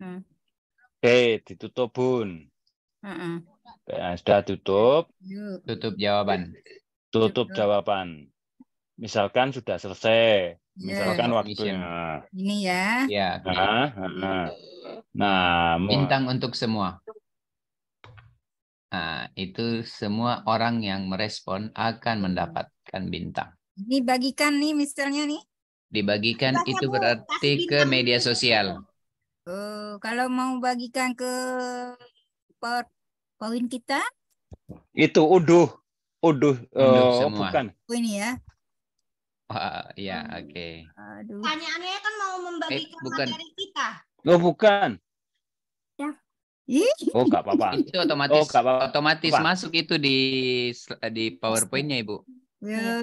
C: Nah.
F: Oke, ditutup Bun. Uh -uh. Nah, sudah tutup. Tutup jawaban. Tutup, tutup jawaban. Misalkan sudah selesai. Iya. Misalkan yeah. waktunya. Ini ya. Ya. Nah, nah.
B: nah bintang untuk semua. Nah, itu semua orang yang merespon akan mendapatkan bintang.
G: ini bagikan nih misalnya nih.
B: Dibagikan Bukan itu berarti ke media sosial.
G: Uh, kalau mau bagikan ke per Poin kita?
F: Itu uduh, uduh, uduh uh, bukan.
G: Poin ya.
B: Uh, ya, oke. Okay. Aduh. Pertanyaannya kan mau membagikan eh, bukan. materi kita. Loh, bukan. Ya. Oh, enggak apa-apa. *laughs* itu otomatis oh, apa -apa. otomatis apa. masuk itu di eh, di PowerPoint-nya, Ibu.
A: Ya.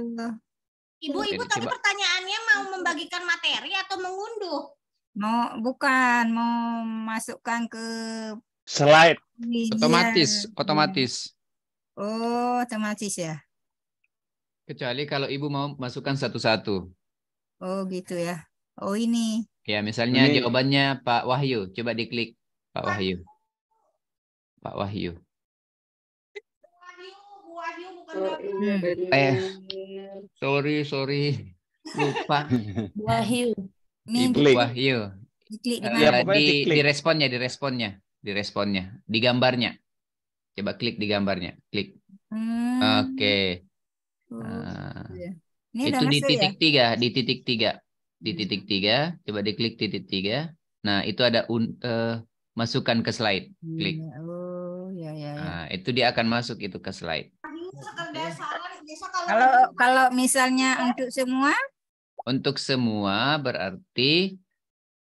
A: Ibu, Ibu tadi Coba. pertanyaannya mau membagikan materi atau mengunduh? Mau bukan, mau masukkan ke Slide. Iya. Otomatis, otomatis.
G: Oh, otomatis ya.
B: Kecuali kalau ibu mau masukkan satu-satu.
G: Oh, gitu ya. Oh, ini.
B: Ya, misalnya ini. jawabannya Pak Wahyu. Coba diklik Pak Wahyu. Pak Wahyu.
C: Wahyu, hmm. bukan
G: Eh,
B: sorry, sorry. Lupa. Wahyu. Ibu Wahyu. Diklik
G: di eh, mana? Ya, di, di
B: responnya, di responnya di responnya, di gambarnya. Coba klik di gambarnya, klik.
D: Hmm.
B: Oke. Okay. Iya. Uh,
C: Ini itu di ya? titik ya? tiga,
B: di titik tiga, di titik tiga. Coba diklik titik tiga. Nah itu ada un, uh, eh, masukan ke slide, klik. Iya, oh ya ya. ya. Nah, itu dia akan masuk itu ke slide.
G: Kalau kalau misalnya untuk semua?
B: Untuk semua berarti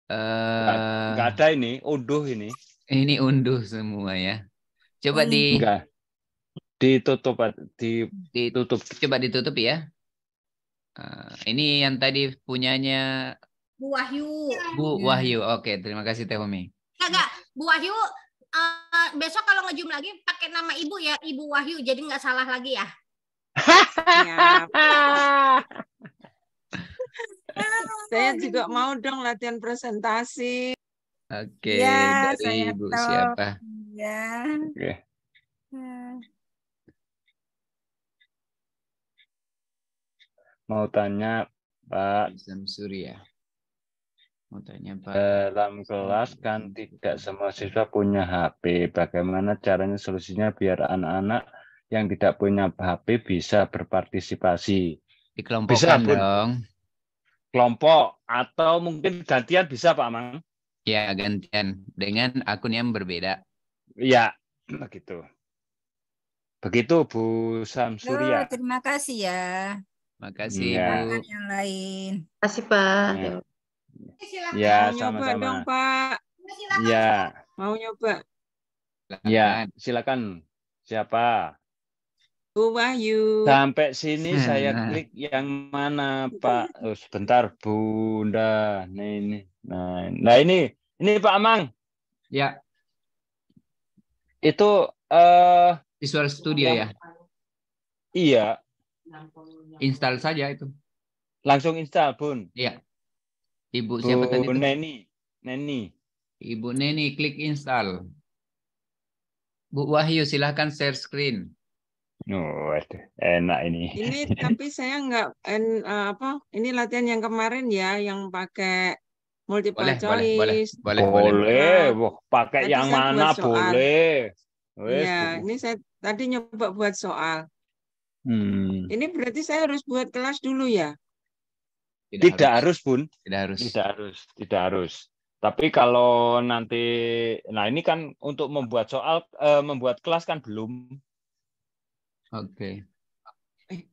B: eh, Gak gak ada
F: ini, uduh ini.
B: Ini unduh semua ya.
F: Coba di
B: Enggak. ditutup ditutup. Coba ditutup ya. Eh, ini yang tadi punyanya
A: Bu Wahyu. Bu iya. Wahyu.
B: Oke, okay, terima kasih Teh Homi.
A: Enggak, Bu Wahyu uh, besok kalau ngejum lagi pakai nama ibu ya, Ibu Wahyu. Jadi nggak salah lagi ya.
E: *laughs* Saya juga mau dong latihan presentasi. Oke,
C: ya, dari Ibu tahu. siapa?
E: Ya. Oke. Ya.
F: Mau tanya Pak Samsuri surya. Mau tanya Pak. Dalam kelas kan tidak semua siswa punya HP. Bagaimana caranya solusinya biar anak-anak yang tidak punya HP bisa berpartisipasi? Di bisa, dong. Kelompok atau mungkin gantian bisa Pak Mang? Ya, gantian
B: dengan akun yang berbeda.
F: Ya begitu. Begitu Bu Samsuria. Oh,
G: terima kasih ya.
B: Makasih
F: ya. Bu.
G: yang lain. Terima kasih Pak.
F: Ya, ya sama-sama. Nyoba dong Pak. ya.
E: Mau nyoba?
F: Iya, silakan. Ya, silakan. Siapa?
E: Bu Wahyu.
F: Sampai sini eh, nah. saya klik yang mana Pak? Oh, sebentar Bunda. Nah ini, nah, nah ini, ini Pak Amang. Ya. Itu uh, Visual Studio ya. Iya. Install saja itu. Langsung install pun. Iya. Ibu siapa Bu tadi? Bu Neni. Neni.
B: Ibu Neni klik install. Bu Wahyu silahkan share screen.
F: Oh, waduh, enak ini. Ini
E: *laughs* tapi saya nggak en, eh, apa? Ini latihan yang kemarin ya, yang pakai multiple boleh, choice. Boleh, boleh, boleh. boleh. Nah,
F: pakai tadi yang mana boleh. Wes, ya,
E: ini saya tadi nyoba buat soal. Hmm. Ini berarti saya harus buat kelas dulu ya?
F: Tidak, tidak harus. harus pun. Tidak harus. Tidak harus. Tidak harus. Tapi kalau nanti, nah ini kan untuk membuat soal, eh, membuat kelas kan belum
B: Oke. Okay. Eh,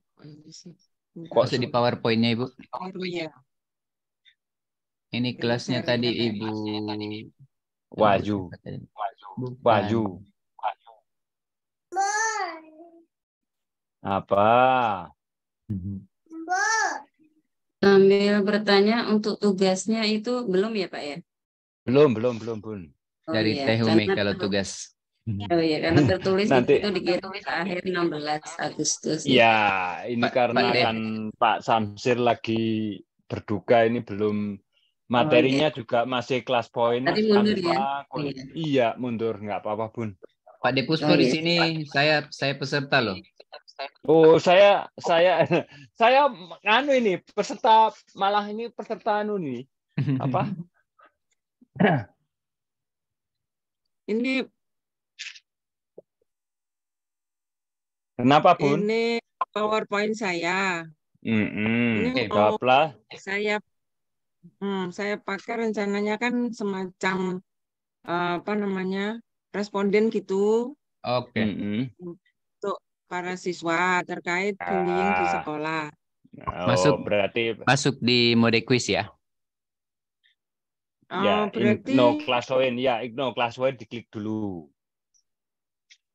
B: Kok di powerpoint Ibu?
E: powerpoint
B: Ini kelasnya tadi Ibu
F: Waju. Waju. Waju. Apa?
G: Sambil bertanya untuk tugasnya itu belum ya Pak ya?
F: Belum, belum, belum, pun Oh, Dari iya. Teh Umi kalau tugas.
E: Mhm. Oh iya,
B: karena hmm. tertulis Nanti, itu
E: ditulis akhir 16 Agustus. Ya,
F: ini Pak, karena Pak kan Pak Samsir lagi berduka ini belum materinya oh, iya. juga masih kelas poin. Tadi mundur ya? Kulit. Iya. iya. mundur nggak apa-apa pun. Pak Depuspo oh, iya. di sini saya saya peserta loh. Oh, saya saya *laughs* saya anu ini peserta malah ini peserta anu nih. Apa? ini Kenapa, Bun?
E: Ini PowerPoint saya.
F: Mm -hmm. Ini jawablah.
E: Saya hmm, saya pakai rencananya kan semacam uh, apa namanya? responden gitu.
F: Oke. Okay. Mm -hmm.
E: Untuk para siswa terkait ah. bullying ah. di sekolah.
F: Oh, masuk berarti masuk di mode quiz ya?
E: Oh, ya, berarti... ignore
F: class Ya, ignore class diklik dulu.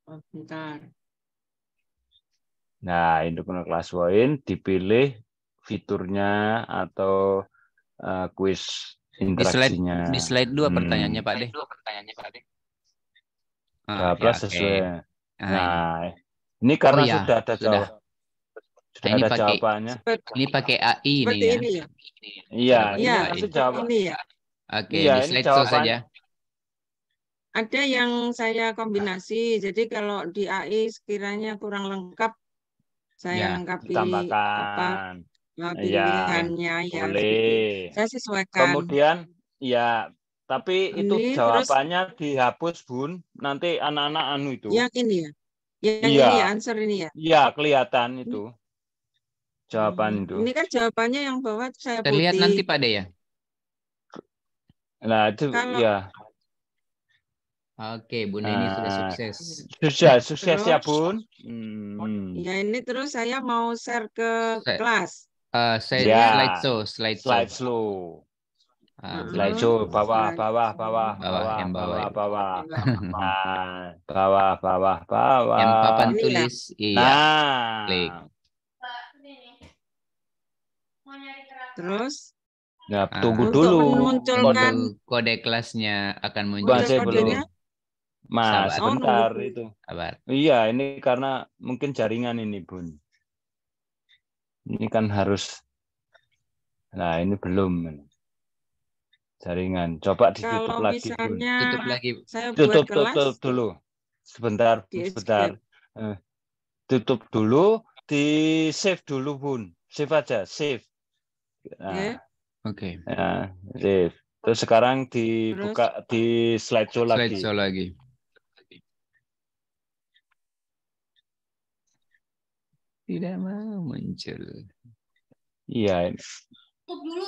E: Oh, bentar.
F: Nah, Entrepreneur wain dipilih fiturnya atau uh, eh, quiz interaksinya. Di slide, di slide dua hmm. pertanyaannya Pak De.
B: Dua pertanyaannya Pak De.
F: Ah, ya, sesuai. Okay. Ah, nah, ini karena oh, ya. sudah ada sudah. jawab. Sudah nah, ini ada pakai, jawabannya. Ini pakai AI ini ya. Ini ya. Iya, ya, ini kan jawab. Ini ya. Oke, ya, di slide show saja.
E: Ada yang saya kombinasi. Jadi kalau di AI sekiranya kurang lengkap saya ya, lengkapi apa iya, pilihannya ya, ya boleh. saya
F: sesuaikan kemudian ya tapi ini, itu jawabannya terus, dihapus bun nanti anak-anak anu itu yakin ya yang iya. ya. ini answer ini ya iya kelihatan itu hmm. jawaban itu ini
E: kan jawabannya yang
B: bawah saya terlihat putih. nanti
F: pak dea ya? Nah, itu Kalau, ya.
B: Oke, Bu Neni sudah nah, sukses. Sudah sukses terus, ya, Bun.
E: Hmm. Ya ini terus saya mau share ke saya, kelas.
B: Uh, saya ya. slide show. Slide
F: show, ah. bawah, bawah, bawah, bawah, bawah, yang bawah, bawah, bawah, bawah, bawah, bawah. Yang papan iya. tulis, iya. Nah. Klik.
E: Terus
B: nah, ah. tunggu dulu. Munculkan kode kelasnya akan muncul. Bahasa belum.
F: Mas, Sabar. sebentar oh, gitu. itu. Sabar. Iya, ini karena mungkin jaringan ini, Bun. Ini kan harus Nah, ini belum. Jaringan. Coba ditutup Kalau lagi, misalnya Bun. Tutup lagi.
C: Saya tutup, tutup, tutup
F: dulu. Sebentar, di sebentar. Eh, tutup dulu, di save dulu, Bun. Save aja, save. Nah, yeah. Oke. Okay. Nah, save. Terus sekarang dibuka Terus, di slide lagi. show lagi.
C: tidak mau
F: muncul. Iya.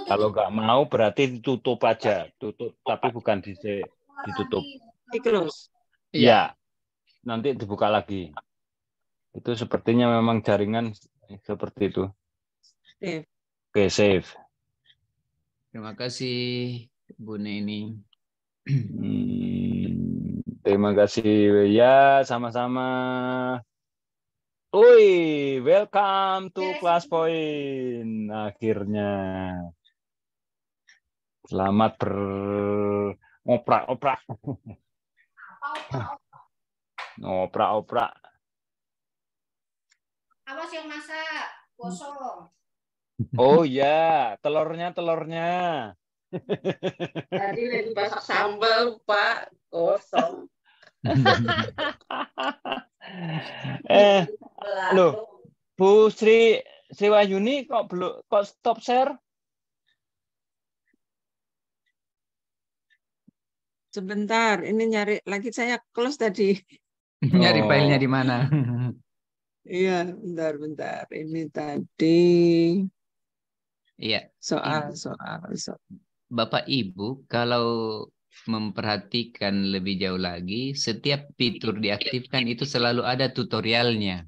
F: Kalau nggak mau berarti ditutup aja, tutup tapi bukan di, ditutup. Di Iya. Nanti dibuka lagi. Itu sepertinya memang jaringan seperti itu. safe Oke, safe
B: Terima kasih Bu Neni.
F: Hmm, terima kasih ya sama-sama. Ui, welcome to yes. Class Point. Akhirnya. Selamat ngoprak oprak ngoprak oprak
A: Awas yang masak, Kosong.
F: Oh iya, telurnya telurnya. Tadi lagi
E: masak sambal, Pak. kosong
F: eh, loh, Bu Sri Sri Wahyuni kok belum kok stop share?
E: Sebentar, ini nyari lagi saya close tadi. *laughs*
B: Oh. nyari filenya di mana? *laughs*
E: iya, bentar, bentar. Ini tadi. Iya. Soal, soal, soal.
B: Bapak Ibu, kalau memperhatikan lebih jauh lagi, setiap fitur diaktifkan itu selalu ada tutorialnya.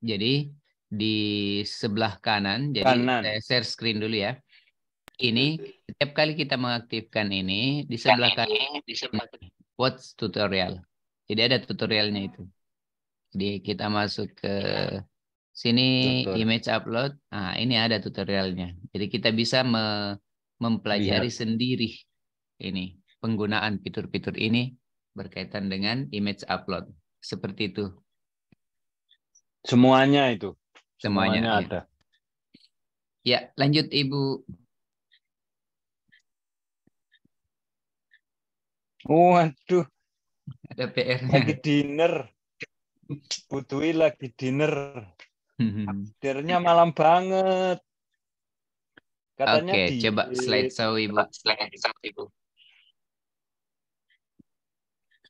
B: Jadi di sebelah kanan, jadi kanan. saya share screen dulu ya. Ini setiap kali kita mengaktifkan ini di sebelah kanan, di sebelah watch tutorial. Jadi ada tutorialnya itu. Jadi kita masuk ke sini image upload. Nah, ini ada tutorialnya. Jadi kita bisa me mempelajari Lihat. sendiri ini penggunaan fitur-fitur ini berkaitan dengan image upload. Seperti
F: itu. Semuanya itu.
B: Semuanya, Semuanya iya. ada. Ya. lanjut Ibu. Waduh.
F: Ada PR. Lagi dinner. butui lagi dinner. *laughs* Hmm. Dinnernya malam banget.
B: Katanya Oke, di... coba slide show Ibu. Slide show Ibu.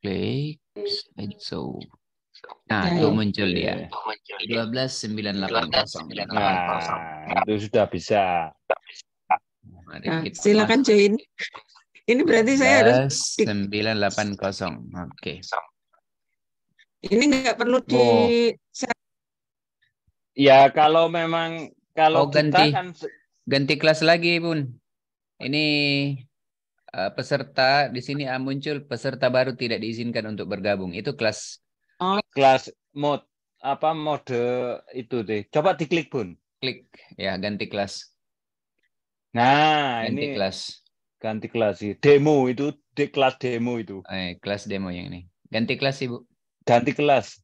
B: Klik slide show.
F: Nah, ya. itu muncul ya.
B: Dua belas sembilan delapan Nah,
F: itu sudah bisa. Mari nah, silakan
B: join.
E: Ini berarti saya harus
F: sembilan delapan kosong. Oke.
B: Ini nggak perlu
E: di. Oh.
F: Ya kalau memang kalau
B: oh, kita ganti. kan Ganti kelas lagi, pun Ini uh, peserta di sini uh, muncul peserta baru tidak diizinkan untuk bergabung. Itu kelas
F: oh. kelas mode apa mode itu deh. Coba diklik, pun Klik ya, ganti kelas. Nah, ganti ini kelas. Ganti kelas sih.
B: Demo itu di kelas demo itu. Eh, kelas demo yang ini. Ganti kelas, Ibu. Ganti kelas.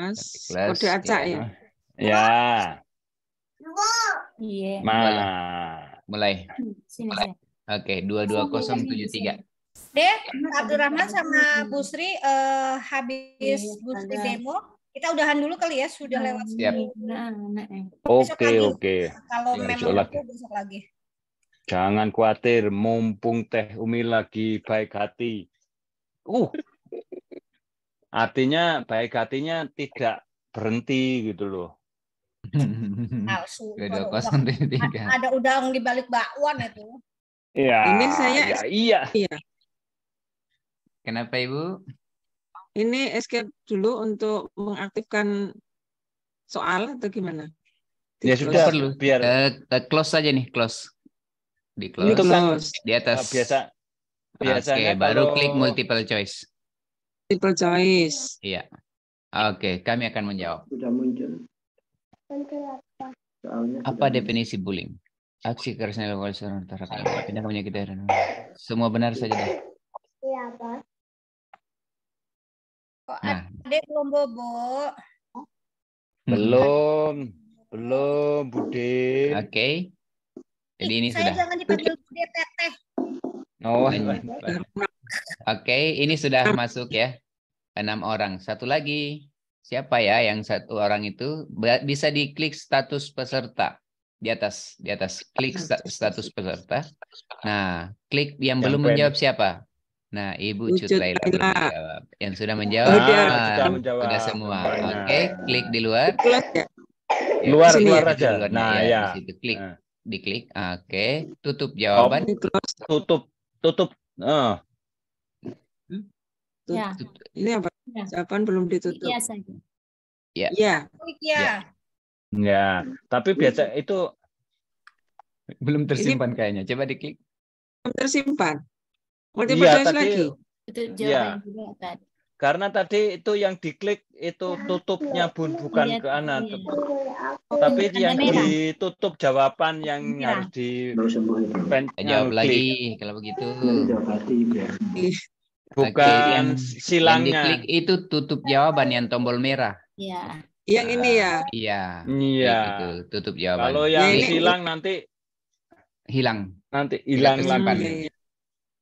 B: Mas, kode acak ya. Ya. ya. Iya. Ma, hmm, mulai. Sini, mulai. Oke, dua dua kosong tujuh tiga.
A: Deh, Abdurrahman iya. sama Busri uh, eh, habis iya, Bu Sri demo, kita udahan dulu kali ya, sudah nah, lewat. Siap. Iya,
B: oke, oke.
F: Kalau ya, memang lagi. besok lagi. Jangan khawatir, mumpung Teh Umi lagi baik hati. Uh, artinya baik hatinya tidak berhenti gitu loh palsu. *laughs* kosong *laughs* tiga. Kan.
A: Ada udang di balik bakwan itu.
F: Iya. Ini saya. Ya, iya.
B: iya. Kenapa ibu? Ini escape dulu
E: untuk mengaktifkan soal atau gimana?
B: Ya sudah perlu. biar uh, close saja nih close. Di close. Ini close. Di atas. Ah, biasa. Biasanya Oke, baru kalau... klik multiple choice. Multiple choice. Iya. Oke, kami akan menjawab.
F: Sudah muncul
B: apa definisi bullying? Aksi kekerasan dilakukan seorang terhadap punya kita dan semua benar saja.
C: Iya, Pak. Kok nah. ada
A: belum bobo?
F: Belum, belum Bude. Oke. Okay. Jadi ini Saya sudah.
A: Jangan dipanggil Bude Teteh.
F: Oh.
B: Iya, Oke, okay, ini sudah masuk ya. Enam orang. Satu lagi siapa ya yang satu orang itu bisa diklik status peserta di atas di atas klik status peserta nah klik yang, yang belum pen. menjawab siapa nah ibu Cut yang sudah ah, menjawab sudah, sudah, menjawab. sudah semua oke okay, klik di luar ya? ya, luar sini, luar ya, aja luar, nah ya, ya. Di klik nah. diklik oke okay. tutup jawaban tutup tutup uh. ya. ini apa
E: Ya. Jawaban belum ditutup. Iya
C: saja. Iya. Iya. Ya.
F: ya. Tapi biasa
B: itu belum tersimpan Ini, kayaknya. Coba diklik. Belum tersimpan.
F: dibaca ya, tadi, lagi.
D: Itu jawaban iya.
F: Karena tadi itu yang diklik itu iya. tutupnya bun bukan ke anak,
D: tapi yang
F: ditutup jawaban yang ya. harus di jawab lagi kalau begitu. Bukan Oke, yang, silangnya. Yang diklik itu tutup jawaban
B: yang tombol merah. Iya. Yang ini ya. Iya. Iya. tutup jawaban. Kalau yang ini, silang nanti hilang. Nanti hilang lagi. Ya.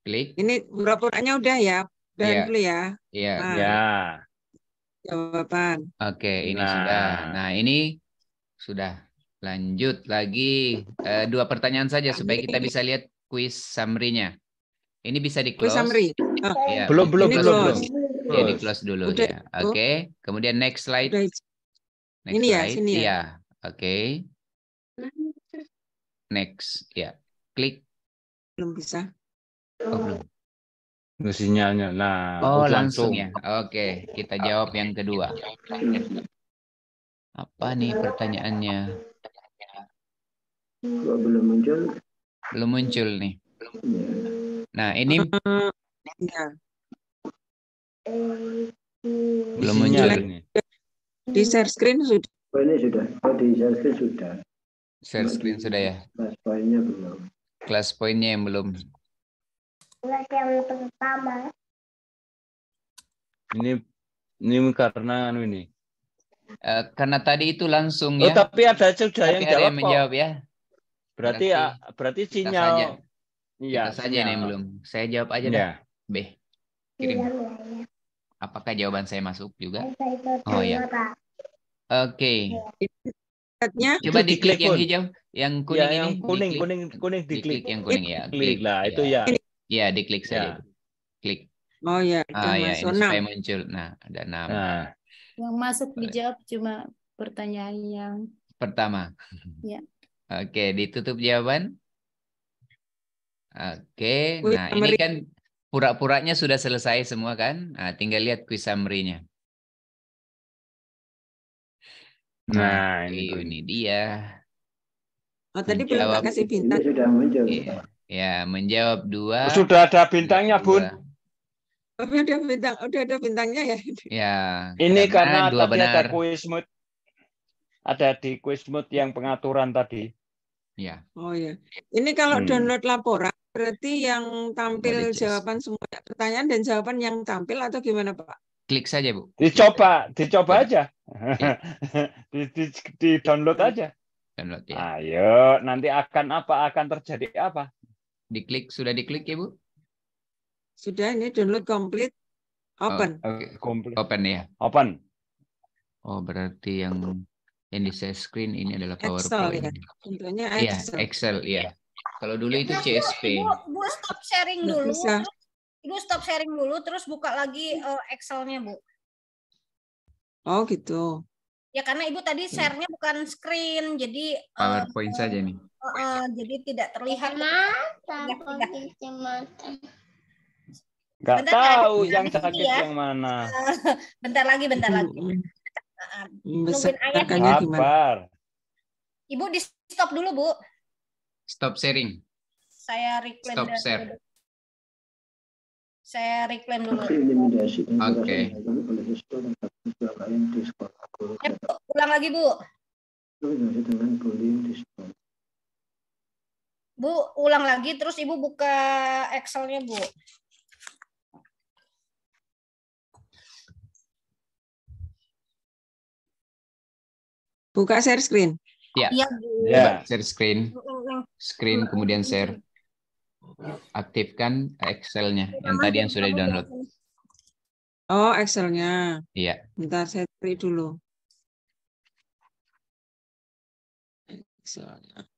B: Klik. Ini berapa puranya udah ya. Udah ya. dulu ya. Iya. Nah. Ya. Jawaban. Oke, ini nah. sudah. Nah, ini sudah. Lanjut lagi uh, dua pertanyaan saja supaya kita bisa lihat kuis summary-nya. Ini bisa di close. Summary. Ah. ya, belum belum belum belum. Ya di close dulu Udah, ya. Oke. Okay. Kemudian next slide.
E: Next ini ya, slide. ya sini ya. ya.
B: Oke. Okay. Next ya. Klik. Belum bisa. Oh, belum.
F: Nggak sinyalnya. Nah, oh, langsung, langsung ya.
B: Oke, okay. kita jawab yang kedua. Apa nih pertanyaannya?
C: Belum muncul.
B: Belum muncul nih. Belum. Nah, ini hmm. belum muncul
C: ini.
E: Di share screen sudah. Oh, ini sudah. Oh, di share screen sudah.
B: Share screen sudah ya.
E: Kelas poinnya belum.
B: Kelas poinnya yang belum.
A: Class yang pertama.
F: Ini ini karena anu ini. Uh, karena tadi itu langsung oh, ya. Tapi ada sudah tapi yang, ada jawab, menjawab
B: ya. Berarti, berarti ya berarti sinyal Iya. saja nih belum. Saya jawab aja iya. deh. B. Kirim. Iya, iya, Apakah jawaban saya masuk juga? Oh ya. Oke. Okay.
C: Coba diklik yang hijau,
B: yang kuning ya, yang ini. Kuning, diklik. kuning, kuning diklik. yang kuning ya. Klik lah, ya. itu ya. ya diklik saja. Klik. Oh ya, ah, ya ini supaya muncul. Nah, ada enam. Nah.
G: Yang masuk dijawab cuma pertanyaan yang pertama. Ya.
B: Oke, ditutup jawaban. Oke, okay. nah ini kan pura-puranya sudah selesai semua kan? Nah, tinggal lihat kuis summary-nya. Nah, nah ini, ini dia. Oh, tadi menjawab, belum kasih
E: bintang. Sudah menjawab. Ya,
B: ya, menjawab dua. Oh, sudah ada
F: bintangnya, dua. Bun.
E: Oh, udah ada bintang, udah ada bintangnya ya.
F: Ya. Ini karena, karena dua benar. ada kuis mood. Ada di kuis mood yang pengaturan tadi. Iya.
E: Oh ya. Ini kalau hmm. download laporan berarti yang tampil jawaban semua pertanyaan dan jawaban yang tampil atau gimana Pak?
F: Klik saja Bu. Dicoba, dicoba ya. aja. Ya. *laughs* di, di, di download iya. aja. Download ya. Ayo, nanti akan apa akan terjadi apa? Diklik sudah diklik ya Bu?
B: Sudah ini download complete.
F: Open. Oh, okay. Open ya. Open.
B: Oh berarti yang yang di share screen ini adalah PowerPoint. Excel, ya.
A: Contohnya iya, Excel. Ya,
B: Excel, ya. Kalau dulu iya, itu ya, CSP. Bu,
A: bu, stop sharing dulu. Bisa. Ibu stop sharing dulu, terus buka lagi uh, Excel-nya, Bu.
B: Oh, gitu.
A: Ya, karena Ibu tadi share-nya bukan screen, jadi...
E: Eh,
B: PowerPoint uh, saja nih.
A: Uh, uh, jadi tidak terlihat. Mata,
F: mata. tahu yang sakit ya. yang mana.
A: *laughs* bentar lagi, bentar lagi.
F: Nungguin ayah gimana?
A: Ibu di stop dulu, Bu.
B: Stop sharing.
A: Saya reclaim Stop dari share. Saya reclaim dulu. Oke. Okay. Eh, ulang lagi, Bu. Bu, ulang lagi terus Ibu buka Excel-nya, Bu.
E: Buka share screen.
B: Ya. Iya. Ya. Share screen. Screen kemudian share. Aktifkan Excel-nya yang tadi yang sudah di-download. Oh, Excel-nya. Iya. Bentar
E: saya cari dulu. Excel-nya.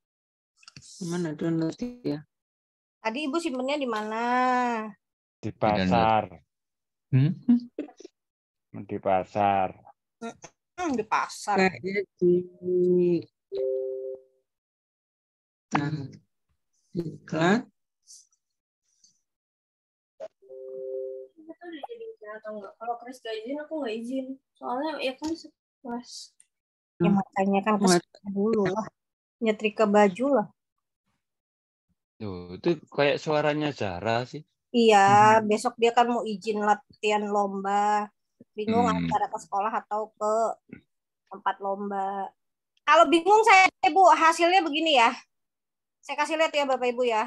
E: Mana download ya?
A: Tadi Ibu simpennya di mana?
F: Di pasar. Hmm? Di pasar
A: hmm, di pasar kayaknya di
C: nah iklan
A: itu udah atau enggak kalau Chris gak izin aku nggak izin soalnya ya kan sekelas
C: ya makanya kan ke dulu lah nyetrika baju lah
F: itu kayak suaranya Zara sih.
A: Iya, hmm. besok dia kan mau izin latihan lomba bingung hmm. antara ke sekolah atau ke tempat lomba. Kalau bingung saya Ibu hasilnya begini ya. Saya kasih lihat ya Bapak Ibu ya.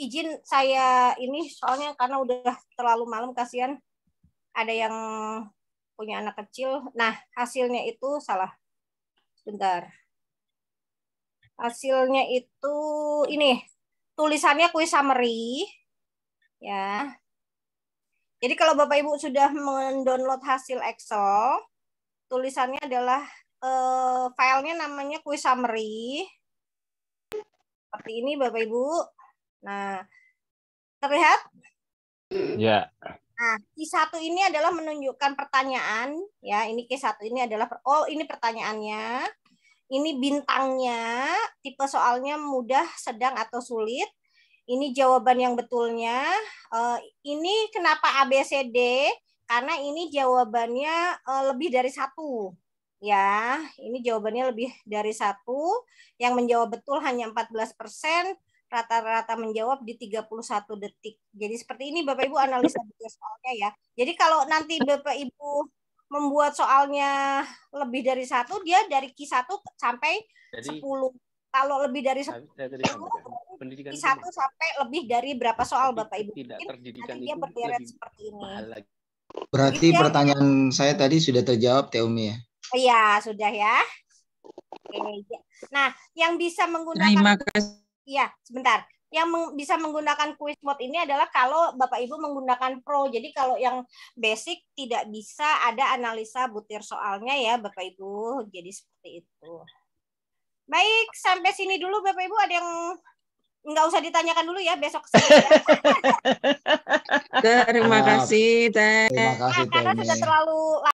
A: Izin saya ini soalnya karena udah terlalu malam kasihan ada yang punya anak kecil. Nah, hasilnya itu salah. Bentar. Hasilnya itu ini tulisannya kuis summary ya jadi kalau Bapak Ibu sudah mendownload hasil Excel, tulisannya adalah eh, filenya namanya quiz summary. Seperti ini Bapak Ibu. Nah, terlihat? Ya. Nah, Q1 ini adalah menunjukkan pertanyaan ya. Ini Q1 ini adalah oh ini pertanyaannya. Ini bintangnya, tipe soalnya mudah, sedang atau sulit. Ini jawaban yang betulnya. Uh, ini kenapa ABCD? Karena ini jawabannya uh, lebih dari satu. Ya, ini jawabannya lebih dari satu. Yang menjawab betul hanya 14 persen rata-rata menjawab di 31 detik. Jadi seperti ini Bapak Ibu analisa juga soalnya ya. Jadi kalau nanti Bapak Ibu membuat soalnya lebih dari satu, dia dari Q1 sampai Jadi, 10. Kalau lebih dari 10, pendidikan satu sampai lebih dari berapa soal Bapak Ibu? Tidak terdidikan itu dia berderet seperti ini.
B: Berarti Jadi, gitu ya. pertanyaan saya tadi sudah terjawab Teh Umi ya?
A: Iya, sudah ya. Oke. Iya. Nah, yang bisa menggunakan iya sebentar. Yang meng, bisa menggunakan quiz mode ini adalah kalau Bapak Ibu menggunakan pro. Jadi kalau yang basic tidak bisa ada analisa butir soalnya ya Bapak Ibu. Jadi seperti itu. Baik, sampai sini dulu Bapak Ibu ada yang nggak usah ditanyakan dulu ya besok. Ya.
C: *laughs* terima kasih, Teh. Terima kasih,
E: Karena sudah
A: terlalu